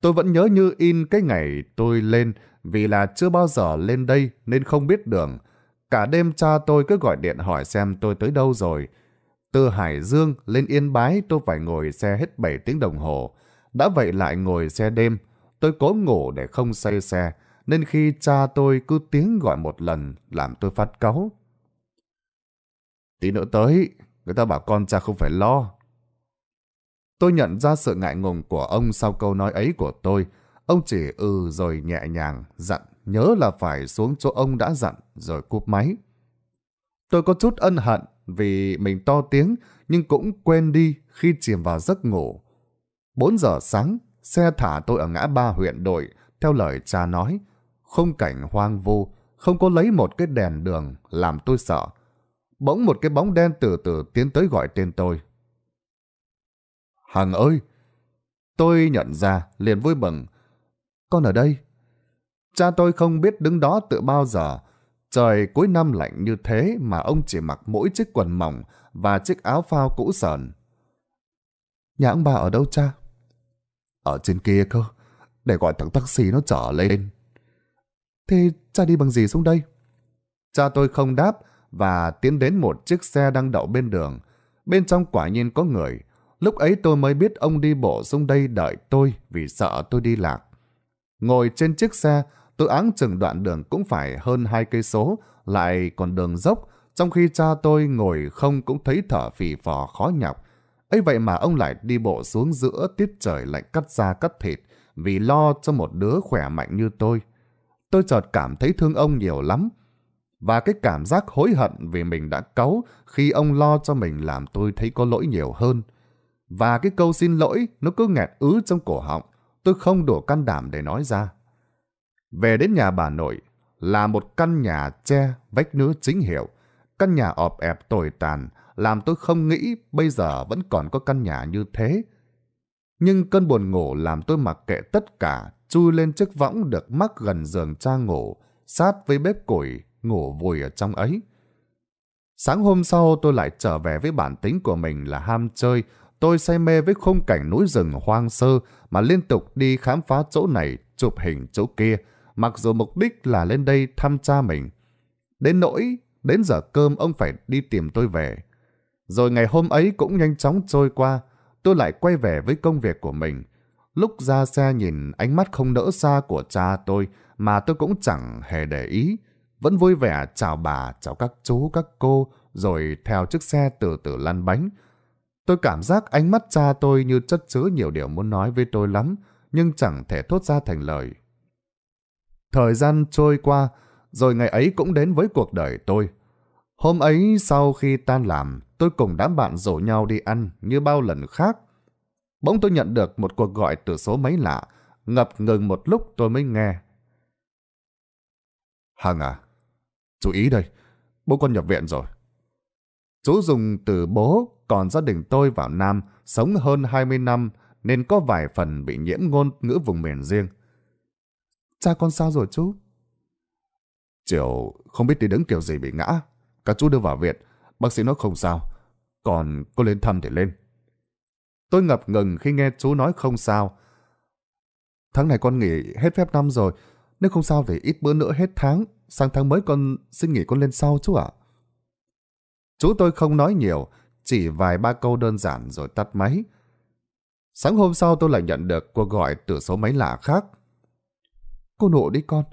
Tôi vẫn nhớ như in cái ngày tôi lên, vì là chưa bao giờ lên đây nên không biết đường. Cả đêm cha tôi cứ gọi điện hỏi xem tôi tới đâu rồi. Từ Hải Dương lên Yên Bái tôi phải ngồi xe hết 7 tiếng đồng hồ. Đã vậy lại ngồi xe đêm, tôi cố ngủ để không say xe nên khi cha tôi cứ tiếng gọi một lần làm tôi phát cáu. Tí nữa tới, người ta bảo con cha không phải lo. Tôi nhận ra sự ngại ngùng của ông sau câu nói ấy của tôi. Ông chỉ ừ rồi nhẹ nhàng, dặn nhớ là phải xuống chỗ ông đã dặn rồi cúp máy. Tôi có chút ân hận vì mình to tiếng nhưng cũng quên đi khi chìm vào giấc ngủ. 4 giờ sáng, xe thả tôi ở ngã ba huyện đội theo lời cha nói không cảnh hoang vu, không có lấy một cái đèn đường làm tôi sợ. Bỗng một cái bóng đen từ từ tiến tới gọi tên tôi. Hằng ơi! Tôi nhận ra, liền vui mừng. Con ở đây. Cha tôi không biết đứng đó từ bao giờ. Trời cuối năm lạnh như thế mà ông chỉ mặc mỗi chiếc quần mỏng và chiếc áo phao cũ sờn. Nhà ông bà ở đâu cha? Ở trên kia cơ. Để gọi thằng taxi nó trở lên. Thế cha đi bằng gì xuống đây? Cha tôi không đáp và tiến đến một chiếc xe đang đậu bên đường. Bên trong quả nhiên có người. Lúc ấy tôi mới biết ông đi bộ xuống đây đợi tôi vì sợ tôi đi lạc. Ngồi trên chiếc xe, tôi áng chừng đoạn đường cũng phải hơn hai cây số, lại còn đường dốc, trong khi cha tôi ngồi không cũng thấy thở phì phò khó nhọc. ấy vậy mà ông lại đi bộ xuống giữa tiết trời lạnh cắt da cắt thịt vì lo cho một đứa khỏe mạnh như tôi tôi chợt cảm thấy thương ông nhiều lắm. Và cái cảm giác hối hận vì mình đã cáu khi ông lo cho mình làm tôi thấy có lỗi nhiều hơn. Và cái câu xin lỗi nó cứ nghẹt ứ trong cổ họng, tôi không đủ can đảm để nói ra. Về đến nhà bà nội, là một căn nhà tre, vách nứa chính hiệu. Căn nhà ọp ẹp tồi tàn, làm tôi không nghĩ bây giờ vẫn còn có căn nhà như thế. Nhưng cơn buồn ngủ làm tôi mặc kệ tất cả chui lên chiếc võng được mắc gần giường cha ngủ, sát với bếp củi, ngủ vùi ở trong ấy. Sáng hôm sau tôi lại trở về với bản tính của mình là ham chơi, tôi say mê với khung cảnh núi rừng hoang sơ mà liên tục đi khám phá chỗ này, chụp hình chỗ kia, mặc dù mục đích là lên đây thăm cha mình. Đến nỗi, đến giờ cơm ông phải đi tìm tôi về. Rồi ngày hôm ấy cũng nhanh chóng trôi qua, tôi lại quay về với công việc của mình, lúc ra xe nhìn ánh mắt không nỡ xa của cha tôi mà tôi cũng chẳng hề để ý. Vẫn vui vẻ chào bà, chào các chú, các cô, rồi theo chiếc xe từ từ lăn bánh. Tôi cảm giác ánh mắt cha tôi như chất chứa nhiều điều muốn nói với tôi lắm, nhưng chẳng thể thốt ra thành lời. Thời gian trôi qua, rồi ngày ấy cũng đến với cuộc đời tôi. Hôm ấy sau khi tan làm, tôi cùng đám bạn rủ nhau đi ăn như bao lần khác Bỗng tôi nhận được một cuộc gọi từ số máy lạ. Ngập ngừng một lúc tôi mới nghe. Hằng à, chú ý đây, bố con nhập viện rồi. Chú dùng từ bố, còn gia đình tôi vào Nam sống hơn 20 năm nên có vài phần bị nhiễm ngôn ngữ vùng miền riêng. Cha con sao rồi chú? Chiều không biết đi đứng kiểu gì bị ngã. Các chú đưa vào viện, bác sĩ nói không sao. Còn cô lên thăm thì lên, Tôi ngập ngừng khi nghe chú nói không sao. Tháng này con nghỉ hết phép năm rồi, nếu không sao thì ít bữa nữa hết tháng, sang tháng mới con xin nghỉ con lên sau chú ạ. Chú tôi không nói nhiều, chỉ vài ba câu đơn giản rồi tắt máy. Sáng hôm sau tôi lại nhận được cuộc gọi từ số máy lạ khác. Cô nộ đi con,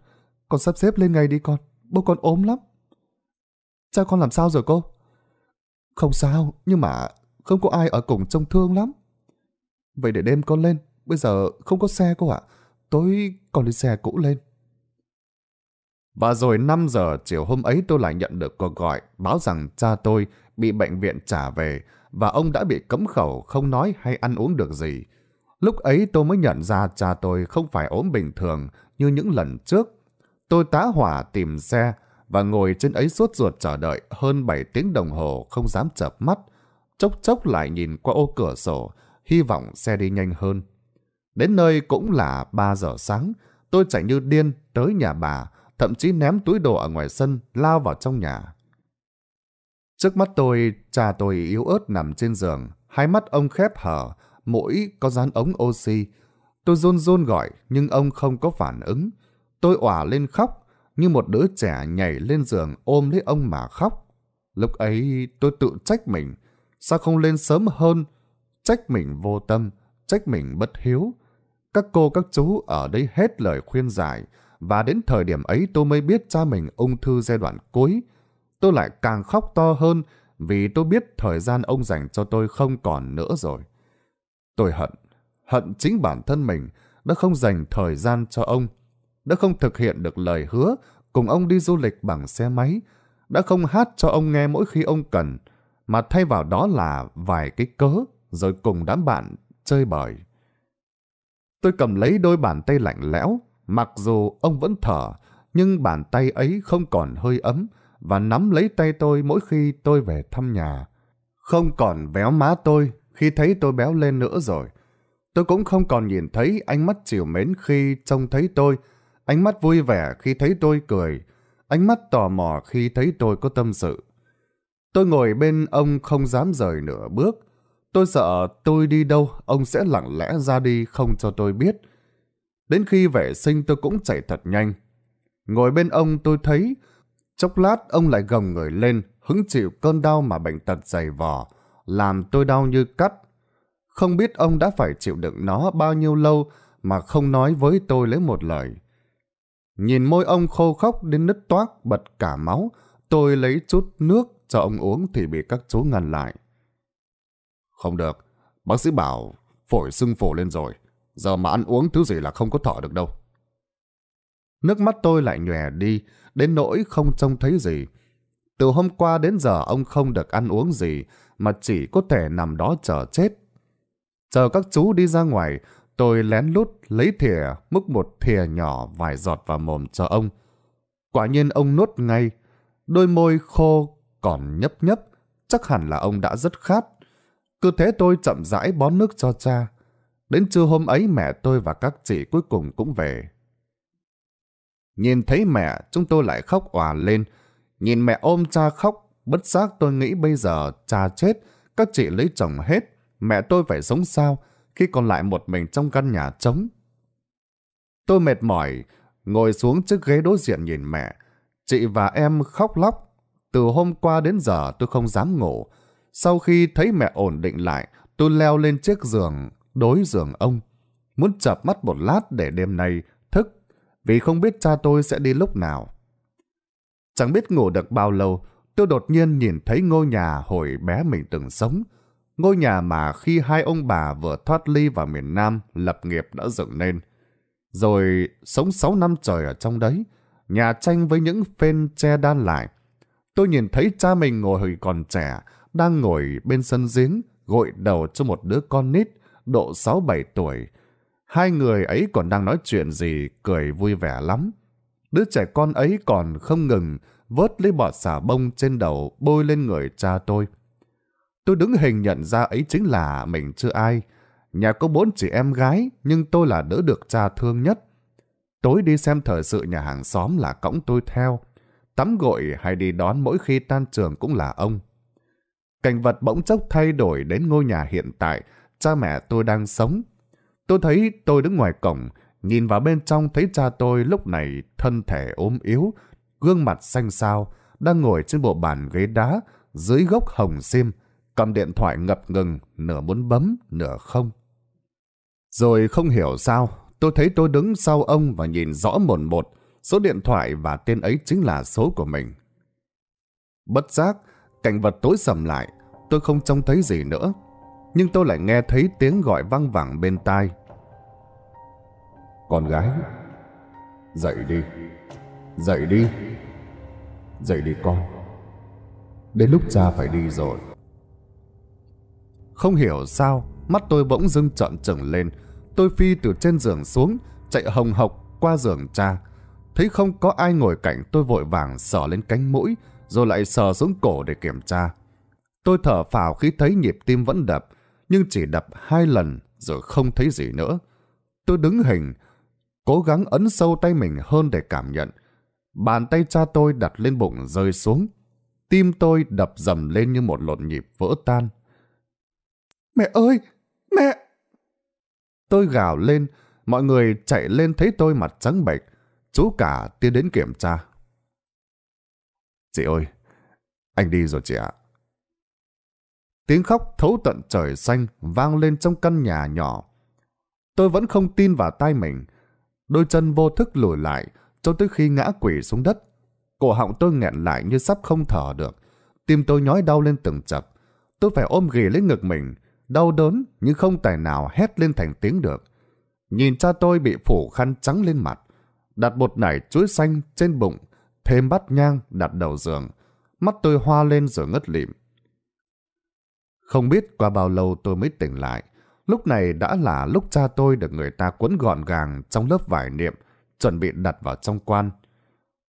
con sắp xếp lên ngay đi con, bố con ốm lắm. Cha con làm sao rồi cô? Không sao, nhưng mà không có ai ở cùng trông thương lắm. Vậy để đêm con lên, bây giờ không có xe cô ạ. Tối con lên xe cũ lên. Và rồi 5 giờ chiều hôm ấy tôi lại nhận được cuộc gọi báo rằng cha tôi bị bệnh viện trả về và ông đã bị cấm khẩu không nói hay ăn uống được gì. Lúc ấy tôi mới nhận ra cha tôi không phải ốm bình thường như những lần trước. Tôi tá hỏa tìm xe và ngồi trên ấy suốt ruột chờ đợi hơn 7 tiếng đồng hồ không dám chợp mắt. Chốc chốc lại nhìn qua ô cửa sổ hy vọng xe đi nhanh hơn. Đến nơi cũng là 3 giờ sáng, tôi chạy như điên tới nhà bà, thậm chí ném túi đồ ở ngoài sân, lao vào trong nhà. Trước mắt tôi, cha tôi yếu ớt nằm trên giường, hai mắt ông khép hở, mũi có dán ống oxy. Tôi run run gọi, nhưng ông không có phản ứng. Tôi òa lên khóc, như một đứa trẻ nhảy lên giường ôm lấy ông mà khóc. Lúc ấy tôi tự trách mình, sao không lên sớm hơn, trách mình vô tâm, trách mình bất hiếu. Các cô các chú ở đây hết lời khuyên giải, và đến thời điểm ấy tôi mới biết cha mình ung thư giai đoạn cuối. Tôi lại càng khóc to hơn vì tôi biết thời gian ông dành cho tôi không còn nữa rồi. Tôi hận, hận chính bản thân mình đã không dành thời gian cho ông, đã không thực hiện được lời hứa cùng ông đi du lịch bằng xe máy, đã không hát cho ông nghe mỗi khi ông cần, mà thay vào đó là vài cái cớ rồi cùng đám bạn chơi bời. Tôi cầm lấy đôi bàn tay lạnh lẽo, mặc dù ông vẫn thở, nhưng bàn tay ấy không còn hơi ấm và nắm lấy tay tôi mỗi khi tôi về thăm nhà. Không còn béo má tôi khi thấy tôi béo lên nữa rồi. Tôi cũng không còn nhìn thấy ánh mắt chiều mến khi trông thấy tôi, ánh mắt vui vẻ khi thấy tôi cười, ánh mắt tò mò khi thấy tôi có tâm sự. Tôi ngồi bên ông không dám rời nửa bước, Tôi sợ tôi đi đâu, ông sẽ lặng lẽ ra đi không cho tôi biết. Đến khi vệ sinh tôi cũng chạy thật nhanh. Ngồi bên ông tôi thấy, chốc lát ông lại gồng người lên, hứng chịu cơn đau mà bệnh tật dày vò, làm tôi đau như cắt. Không biết ông đã phải chịu đựng nó bao nhiêu lâu mà không nói với tôi lấy một lời. Nhìn môi ông khô khóc đến nứt toát bật cả máu, tôi lấy chút nước cho ông uống thì bị các chú ngăn lại. Không được, bác sĩ bảo phổi sưng phổ lên rồi. Giờ mà ăn uống thứ gì là không có thở được đâu. Nước mắt tôi lại nhòe đi, đến nỗi không trông thấy gì. Từ hôm qua đến giờ ông không được ăn uống gì, mà chỉ có thể nằm đó chờ chết. Chờ các chú đi ra ngoài, tôi lén lút lấy thìa, múc một thìa nhỏ vài giọt vào mồm cho ông. Quả nhiên ông nuốt ngay, đôi môi khô còn nhấp nhấp, chắc hẳn là ông đã rất khát cứ thế tôi chậm rãi bón nước cho cha. Đến trưa hôm ấy mẹ tôi và các chị cuối cùng cũng về. Nhìn thấy mẹ, chúng tôi lại khóc òa lên. Nhìn mẹ ôm cha khóc, bất giác tôi nghĩ bây giờ cha chết, các chị lấy chồng hết, mẹ tôi phải sống sao khi còn lại một mình trong căn nhà trống. Tôi mệt mỏi, ngồi xuống chiếc ghế đối diện nhìn mẹ. Chị và em khóc lóc. Từ hôm qua đến giờ tôi không dám ngủ, sau khi thấy mẹ ổn định lại, tôi leo lên chiếc giường, đối giường ông. Muốn chập mắt một lát để đêm nay thức, vì không biết cha tôi sẽ đi lúc nào. Chẳng biết ngủ được bao lâu, tôi đột nhiên nhìn thấy ngôi nhà hồi bé mình từng sống. Ngôi nhà mà khi hai ông bà vừa thoát ly vào miền Nam, lập nghiệp đã dựng nên. Rồi sống 6 năm trời ở trong đấy, nhà tranh với những phên che đan lại. Tôi nhìn thấy cha mình ngồi hồi còn trẻ, đang ngồi bên sân giếng gội đầu cho một đứa con nít độ 6-7 tuổi. Hai người ấy còn đang nói chuyện gì cười vui vẻ lắm. Đứa trẻ con ấy còn không ngừng vớt lấy bọt xà bông trên đầu bôi lên người cha tôi. Tôi đứng hình nhận ra ấy chính là mình chưa ai. Nhà có bốn chị em gái, nhưng tôi là đỡ được cha thương nhất. Tối đi xem thời sự nhà hàng xóm là cõng tôi theo. Tắm gội hay đi đón mỗi khi tan trường cũng là ông cảnh vật bỗng chốc thay đổi đến ngôi nhà hiện tại, cha mẹ tôi đang sống. Tôi thấy tôi đứng ngoài cổng, nhìn vào bên trong thấy cha tôi lúc này thân thể ốm yếu, gương mặt xanh xao, đang ngồi trên bộ bàn ghế đá, dưới gốc hồng sim, cầm điện thoại ngập ngừng, nửa muốn bấm, nửa không. Rồi không hiểu sao, tôi thấy tôi đứng sau ông và nhìn rõ mồn một, số điện thoại và tên ấy chính là số của mình. Bất giác, Cảnh vật tối sầm lại, tôi không trông thấy gì nữa. Nhưng tôi lại nghe thấy tiếng gọi vang vẳng bên tai. Con gái, dậy đi, dậy đi, dậy đi con. Đến lúc cha phải đi rồi. Không hiểu sao, mắt tôi bỗng dưng trợn trừng lên. Tôi phi từ trên giường xuống, chạy hồng hộc qua giường cha. Thấy không có ai ngồi cạnh tôi vội vàng sỏ lên cánh mũi, rồi lại sờ xuống cổ để kiểm tra. Tôi thở phào khi thấy nhịp tim vẫn đập, nhưng chỉ đập hai lần rồi không thấy gì nữa. Tôi đứng hình, cố gắng ấn sâu tay mình hơn để cảm nhận. Bàn tay cha tôi đặt lên bụng rơi xuống. Tim tôi đập dầm lên như một lộn nhịp vỡ tan. Mẹ ơi! Mẹ! Tôi gào lên, mọi người chạy lên thấy tôi mặt trắng bệch. Chú cả tiến đến kiểm tra, Chị ơi, anh đi rồi chị ạ. Tiếng khóc thấu tận trời xanh vang lên trong căn nhà nhỏ. Tôi vẫn không tin vào tai mình. Đôi chân vô thức lùi lại cho tới khi ngã quỷ xuống đất. Cổ họng tôi nghẹn lại như sắp không thở được. Tim tôi nhói đau lên từng chập. Tôi phải ôm ghì lấy ngực mình. Đau đớn nhưng không tài nào hét lên thành tiếng được. Nhìn cha tôi bị phủ khăn trắng lên mặt. Đặt bột nải chuối xanh trên bụng thêm bát nhang đặt đầu giường. Mắt tôi hoa lên rồi ngất lịm. Không biết qua bao lâu tôi mới tỉnh lại. Lúc này đã là lúc cha tôi được người ta quấn gọn gàng trong lớp vải niệm, chuẩn bị đặt vào trong quan.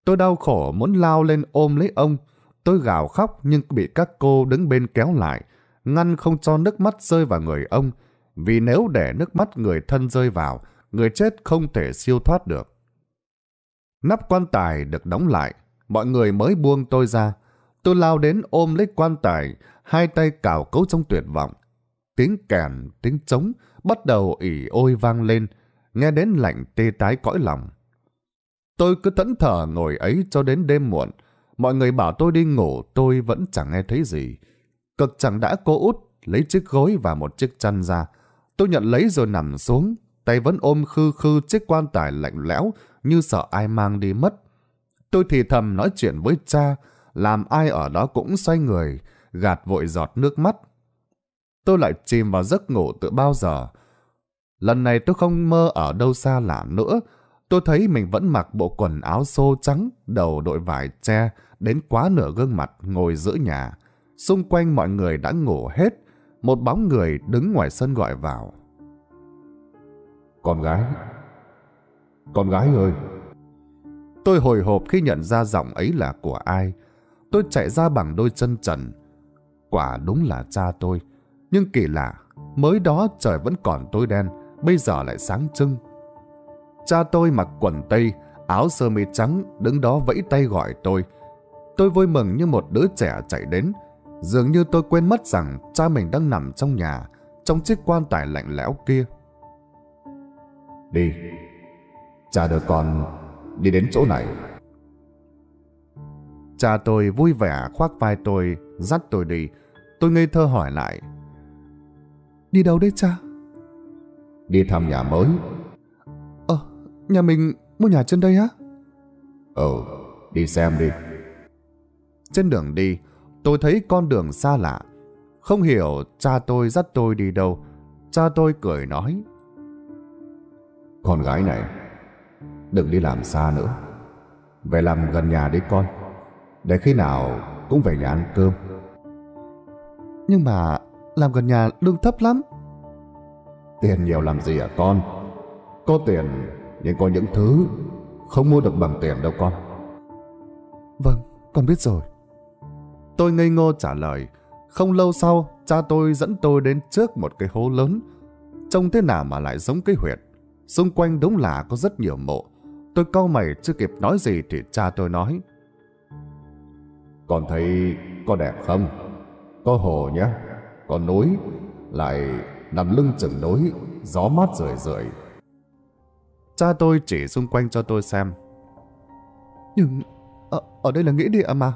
Tôi đau khổ muốn lao lên ôm lấy ông. Tôi gào khóc nhưng bị các cô đứng bên kéo lại, ngăn không cho nước mắt rơi vào người ông. Vì nếu để nước mắt người thân rơi vào, người chết không thể siêu thoát được. Nắp quan tài được đóng lại, mọi người mới buông tôi ra. Tôi lao đến ôm lấy quan tài, hai tay cào cấu trong tuyệt vọng. Tiếng kèn, tiếng trống bắt đầu ỉ ôi vang lên, nghe đến lạnh tê tái cõi lòng. Tôi cứ thẫn thờ ngồi ấy cho đến đêm muộn. Mọi người bảo tôi đi ngủ, tôi vẫn chẳng nghe thấy gì. Cực chẳng đã cô út, lấy chiếc gối và một chiếc chăn ra. Tôi nhận lấy rồi nằm xuống, tay vẫn ôm khư khư chiếc quan tài lạnh lẽo như sợ ai mang đi mất. Tôi thì thầm nói chuyện với cha, làm ai ở đó cũng xoay người, gạt vội giọt nước mắt. Tôi lại chìm vào giấc ngủ từ bao giờ. Lần này tôi không mơ ở đâu xa lạ nữa. Tôi thấy mình vẫn mặc bộ quần áo xô trắng, đầu đội vải tre, đến quá nửa gương mặt ngồi giữa nhà. Xung quanh mọi người đã ngủ hết, một bóng người đứng ngoài sân gọi vào. Con gái Con gái ơi Tôi hồi hộp khi nhận ra giọng ấy là của ai Tôi chạy ra bằng đôi chân trần Quả đúng là cha tôi Nhưng kỳ lạ Mới đó trời vẫn còn tối đen Bây giờ lại sáng trưng Cha tôi mặc quần tây Áo sơ mi trắng Đứng đó vẫy tay gọi tôi Tôi vui mừng như một đứa trẻ chạy đến Dường như tôi quên mất rằng Cha mình đang nằm trong nhà Trong chiếc quan tài lạnh lẽo kia Đi, cha đưa con đi đến chỗ này. Cha tôi vui vẻ khoác vai tôi, dắt tôi đi. Tôi ngây thơ hỏi lại. Đi đâu đấy cha? Đi thăm nhà mới. Ờ, nhà mình mua nhà trên đây á? ờ đi xem đi. Trên đường đi, tôi thấy con đường xa lạ. Không hiểu cha tôi dắt tôi đi đâu. Cha tôi cười nói. Con gái này, đừng đi làm xa nữa. Về làm gần nhà đi con, để khi nào cũng về nhà ăn cơm. Nhưng mà làm gần nhà lương thấp lắm. Tiền nhiều làm gì à, con? Có tiền nhưng có những thứ không mua được bằng tiền đâu con. Vâng, con biết rồi. Tôi ngây ngô trả lời. Không lâu sau, cha tôi dẫn tôi đến trước một cái hố lớn. Trông thế nào mà lại giống cái huyệt. Xung quanh đúng là có rất nhiều mộ. Tôi câu mày chưa kịp nói gì thì cha tôi nói. Con thấy có đẹp không? Có hồ nhé, có núi, lại nằm lưng chừng núi, gió mát rười rượi. Cha tôi chỉ xung quanh cho tôi xem. Nhưng ở, ở đây là nghĩa địa mà.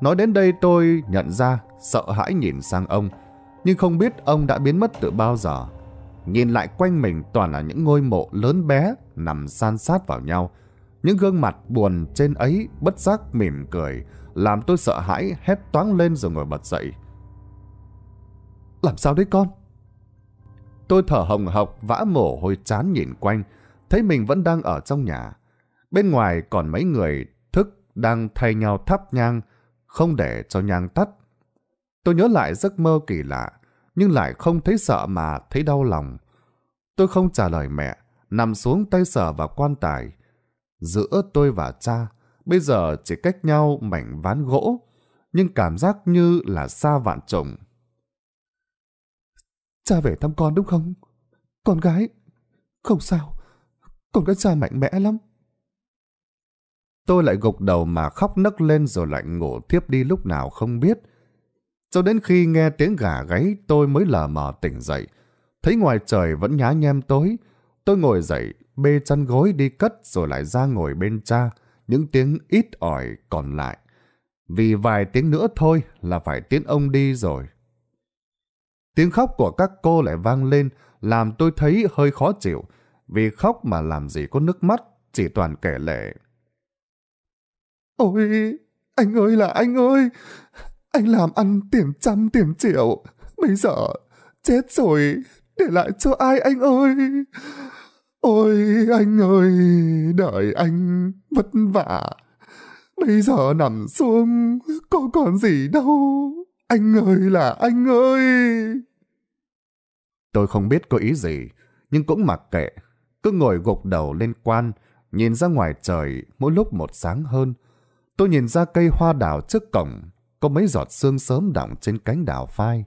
Nói đến đây tôi nhận ra, sợ hãi nhìn sang ông, nhưng không biết ông đã biến mất từ bao giờ nhìn lại quanh mình toàn là những ngôi mộ lớn bé nằm san sát vào nhau. Những gương mặt buồn trên ấy bất giác mỉm cười, làm tôi sợ hãi hét toáng lên rồi ngồi bật dậy. Làm sao đấy con? Tôi thở hồng hộc vã mồ hôi chán nhìn quanh, thấy mình vẫn đang ở trong nhà. Bên ngoài còn mấy người thức đang thay nhau thắp nhang, không để cho nhang tắt. Tôi nhớ lại giấc mơ kỳ lạ, nhưng lại không thấy sợ mà thấy đau lòng. Tôi không trả lời mẹ, nằm xuống tay sờ vào quan tài. Giữa tôi và cha, bây giờ chỉ cách nhau mảnh ván gỗ, nhưng cảm giác như là xa vạn trùng. Cha về thăm con đúng không? Con gái, không sao, con gái cha mạnh mẽ lắm. Tôi lại gục đầu mà khóc nấc lên rồi lại ngủ tiếp đi lúc nào không biết. Cho đến khi nghe tiếng gà gáy tôi mới lờ mờ tỉnh dậy. Thấy ngoài trời vẫn nhá nhem tối. Tôi ngồi dậy, bê chăn gối đi cất rồi lại ra ngồi bên cha. Những tiếng ít ỏi còn lại. Vì vài tiếng nữa thôi là phải tiến ông đi rồi. Tiếng khóc của các cô lại vang lên làm tôi thấy hơi khó chịu. Vì khóc mà làm gì có nước mắt, chỉ toàn kể lệ. Ôi, anh ơi là anh ơi, anh làm ăn tiền trăm tiền triệu, bây giờ chết rồi, để lại cho ai anh ơi? Ôi anh ơi, đời anh vất vả. Bây giờ nằm xuống, có còn gì đâu. Anh ơi là anh ơi. Tôi không biết có ý gì, nhưng cũng mặc kệ. Cứ ngồi gục đầu lên quan, nhìn ra ngoài trời mỗi lúc một sáng hơn. Tôi nhìn ra cây hoa đào trước cổng, có mấy giọt sương sớm đọng trên cánh đảo phai.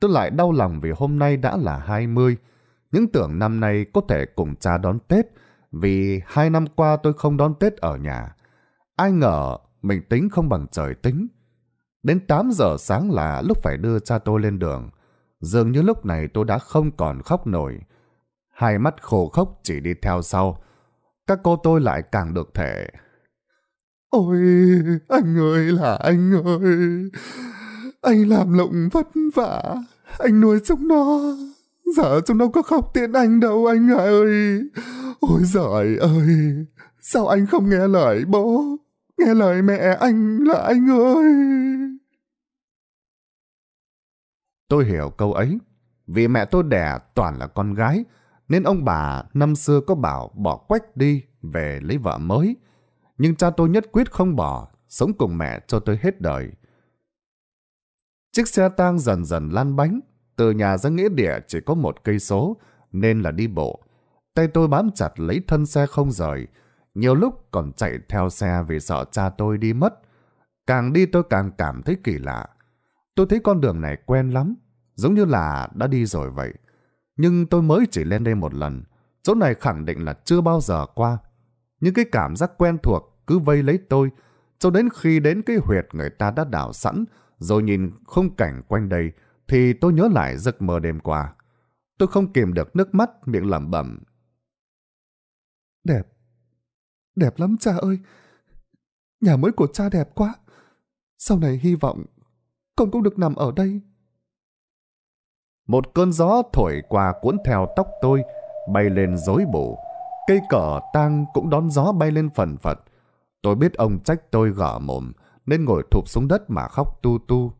Tôi lại đau lòng vì hôm nay đã là 20, những tưởng năm nay có thể cùng cha đón Tết, vì hai năm qua tôi không đón Tết ở nhà. Ai ngờ mình tính không bằng trời tính. Đến 8 giờ sáng là lúc phải đưa cha tôi lên đường. Dường như lúc này tôi đã không còn khóc nổi. Hai mắt khổ khóc chỉ đi theo sau. Các cô tôi lại càng được thể Ôi, anh ơi là anh ơi, anh làm lộng vất vả, anh nuôi chúng nó. Giờ chúng nó có khóc tiện anh đâu anh ơi. Ôi giời ơi, sao anh không nghe lời bố, nghe lời mẹ anh là anh ơi. Tôi hiểu câu ấy, vì mẹ tôi đẻ toàn là con gái, nên ông bà năm xưa có bảo bỏ quách đi về lấy vợ mới nhưng cha tôi nhất quyết không bỏ, sống cùng mẹ cho tới hết đời. Chiếc xe tang dần dần lan bánh, từ nhà ra nghĩa địa chỉ có một cây số, nên là đi bộ. Tay tôi bám chặt lấy thân xe không rời, nhiều lúc còn chạy theo xe vì sợ cha tôi đi mất. Càng đi tôi càng cảm thấy kỳ lạ. Tôi thấy con đường này quen lắm, giống như là đã đi rồi vậy. Nhưng tôi mới chỉ lên đây một lần, chỗ này khẳng định là chưa bao giờ qua. Những cái cảm giác quen thuộc cứ vây lấy tôi, cho đến khi đến cái huyệt người ta đã đảo sẵn, rồi nhìn không cảnh quanh đây, thì tôi nhớ lại giấc mơ đêm qua. Tôi không kìm được nước mắt, miệng lẩm bẩm. Đẹp, đẹp lắm cha ơi. Nhà mới của cha đẹp quá. Sau này hy vọng con cũng được nằm ở đây. Một cơn gió thổi qua cuốn theo tóc tôi, bay lên rối bù. Cây cỏ tang cũng đón gió bay lên phần phật. Tôi biết ông trách tôi gở mồm, nên ngồi thụp xuống đất mà khóc tu tu.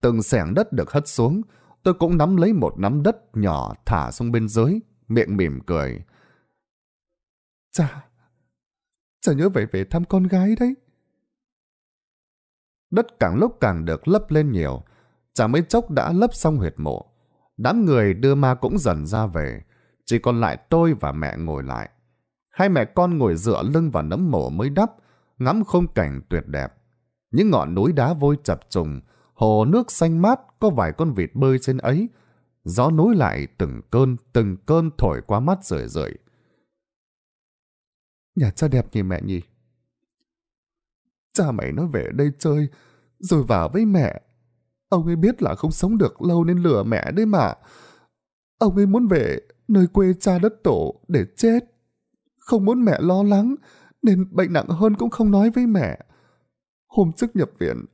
Từng sẻng đất được hất xuống, tôi cũng nắm lấy một nắm đất nhỏ thả xuống bên dưới, miệng mỉm cười. Chà, chả nhớ về về thăm con gái đấy. Đất càng lúc càng được lấp lên nhiều, chả mấy chốc đã lấp xong huyệt mộ. Đám người đưa ma cũng dần ra về, chỉ còn lại tôi và mẹ ngồi lại. Hai mẹ con ngồi dựa lưng vào nấm mồ mới đắp, ngắm khung cảnh tuyệt đẹp. Những ngọn núi đá vôi chập trùng, hồ nước xanh mát, có vài con vịt bơi trên ấy. Gió núi lại từng cơn, từng cơn thổi qua mắt rời rời. Nhà cha đẹp nhỉ mẹ nhỉ? Cha mày nói về đây chơi, rồi vào với mẹ. Ông ấy biết là không sống được lâu nên lừa mẹ đấy mà. Ông ấy muốn về nơi quê cha đất tổ để chết không muốn mẹ lo lắng, nên bệnh nặng hơn cũng không nói với mẹ. Hôm trước nhập viện,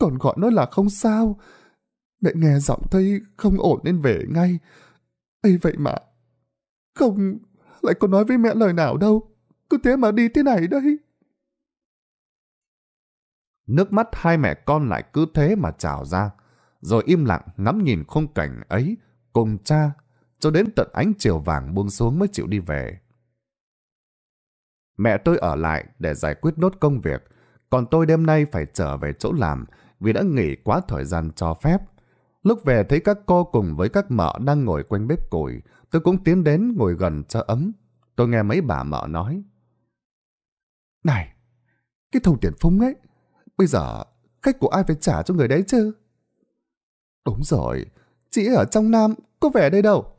còn gọi nó là không sao. Mẹ nghe giọng thấy không ổn nên về ngay. ấy vậy mà, không lại có nói với mẹ lời nào đâu. Cứ thế mà đi thế này đấy. Nước mắt hai mẹ con lại cứ thế mà trào ra, rồi im lặng ngắm nhìn khung cảnh ấy cùng cha, cho đến tận ánh chiều vàng buông xuống mới chịu đi về mẹ tôi ở lại để giải quyết nốt công việc, còn tôi đêm nay phải trở về chỗ làm vì đã nghỉ quá thời gian cho phép. Lúc về thấy các cô cùng với các mợ đang ngồi quanh bếp củi, tôi cũng tiến đến ngồi gần cho ấm. Tôi nghe mấy bà mợ nói. Này, cái thùng tiền phung ấy, bây giờ khách của ai phải trả cho người đấy chứ? Đúng rồi, chị ở trong Nam, có về đây đâu.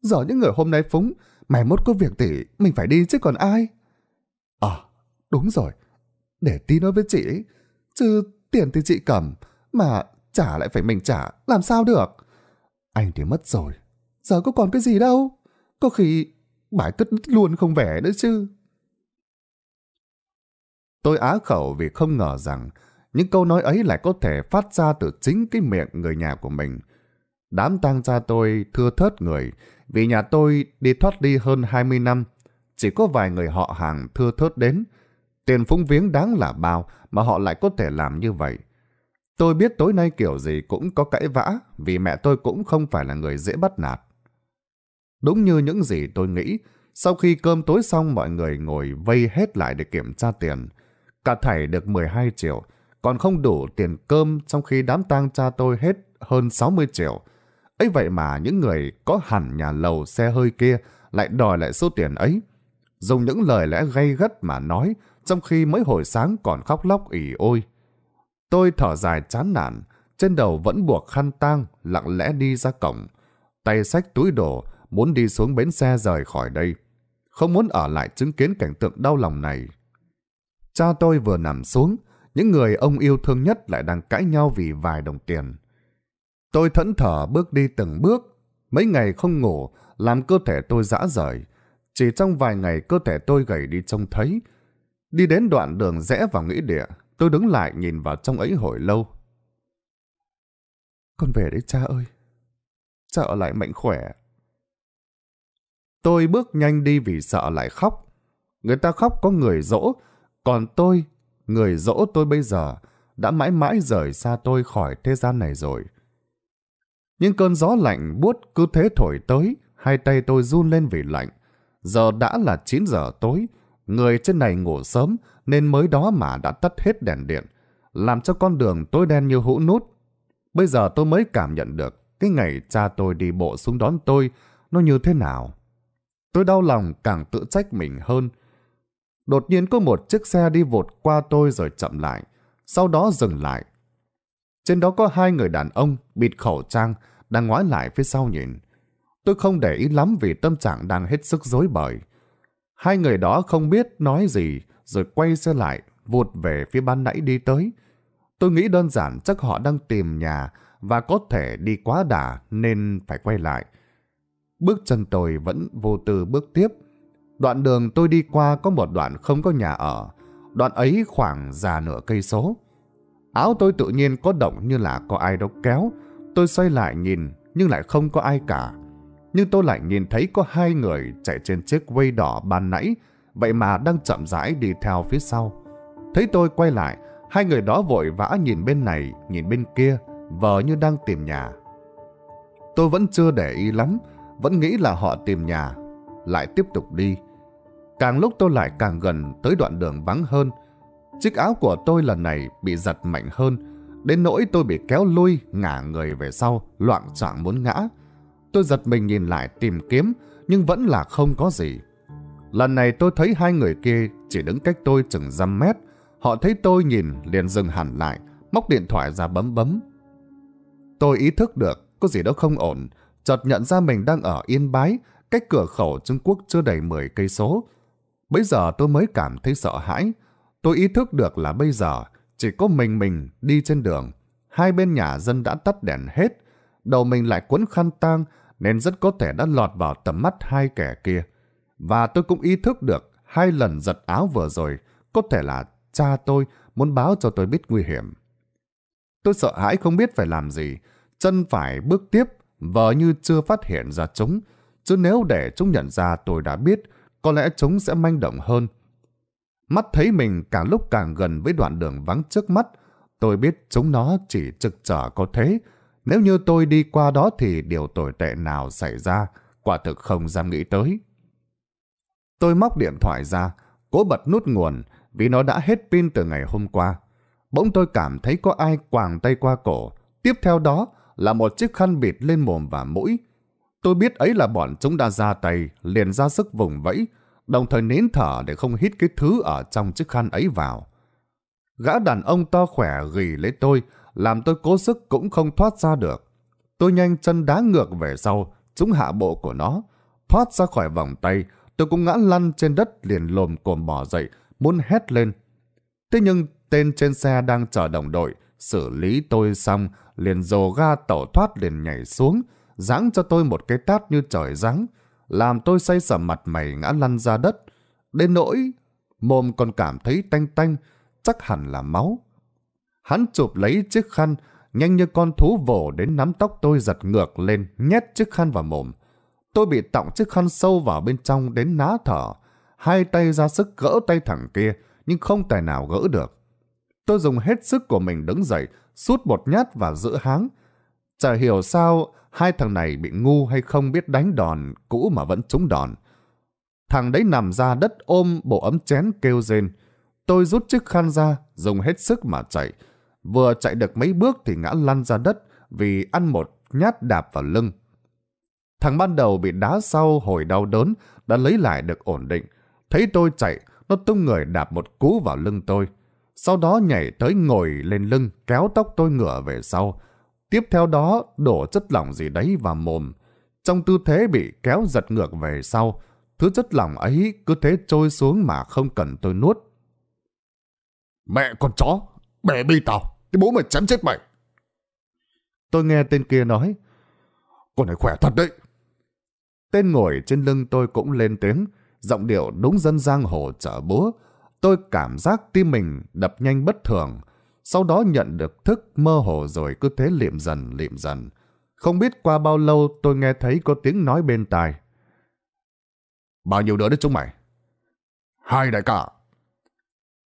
Giờ những người hôm nay phúng, mày mốt có việc thì mình phải đi chứ còn ai? Đúng rồi, để tí nói với chị ấy. Chứ tiền thì chị cầm, mà trả lại phải mình trả, làm sao được? Anh thì mất rồi, giờ có còn cái gì đâu. Có khi bãi cất luôn không về nữa chứ. Tôi á khẩu vì không ngờ rằng những câu nói ấy lại có thể phát ra từ chính cái miệng người nhà của mình. Đám tang cha tôi thưa thớt người vì nhà tôi đi thoát đi hơn 20 năm. Chỉ có vài người họ hàng thưa thớt đến, Tiền phúng viếng đáng là bao mà họ lại có thể làm như vậy. Tôi biết tối nay kiểu gì cũng có cãi vã vì mẹ tôi cũng không phải là người dễ bắt nạt. Đúng như những gì tôi nghĩ, sau khi cơm tối xong mọi người ngồi vây hết lại để kiểm tra tiền. Cả thảy được 12 triệu, còn không đủ tiền cơm trong khi đám tang cha tôi hết hơn 60 triệu. ấy vậy mà những người có hẳn nhà lầu xe hơi kia lại đòi lại số tiền ấy. Dùng những lời lẽ gay gắt mà nói trong khi mới hồi sáng còn khóc lóc ỉ ôi. Tôi thở dài chán nản, trên đầu vẫn buộc khăn tang, lặng lẽ đi ra cổng. Tay sách túi đồ, muốn đi xuống bến xe rời khỏi đây. Không muốn ở lại chứng kiến cảnh tượng đau lòng này. Cha tôi vừa nằm xuống, những người ông yêu thương nhất lại đang cãi nhau vì vài đồng tiền. Tôi thẫn thờ bước đi từng bước, mấy ngày không ngủ, làm cơ thể tôi dã rời. Chỉ trong vài ngày cơ thể tôi gầy đi trông thấy, Đi đến đoạn đường rẽ vào nghĩa địa, tôi đứng lại nhìn vào trong ấy hồi lâu. Con về đấy cha ơi. Cha ở lại mạnh khỏe. Tôi bước nhanh đi vì sợ lại khóc. Người ta khóc có người dỗ, còn tôi, người dỗ tôi bây giờ, đã mãi mãi rời xa tôi khỏi thế gian này rồi. Những cơn gió lạnh buốt cứ thế thổi tới, hai tay tôi run lên vì lạnh. Giờ đã là 9 giờ tối, Người trên này ngủ sớm nên mới đó mà đã tắt hết đèn điện, làm cho con đường tối đen như hũ nút. Bây giờ tôi mới cảm nhận được cái ngày cha tôi đi bộ xuống đón tôi nó như thế nào. Tôi đau lòng càng tự trách mình hơn. Đột nhiên có một chiếc xe đi vụt qua tôi rồi chậm lại, sau đó dừng lại. Trên đó có hai người đàn ông bịt khẩu trang đang ngoái lại phía sau nhìn. Tôi không để ý lắm vì tâm trạng đang hết sức rối bời. Hai người đó không biết nói gì, rồi quay xe lại, vụt về phía ban nãy đi tới. Tôi nghĩ đơn giản chắc họ đang tìm nhà và có thể đi quá đà nên phải quay lại. Bước chân tôi vẫn vô tư bước tiếp. Đoạn đường tôi đi qua có một đoạn không có nhà ở, đoạn ấy khoảng già nửa cây số. Áo tôi tự nhiên có động như là có ai đó kéo, tôi xoay lại nhìn nhưng lại không có ai cả nhưng tôi lại nhìn thấy có hai người chạy trên chiếc quay đỏ ban nãy, vậy mà đang chậm rãi đi theo phía sau. Thấy tôi quay lại, hai người đó vội vã nhìn bên này, nhìn bên kia, vờ như đang tìm nhà. Tôi vẫn chưa để ý lắm, vẫn nghĩ là họ tìm nhà, lại tiếp tục đi. Càng lúc tôi lại càng gần tới đoạn đường vắng hơn, chiếc áo của tôi lần này bị giật mạnh hơn, đến nỗi tôi bị kéo lui, ngả người về sau, loạn choạng muốn ngã. Tôi giật mình nhìn lại tìm kiếm, nhưng vẫn là không có gì. Lần này tôi thấy hai người kia chỉ đứng cách tôi chừng dăm mét. Họ thấy tôi nhìn liền dừng hẳn lại, móc điện thoại ra bấm bấm. Tôi ý thức được, có gì đó không ổn. Chợt nhận ra mình đang ở Yên Bái, cách cửa khẩu Trung Quốc chưa đầy 10 cây số. Bây giờ tôi mới cảm thấy sợ hãi. Tôi ý thức được là bây giờ chỉ có mình mình đi trên đường. Hai bên nhà dân đã tắt đèn hết. Đầu mình lại cuốn khăn tang, nên rất có thể đã lọt vào tầm mắt hai kẻ kia. Và tôi cũng ý thức được hai lần giật áo vừa rồi có thể là cha tôi muốn báo cho tôi biết nguy hiểm. Tôi sợ hãi không biết phải làm gì, chân phải bước tiếp, vờ như chưa phát hiện ra chúng, chứ nếu để chúng nhận ra tôi đã biết, có lẽ chúng sẽ manh động hơn. Mắt thấy mình càng lúc càng gần với đoạn đường vắng trước mắt, tôi biết chúng nó chỉ trực trở có thế, nếu như tôi đi qua đó thì điều tồi tệ nào xảy ra, quả thực không dám nghĩ tới. Tôi móc điện thoại ra, cố bật nút nguồn vì nó đã hết pin từ ngày hôm qua. Bỗng tôi cảm thấy có ai quàng tay qua cổ, tiếp theo đó là một chiếc khăn bịt lên mồm và mũi. Tôi biết ấy là bọn chúng đã ra tay, liền ra sức vùng vẫy, đồng thời nín thở để không hít cái thứ ở trong chiếc khăn ấy vào. Gã đàn ông to khỏe gỉ lấy tôi, làm tôi cố sức cũng không thoát ra được. Tôi nhanh chân đá ngược về sau, trúng hạ bộ của nó. Thoát ra khỏi vòng tay, tôi cũng ngã lăn trên đất liền lồm cồm bỏ dậy, muốn hét lên. Thế nhưng tên trên xe đang chờ đồng đội, xử lý tôi xong, liền dồ ga tẩu thoát liền nhảy xuống, giáng cho tôi một cái tát như trời giáng, làm tôi say sầm mặt mày ngã lăn ra đất. Đến nỗi, mồm còn cảm thấy tanh tanh, chắc hẳn là máu. Hắn chụp lấy chiếc khăn, nhanh như con thú vồ đến nắm tóc tôi giật ngược lên, nhét chiếc khăn vào mồm. Tôi bị tọng chiếc khăn sâu vào bên trong đến ná thở. Hai tay ra sức gỡ tay thẳng kia, nhưng không tài nào gỡ được. Tôi dùng hết sức của mình đứng dậy, sút một nhát vào giữa háng. Chả hiểu sao hai thằng này bị ngu hay không biết đánh đòn, cũ mà vẫn trúng đòn. Thằng đấy nằm ra đất ôm bộ ấm chén kêu rên. Tôi rút chiếc khăn ra, dùng hết sức mà chạy vừa chạy được mấy bước thì ngã lăn ra đất vì ăn một nhát đạp vào lưng. Thằng ban đầu bị đá sau hồi đau đớn đã lấy lại được ổn định. Thấy tôi chạy, nó tung người đạp một cú vào lưng tôi. Sau đó nhảy tới ngồi lên lưng, kéo tóc tôi ngửa về sau. Tiếp theo đó đổ chất lỏng gì đấy vào mồm. Trong tư thế bị kéo giật ngược về sau, thứ chất lỏng ấy cứ thế trôi xuống mà không cần tôi nuốt. Mẹ con chó, bẻ bi tao. Thì bố mày chém chết mày. Tôi nghe tên kia nói. Con này khỏe thật đấy. Tên ngồi trên lưng tôi cũng lên tiếng. Giọng điệu đúng dân giang hồ chở búa. Tôi cảm giác tim mình đập nhanh bất thường. Sau đó nhận được thức mơ hồ rồi cứ thế liệm dần liệm dần. Không biết qua bao lâu tôi nghe thấy có tiếng nói bên tai. Bao nhiêu đứa đấy chúng mày? Hai đại cả.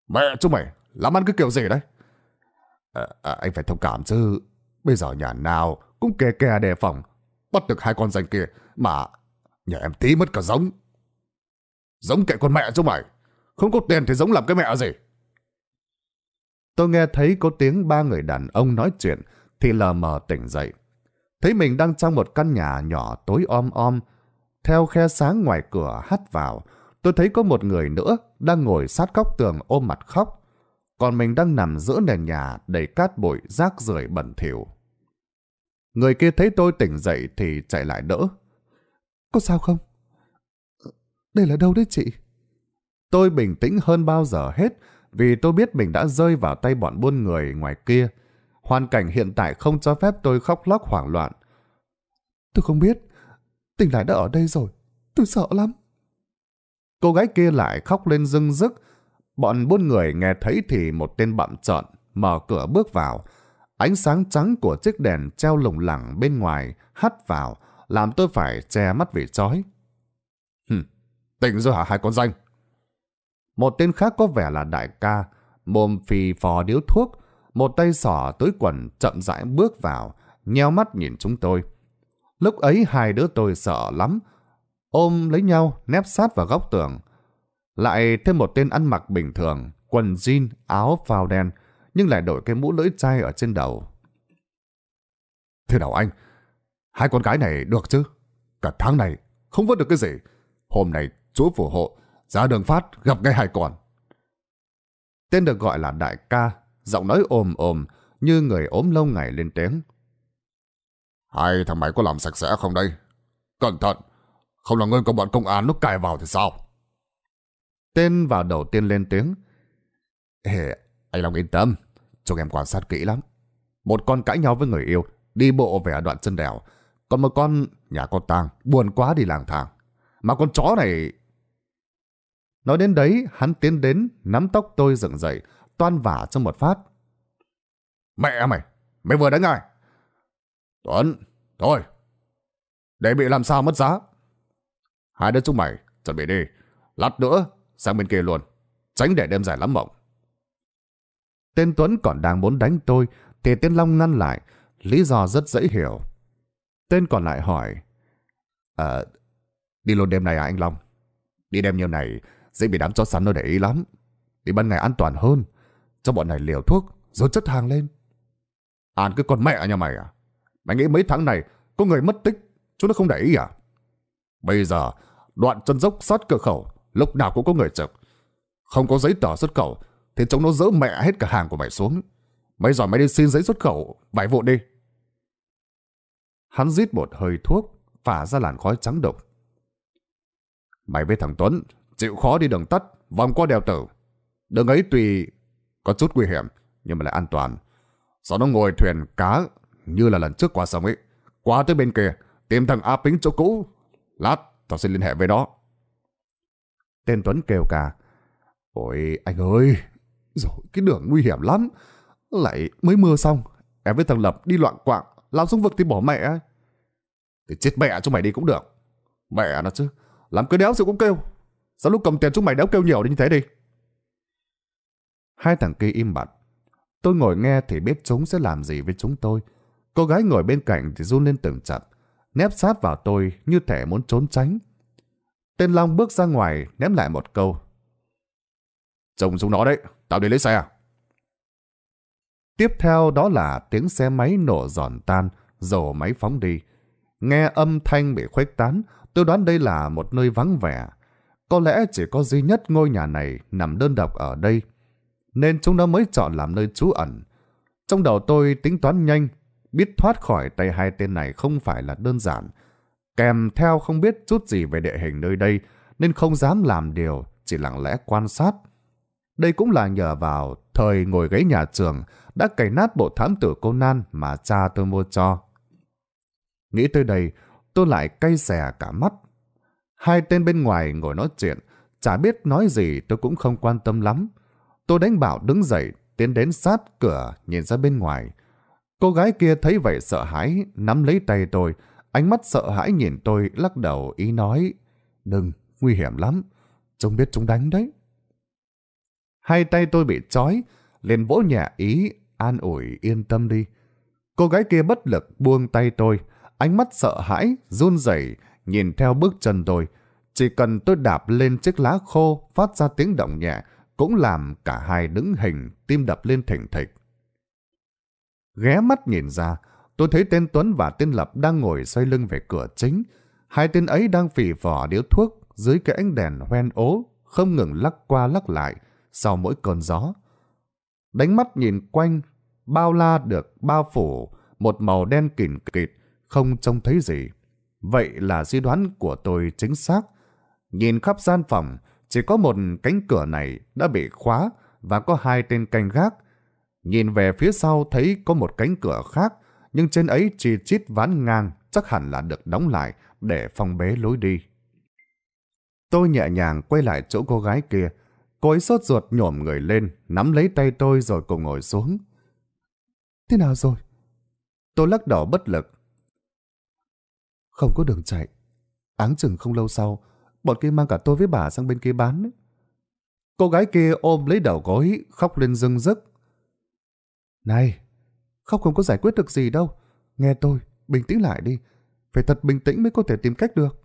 Mẹ chúng mày, làm ăn cái kiểu gì đấy? À, anh phải thông cảm chứ. Bây giờ nhà nào cũng kè kè đề phòng. Bắt được hai con danh kia mà nhà em tí mất cả giống. Giống kệ con mẹ chứ mày. Không có tiền thì giống làm cái mẹ gì. Tôi nghe thấy có tiếng ba người đàn ông nói chuyện thì lờ mờ tỉnh dậy. Thấy mình đang trong một căn nhà nhỏ tối om om. Theo khe sáng ngoài cửa hắt vào, tôi thấy có một người nữa đang ngồi sát góc tường ôm mặt khóc còn mình đang nằm giữa nền nhà đầy cát bụi, rác rưởi bẩn thỉu. Người kia thấy tôi tỉnh dậy thì chạy lại đỡ. Có sao không? Đây là đâu đấy chị? Tôi bình tĩnh hơn bao giờ hết vì tôi biết mình đã rơi vào tay bọn buôn người ngoài kia. Hoàn cảnh hiện tại không cho phép tôi khóc lóc hoảng loạn. Tôi không biết. tỉnh lại đã ở đây rồi. Tôi sợ lắm. Cô gái kia lại khóc lên rưng rức Bọn buôn người nghe thấy thì một tên bậm trợn, mở cửa bước vào. Ánh sáng trắng của chiếc đèn treo lồng lẳng bên ngoài, hắt vào, làm tôi phải che mắt vì chói. Hừm, tỉnh rồi hả hai con danh? Một tên khác có vẻ là đại ca, mồm phì phò điếu thuốc, một tay sỏ túi quần chậm rãi bước vào, nheo mắt nhìn chúng tôi. Lúc ấy hai đứa tôi sợ lắm, ôm lấy nhau, nép sát vào góc tường. Lại thêm một tên ăn mặc bình thường, quần jean, áo phao đen, nhưng lại đổi cái mũ lưỡi chai ở trên đầu. Thế nào anh, hai con gái này được chứ? Cả tháng này không vớt được cái gì. Hôm nay chú phù hộ, ra đường phát gặp ngay hai con. Tên được gọi là đại ca, giọng nói ồm ồm như người ốm lâu ngày lên tiếng. Hai thằng mày có làm sạch sẽ không đây? Cẩn thận, không là ngươi có bọn công an lúc cài vào thì sao? Tên vào đầu tiên lên tiếng. Ê, anh Long yên tâm, chúng em quan sát kỹ lắm. Một con cãi nhau với người yêu, đi bộ về đoạn chân đèo. Còn một con nhà con tang, buồn quá đi lang thang. Mà con chó này... Nói đến đấy, hắn tiến đến, nắm tóc tôi dựng dậy, toan vả trong một phát. Mẹ mày, mày vừa đánh ai? Tuấn, thôi, để bị làm sao mất giá. Hai đứa chúng mày, chuẩn bị đi. Lát nữa, sang bên kia luôn. Tránh để đêm dài lắm mộng. Tên Tuấn còn đang muốn đánh tôi thì Tiên Long ngăn lại. Lý do rất dễ hiểu. Tên còn lại hỏi. Ờ, đi luôn đêm này à anh Long? Đi đêm như này dễ bị đám chó sắn nó để ý lắm. Đi ban ngày an toàn hơn. Cho bọn này liều thuốc rồi chất hàng lên. An cứ con mẹ nhà mày à? Mày nghĩ mấy tháng này có người mất tích chúng nó không để ý à? Bây giờ đoạn chân dốc sát cửa khẩu lúc nào cũng có người trực. Không có giấy tờ xuất khẩu, thì chúng nó dỡ mẹ hết cả hàng của mày xuống. Mày giỏi mày đi xin giấy xuất khẩu, vải vụn đi. Hắn rít một hơi thuốc, phả ra làn khói trắng độc. Mày với thằng Tuấn, chịu khó đi đường tắt, vòng qua đèo tử. Đường ấy tùy có chút nguy hiểm, nhưng mà lại an toàn. Sau nó ngồi thuyền cá như là lần trước qua sông ấy. Qua tới bên kia, tìm thằng A Pính chỗ cũ. Lát, tao sẽ liên hệ với nó. Tên Tuấn kêu cả. Ôi anh ơi, rồi cái đường nguy hiểm lắm. Lại mới mưa xong, em với thằng Lập đi loạn quạng, lao xuống vực thì bỏ mẹ Thì chết mẹ cho mày đi cũng được. Mẹ nó chứ, làm cứ đéo sự cũng kêu. Sao lúc cầm tiền chúng mày đéo kêu nhiều đến như thế đi. Hai thằng kia im bặt. Tôi ngồi nghe thì biết chúng sẽ làm gì với chúng tôi. Cô gái ngồi bên cạnh thì run lên từng chặt, nép sát vào tôi như thể muốn trốn tránh. Tên Long bước ra ngoài ném lại một câu. Trông chúng nó đấy, tao đi lấy xe à? Tiếp theo đó là tiếng xe máy nổ giòn tan, dầu máy phóng đi. Nghe âm thanh bị khuếch tán, tôi đoán đây là một nơi vắng vẻ. Có lẽ chỉ có duy nhất ngôi nhà này nằm đơn độc ở đây, nên chúng nó mới chọn làm nơi trú ẩn. Trong đầu tôi tính toán nhanh, biết thoát khỏi tay hai tên này không phải là đơn giản, kèm theo không biết chút gì về địa hình nơi đây, nên không dám làm điều, chỉ lặng lẽ quan sát. Đây cũng là nhờ vào thời ngồi ghế nhà trường đã cày nát bộ thám tử Conan mà cha tôi mua cho. Nghĩ tới đây, tôi lại cay xè cả mắt. Hai tên bên ngoài ngồi nói chuyện, chả biết nói gì tôi cũng không quan tâm lắm. Tôi đánh bảo đứng dậy, tiến đến sát cửa, nhìn ra bên ngoài. Cô gái kia thấy vậy sợ hãi, nắm lấy tay tôi, ánh mắt sợ hãi nhìn tôi lắc đầu ý nói, đừng, nguy hiểm lắm, chúng biết chúng đánh đấy. Hai tay tôi bị trói, liền vỗ nhẹ ý, an ủi yên tâm đi. Cô gái kia bất lực buông tay tôi, ánh mắt sợ hãi, run rẩy nhìn theo bước chân tôi. Chỉ cần tôi đạp lên chiếc lá khô phát ra tiếng động nhẹ, cũng làm cả hai đứng hình, tim đập lên thình thịch. Ghé mắt nhìn ra, Tôi thấy tên Tuấn và tên Lập đang ngồi xoay lưng về cửa chính. Hai tên ấy đang phỉ vỏ điếu thuốc dưới cái ánh đèn hoen ố, không ngừng lắc qua lắc lại sau mỗi cơn gió. Đánh mắt nhìn quanh, bao la được bao phủ, một màu đen kỉn kịt, không trông thấy gì. Vậy là suy đoán của tôi chính xác. Nhìn khắp gian phòng, chỉ có một cánh cửa này đã bị khóa và có hai tên canh gác. Nhìn về phía sau thấy có một cánh cửa khác, nhưng trên ấy chỉ chít ván ngang, chắc hẳn là được đóng lại để phong bế lối đi. Tôi nhẹ nhàng quay lại chỗ cô gái kia. Cô ấy sốt ruột nhổm người lên, nắm lấy tay tôi rồi cùng ngồi xuống. Thế nào rồi? Tôi lắc đầu bất lực. Không có đường chạy. Áng chừng không lâu sau, bọn kia mang cả tôi với bà sang bên kia bán. Cô gái kia ôm lấy đầu gối, khóc lên rưng rức. Này, khóc không có giải quyết được gì đâu. Nghe tôi, bình tĩnh lại đi. Phải thật bình tĩnh mới có thể tìm cách được.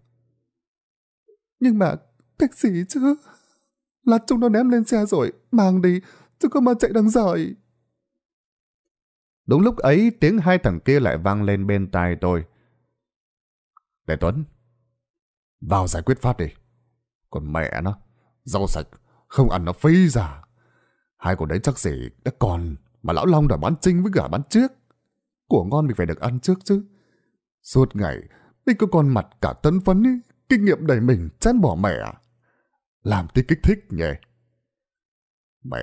Nhưng mà, cách gì chứ? Lát chúng nó ném lên xe rồi, mang đi, chứ có mà chạy đằng giỏi. Đúng lúc ấy, tiếng hai thằng kia lại vang lên bên tai tôi. đại Tuấn, vào giải quyết phát đi. Còn mẹ nó, rau sạch, không ăn nó phí giả. Hai con đấy chắc gì đã còn mà lão Long đòi bán trinh với cả bán trước. Của ngon mình phải được ăn trước chứ. Suốt ngày, mình có con mặt cả tấn phấn ý, kinh nghiệm đầy mình chán bỏ mẹ. Làm tí kích thích nhỉ. Mẹ,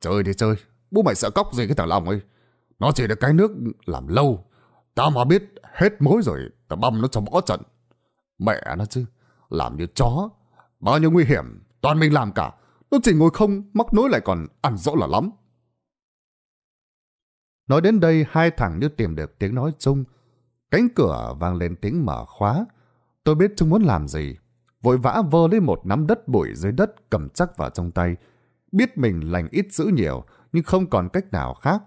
chơi đi chơi. Bố mày sợ cóc gì cái thằng Long ấy. Nó chỉ được cái nước làm lâu. Tao mà biết hết mối rồi, tao băm nó cho bỏ trận. Mẹ nó chứ, làm như chó. Bao nhiêu nguy hiểm, toàn mình làm cả. Nó chỉ ngồi không, mắc nối lại còn ăn dỗ là lắm. Nói đến đây, hai thằng như tìm được tiếng nói chung. Cánh cửa vang lên tiếng mở khóa. Tôi biết chúng muốn làm gì. Vội vã vơ lấy một nắm đất bụi dưới đất cầm chắc vào trong tay. Biết mình lành ít dữ nhiều, nhưng không còn cách nào khác.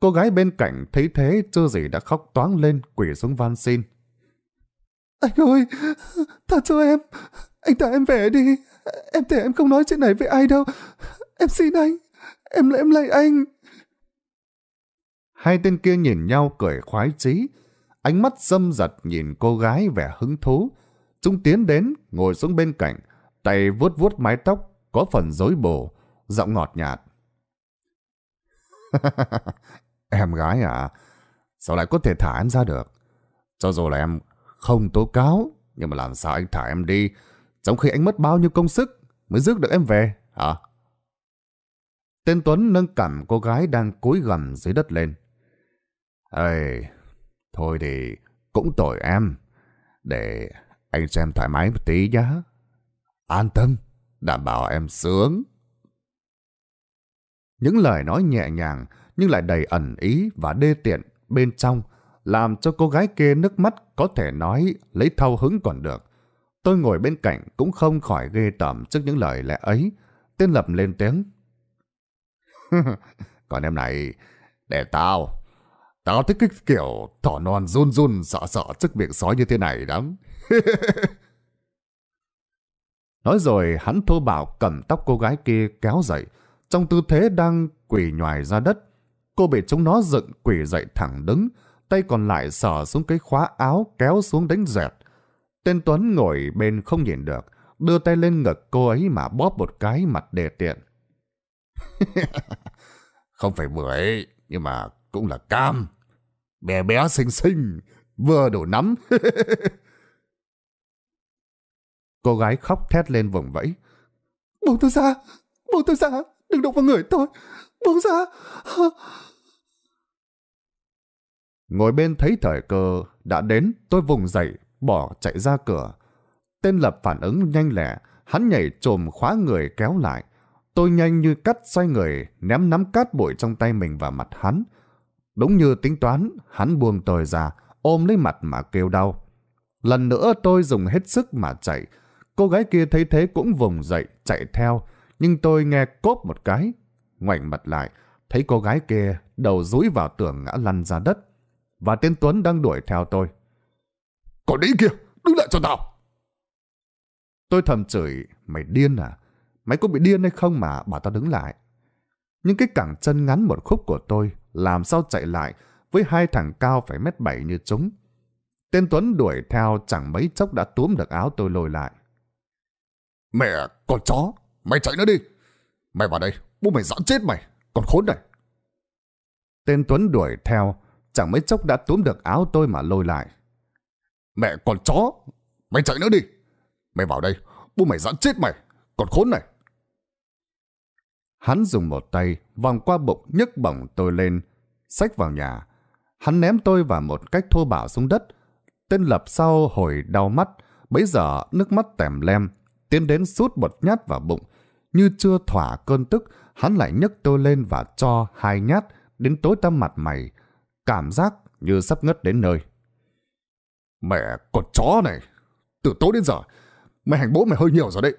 Cô gái bên cạnh thấy thế chưa gì đã khóc toáng lên quỷ xuống van xin. Anh ơi, tha cho em, anh thả em về đi. Em thề em không nói chuyện này với ai đâu. Em xin anh, em em lấy anh. Hai tên kia nhìn nhau cười khoái chí Ánh mắt dâm giật nhìn cô gái vẻ hứng thú. Chúng tiến đến, ngồi xuống bên cạnh, tay vuốt vuốt mái tóc, có phần rối bồ, giọng ngọt nhạt. em gái à, sao lại có thể thả em ra được? Cho dù là em không tố cáo, nhưng mà làm sao anh thả em đi, trong khi anh mất bao nhiêu công sức mới rước được em về, hả? Tên Tuấn nâng cằm cô gái đang cúi gầm dưới đất lên. Ê, thôi thì cũng tội em. Để anh xem thoải mái một tí nhá. An tâm, đảm bảo em sướng. Những lời nói nhẹ nhàng nhưng lại đầy ẩn ý và đê tiện bên trong làm cho cô gái kia nước mắt có thể nói lấy thao hứng còn được. Tôi ngồi bên cạnh cũng không khỏi ghê tởm trước những lời lẽ ấy. tên Lập lên tiếng. còn em này, để tao, Tao thích cái kiểu thỏ non run run sợ sợ trước miệng sói như thế này lắm. Nói rồi hắn thô bạo cầm tóc cô gái kia kéo dậy, trong tư thế đang quỳ nhoài ra đất. Cô bị chúng nó dựng quỳ dậy thẳng đứng, tay còn lại sờ xuống cái khóa áo kéo xuống đánh dẹt. Tên Tuấn ngồi bên không nhìn được, đưa tay lên ngực cô ấy mà bóp một cái mặt đề tiện. không phải bưởi, nhưng mà cũng là cam. Bé bé xinh xinh, vừa đổ nắm. Cô gái khóc thét lên vùng vẫy. Buông tôi ra, buông tôi ra, đừng động vào người tôi, buông ra. Ngồi bên thấy thời cơ đã đến, tôi vùng dậy, bỏ chạy ra cửa. Tên Lập phản ứng nhanh lẹ, hắn nhảy trồm khóa người kéo lại. Tôi nhanh như cắt xoay người, ném nắm cát bụi trong tay mình vào mặt hắn. Đúng như tính toán, hắn buông tôi ra, ôm lấy mặt mà kêu đau. Lần nữa tôi dùng hết sức mà chạy. Cô gái kia thấy thế cũng vùng dậy, chạy theo. Nhưng tôi nghe cốp một cái. Ngoảnh mặt lại, thấy cô gái kia đầu rúi vào tường ngã lăn ra đất. Và tên Tuấn đang đuổi theo tôi. Còn đấy kia, đứng lại cho tao. Tôi thầm chửi, mày điên à? Mày có bị điên hay không mà bảo tao đứng lại? Nhưng cái cẳng chân ngắn một khúc của tôi làm sao chạy lại với hai thằng cao phải mét bảy như chúng. Tên Tuấn đuổi theo chẳng mấy chốc đã túm được áo tôi lôi lại. Mẹ, con chó, mày chạy nữa đi. Mày vào đây, bố mày dã chết mày, con khốn này. Tên Tuấn đuổi theo, chẳng mấy chốc đã túm được áo tôi mà lôi lại. Mẹ, con chó, mày chạy nữa đi. Mày vào đây, bố mày dã chết mày, con khốn này. Hắn dùng một tay vòng qua bụng nhấc bổng tôi lên, xách vào nhà. Hắn ném tôi vào một cách thô bạo xuống đất. Tên lập sau hồi đau mắt, bấy giờ nước mắt tèm lem, tiến đến sút một nhát vào bụng. Như chưa thỏa cơn tức, hắn lại nhấc tôi lên và cho hai nhát đến tối tăm mặt mày. Cảm giác như sắp ngất đến nơi. Mẹ con chó này, từ tối đến giờ, mày hành bố mày hơi nhiều rồi đấy.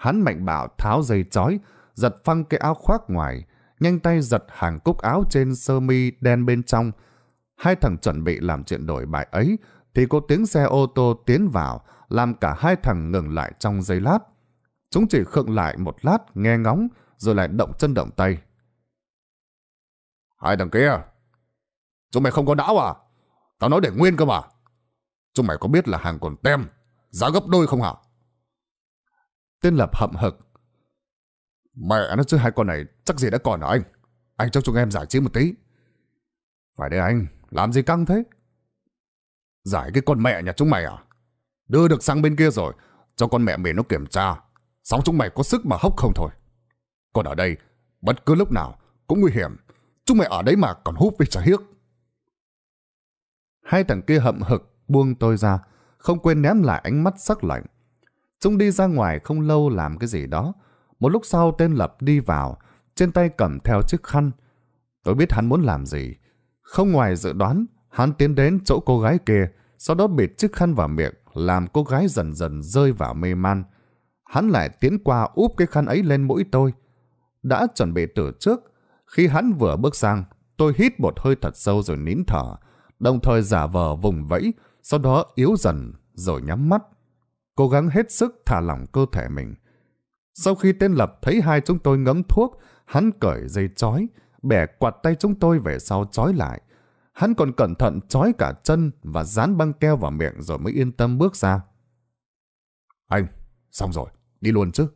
Hắn mạnh bạo tháo dây chói, giật phăng cái áo khoác ngoài, nhanh tay giật hàng cúc áo trên sơ mi đen bên trong. Hai thằng chuẩn bị làm chuyện đổi bài ấy, thì có tiếng xe ô tô tiến vào, làm cả hai thằng ngừng lại trong giây lát. Chúng chỉ khựng lại một lát nghe ngóng, rồi lại động chân động tay. Hai thằng kia, chúng mày không có não à? Tao nói để nguyên cơ mà. Chúng mày có biết là hàng còn tem, giá gấp đôi không hả? Tên Lập hậm hực. Mẹ nó chứ hai con này chắc gì đã còn hả anh? Anh cho chúng em giải trí một tí. Phải đấy anh, làm gì căng thế? Giải cái con mẹ nhà chúng mày à? Đưa được sang bên kia rồi, cho con mẹ mình nó kiểm tra. Xong chúng mày có sức mà hốc không thôi. Còn ở đây, bất cứ lúc nào cũng nguy hiểm. Chúng mày ở đấy mà còn hút với trả hiếc. Hai thằng kia hậm hực buông tôi ra, không quên ném lại ánh mắt sắc lạnh. Trung đi ra ngoài không lâu làm cái gì đó. Một lúc sau tên Lập đi vào, trên tay cầm theo chiếc khăn. Tôi biết hắn muốn làm gì. Không ngoài dự đoán, hắn tiến đến chỗ cô gái kia, sau đó bịt chiếc khăn vào miệng, làm cô gái dần dần rơi vào mê man. Hắn lại tiến qua úp cái khăn ấy lên mũi tôi. Đã chuẩn bị từ trước, khi hắn vừa bước sang, tôi hít một hơi thật sâu rồi nín thở, đồng thời giả vờ vùng vẫy, sau đó yếu dần rồi nhắm mắt cố gắng hết sức thả lỏng cơ thể mình. Sau khi tên Lập thấy hai chúng tôi ngấm thuốc, hắn cởi dây chói, bẻ quạt tay chúng tôi về sau chói lại. Hắn còn cẩn thận chói cả chân và dán băng keo vào miệng rồi mới yên tâm bước ra. Anh, xong rồi, đi luôn chứ.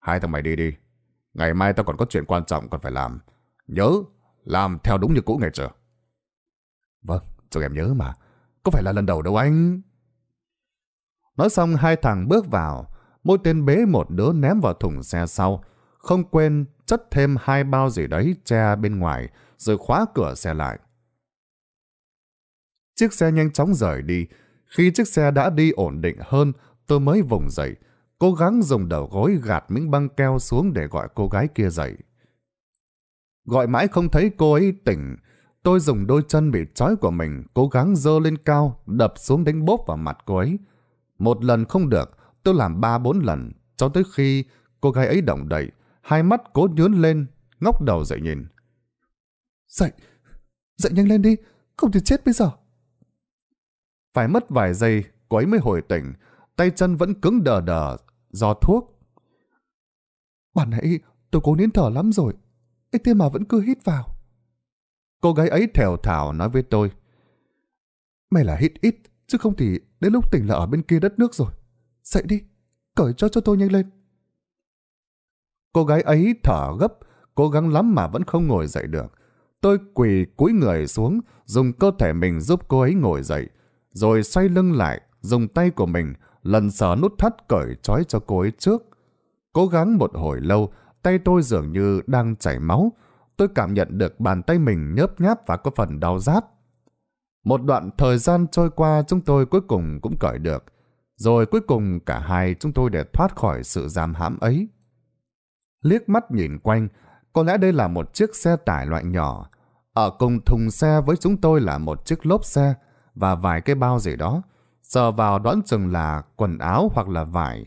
Hai thằng mày đi đi. Ngày mai tao còn có chuyện quan trọng còn phải làm. Nhớ, làm theo đúng như cũ ngày trước. Vâng, chồng em nhớ mà. Có phải là lần đầu đâu anh... Nói xong hai thằng bước vào, mỗi tên bế một đứa ném vào thùng xe sau, không quên chất thêm hai bao gì đấy che bên ngoài, rồi khóa cửa xe lại. Chiếc xe nhanh chóng rời đi, khi chiếc xe đã đi ổn định hơn, tôi mới vùng dậy, cố gắng dùng đầu gối gạt miếng băng keo xuống để gọi cô gái kia dậy. Gọi mãi không thấy cô ấy tỉnh, tôi dùng đôi chân bị trói của mình cố gắng dơ lên cao, đập xuống đánh bốp vào mặt cô ấy. Một lần không được, tôi làm ba bốn lần, cho tới khi cô gái ấy động đậy, hai mắt cố nhướn lên, ngóc đầu dậy nhìn. Dậy, dậy nhanh lên đi, không thì chết bây giờ. Phải mất vài giây, cô ấy mới hồi tỉnh, tay chân vẫn cứng đờ đờ, do thuốc. Bạn nãy tôi cố nín thở lắm rồi, ấy thế mà vẫn cứ hít vào. Cô gái ấy thèo thảo nói với tôi. Mày là hít ít, chứ không thì Đến lúc tỉnh là ở bên kia đất nước rồi. Dậy đi, cởi cho cho tôi nhanh lên. Cô gái ấy thở gấp, cố gắng lắm mà vẫn không ngồi dậy được. Tôi quỳ cúi người xuống, dùng cơ thể mình giúp cô ấy ngồi dậy, rồi xoay lưng lại, dùng tay của mình lần sờ nút thắt cởi trói cho cô ấy trước. Cố gắng một hồi lâu, tay tôi dường như đang chảy máu. Tôi cảm nhận được bàn tay mình nhớp nháp và có phần đau rát. Một đoạn thời gian trôi qua chúng tôi cuối cùng cũng cởi được. Rồi cuối cùng cả hai chúng tôi đều thoát khỏi sự giam hãm ấy. Liếc mắt nhìn quanh, có lẽ đây là một chiếc xe tải loại nhỏ. Ở cùng thùng xe với chúng tôi là một chiếc lốp xe và vài cái bao gì đó. Sờ vào đoán chừng là quần áo hoặc là vải.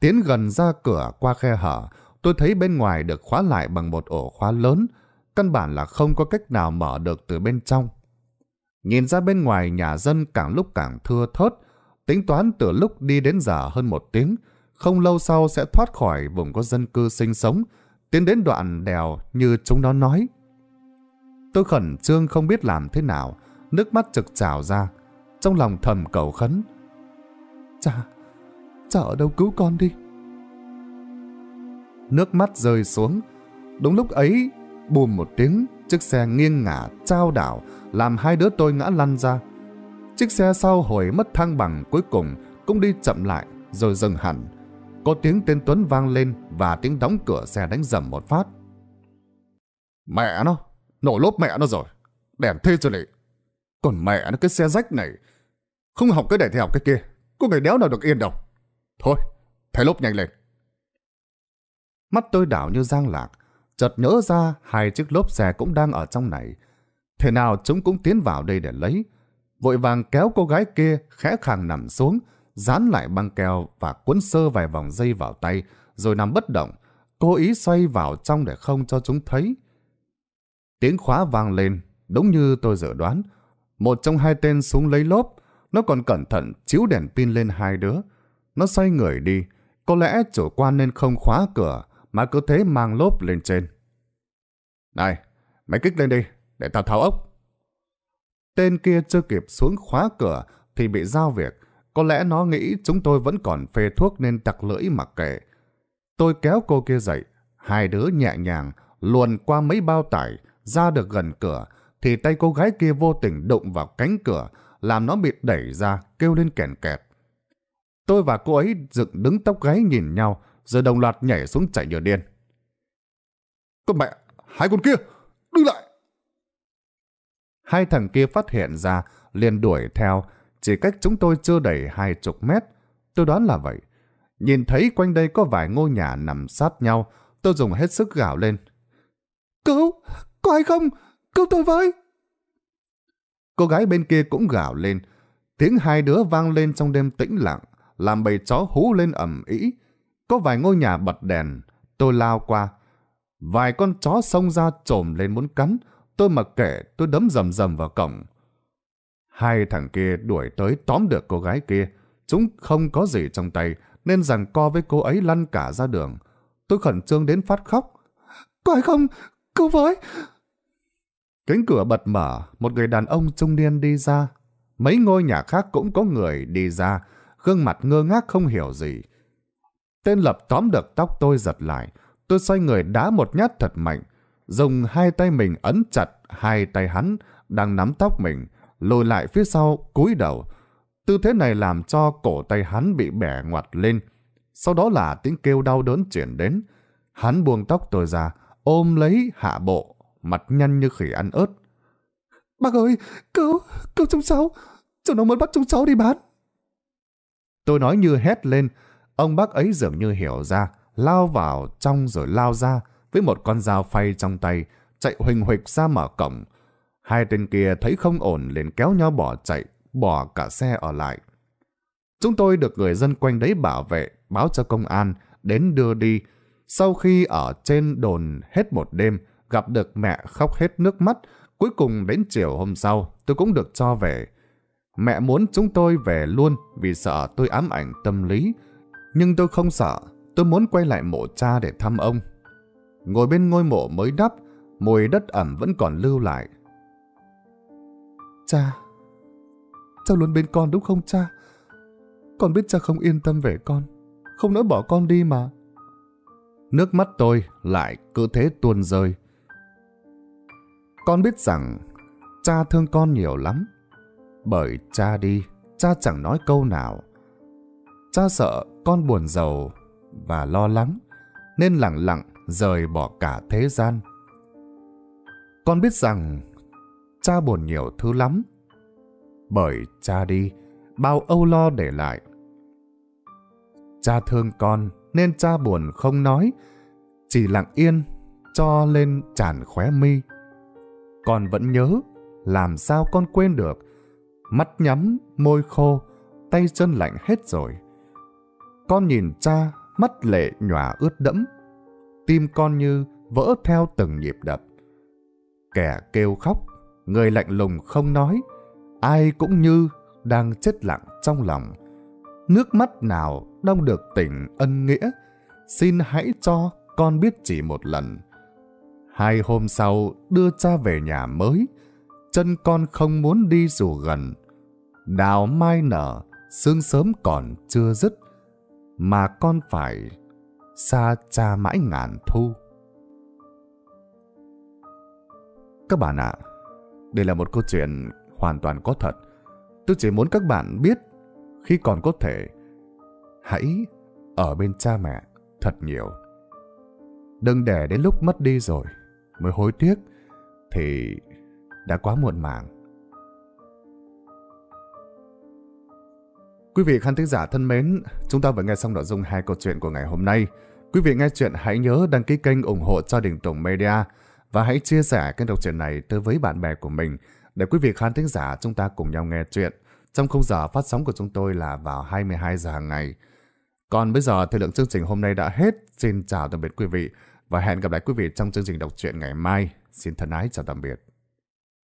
Tiến gần ra cửa qua khe hở, tôi thấy bên ngoài được khóa lại bằng một ổ khóa lớn. Căn bản là không có cách nào mở được từ bên trong nhìn ra bên ngoài nhà dân càng lúc càng thưa thớt, tính toán từ lúc đi đến giờ hơn một tiếng, không lâu sau sẽ thoát khỏi vùng có dân cư sinh sống, tiến đến đoạn đèo như chúng nó nói. Tôi khẩn trương không biết làm thế nào, nước mắt trực trào ra, trong lòng thầm cầu khấn. Chà, chà ở đâu cứu con đi. Nước mắt rơi xuống, đúng lúc ấy, bùm một tiếng, Chiếc xe nghiêng ngả, trao đảo, làm hai đứa tôi ngã lăn ra. Chiếc xe sau hồi mất thăng bằng cuối cùng cũng đi chậm lại rồi dừng hẳn. Có tiếng tên Tuấn vang lên và tiếng đóng cửa xe đánh dầm một phát. Mẹ nó, nổ lốp mẹ nó rồi. Đèn thê cho lị. Còn mẹ nó cái xe rách này. Không học cái này thì học cái kia. Có người đéo nào được yên đâu. Thôi, thay lốp nhanh lên. Mắt tôi đảo như giang lạc chợt nhớ ra hai chiếc lốp xe cũng đang ở trong này. Thế nào chúng cũng tiến vào đây để lấy. Vội vàng kéo cô gái kia khẽ khàng nằm xuống, dán lại băng keo và cuốn sơ vài vòng dây vào tay, rồi nằm bất động, cố ý xoay vào trong để không cho chúng thấy. Tiếng khóa vang lên, đúng như tôi dự đoán. Một trong hai tên xuống lấy lốp, nó còn cẩn thận chiếu đèn pin lên hai đứa. Nó xoay người đi, có lẽ chủ quan nên không khóa cửa, mà cứ thế mang lốp lên trên. Này, mày kích lên đi, để tao tháo ốc. Tên kia chưa kịp xuống khóa cửa thì bị giao việc. Có lẽ nó nghĩ chúng tôi vẫn còn phê thuốc nên tặc lưỡi mặc kệ. Tôi kéo cô kia dậy, hai đứa nhẹ nhàng luồn qua mấy bao tải ra được gần cửa thì tay cô gái kia vô tình đụng vào cánh cửa làm nó bị đẩy ra kêu lên kèn kẹt. Tôi và cô ấy dựng đứng tóc gáy nhìn nhau rồi đồng loạt nhảy xuống chạy như điên. Con mẹ, hai con kia, đứng lại! Hai thằng kia phát hiện ra, liền đuổi theo, chỉ cách chúng tôi chưa đầy hai chục mét. Tôi đoán là vậy. Nhìn thấy quanh đây có vài ngôi nhà nằm sát nhau, tôi dùng hết sức gào lên. Cứu! Có ai không? Cứu tôi với! Cô gái bên kia cũng gào lên. Tiếng hai đứa vang lên trong đêm tĩnh lặng, làm bầy chó hú lên ẩm ý, có vài ngôi nhà bật đèn, tôi lao qua. Vài con chó xông ra trồm lên muốn cắn, tôi mặc kệ, tôi đấm rầm rầm vào cổng. Hai thằng kia đuổi tới tóm được cô gái kia. Chúng không có gì trong tay, nên rằng co với cô ấy lăn cả ra đường. Tôi khẩn trương đến phát khóc. quái không? Cứu với! Cánh cửa bật mở, một người đàn ông trung niên đi ra. Mấy ngôi nhà khác cũng có người đi ra, gương mặt ngơ ngác không hiểu gì. Tên Lập tóm được tóc tôi giật lại. Tôi xoay người đá một nhát thật mạnh. Dùng hai tay mình ấn chặt hai tay hắn đang nắm tóc mình. Lùi lại phía sau, cúi đầu. Tư thế này làm cho cổ tay hắn bị bẻ ngoặt lên. Sau đó là tiếng kêu đau đớn chuyển đến. Hắn buông tóc tôi ra, ôm lấy hạ bộ, mặt nhăn như khỉ ăn ớt. Bác ơi, cứu, cứu chúng cháu, chúng nó muốn bắt chúng cháu đi bán. Tôi nói như hét lên, Ông bác ấy dường như hiểu ra, lao vào trong rồi lao ra với một con dao phay trong tay, chạy huỳnh huịch ra mở cổng. Hai tên kia thấy không ổn liền kéo nhau bỏ chạy, bỏ cả xe ở lại. Chúng tôi được người dân quanh đấy bảo vệ, báo cho công an, đến đưa đi. Sau khi ở trên đồn hết một đêm, gặp được mẹ khóc hết nước mắt, cuối cùng đến chiều hôm sau, tôi cũng được cho về. Mẹ muốn chúng tôi về luôn vì sợ tôi ám ảnh tâm lý, nhưng tôi không sợ, tôi muốn quay lại mộ cha để thăm ông. Ngồi bên ngôi mộ mới đắp, mùi đất ẩm vẫn còn lưu lại. Cha, cha luôn bên con đúng không cha? Con biết cha không yên tâm về con, không nỡ bỏ con đi mà. Nước mắt tôi lại cứ thế tuôn rơi. Con biết rằng cha thương con nhiều lắm. Bởi cha đi, cha chẳng nói câu nào. Cha sợ con buồn giàu và lo lắng, nên lặng lặng rời bỏ cả thế gian. Con biết rằng cha buồn nhiều thứ lắm, bởi cha đi, bao âu lo để lại. Cha thương con nên cha buồn không nói, chỉ lặng yên cho lên tràn khóe mi. Con vẫn nhớ, làm sao con quên được, mắt nhắm, môi khô, tay chân lạnh hết rồi. Con nhìn cha, mắt lệ nhòa ướt đẫm. Tim con như vỡ theo từng nhịp đập. Kẻ kêu khóc, người lạnh lùng không nói. Ai cũng như đang chết lặng trong lòng. Nước mắt nào đong được tình ân nghĩa. Xin hãy cho con biết chỉ một lần. Hai hôm sau đưa cha về nhà mới. Chân con không muốn đi dù gần. Đào mai nở, sương sớm còn chưa dứt mà con phải xa cha mãi ngàn thu. Các bạn ạ, à, đây là một câu chuyện hoàn toàn có thật. Tôi chỉ muốn các bạn biết khi còn có thể hãy ở bên cha mẹ thật nhiều. Đừng để đến lúc mất đi rồi mới hối tiếc thì đã quá muộn màng. Quý vị khán thính giả thân mến, chúng ta vừa nghe xong nội dung hai câu chuyện của ngày hôm nay. Quý vị nghe chuyện hãy nhớ đăng ký kênh ủng hộ cho Đình Tùng Media và hãy chia sẻ kênh đọc truyện này tới với bạn bè của mình để quý vị khán thính giả chúng ta cùng nhau nghe chuyện trong khung giờ phát sóng của chúng tôi là vào 22 giờ hàng ngày. Còn bây giờ thời lượng chương trình hôm nay đã hết. Xin chào tạm biệt quý vị và hẹn gặp lại quý vị trong chương trình đọc truyện ngày mai. Xin thân ái chào tạm biệt.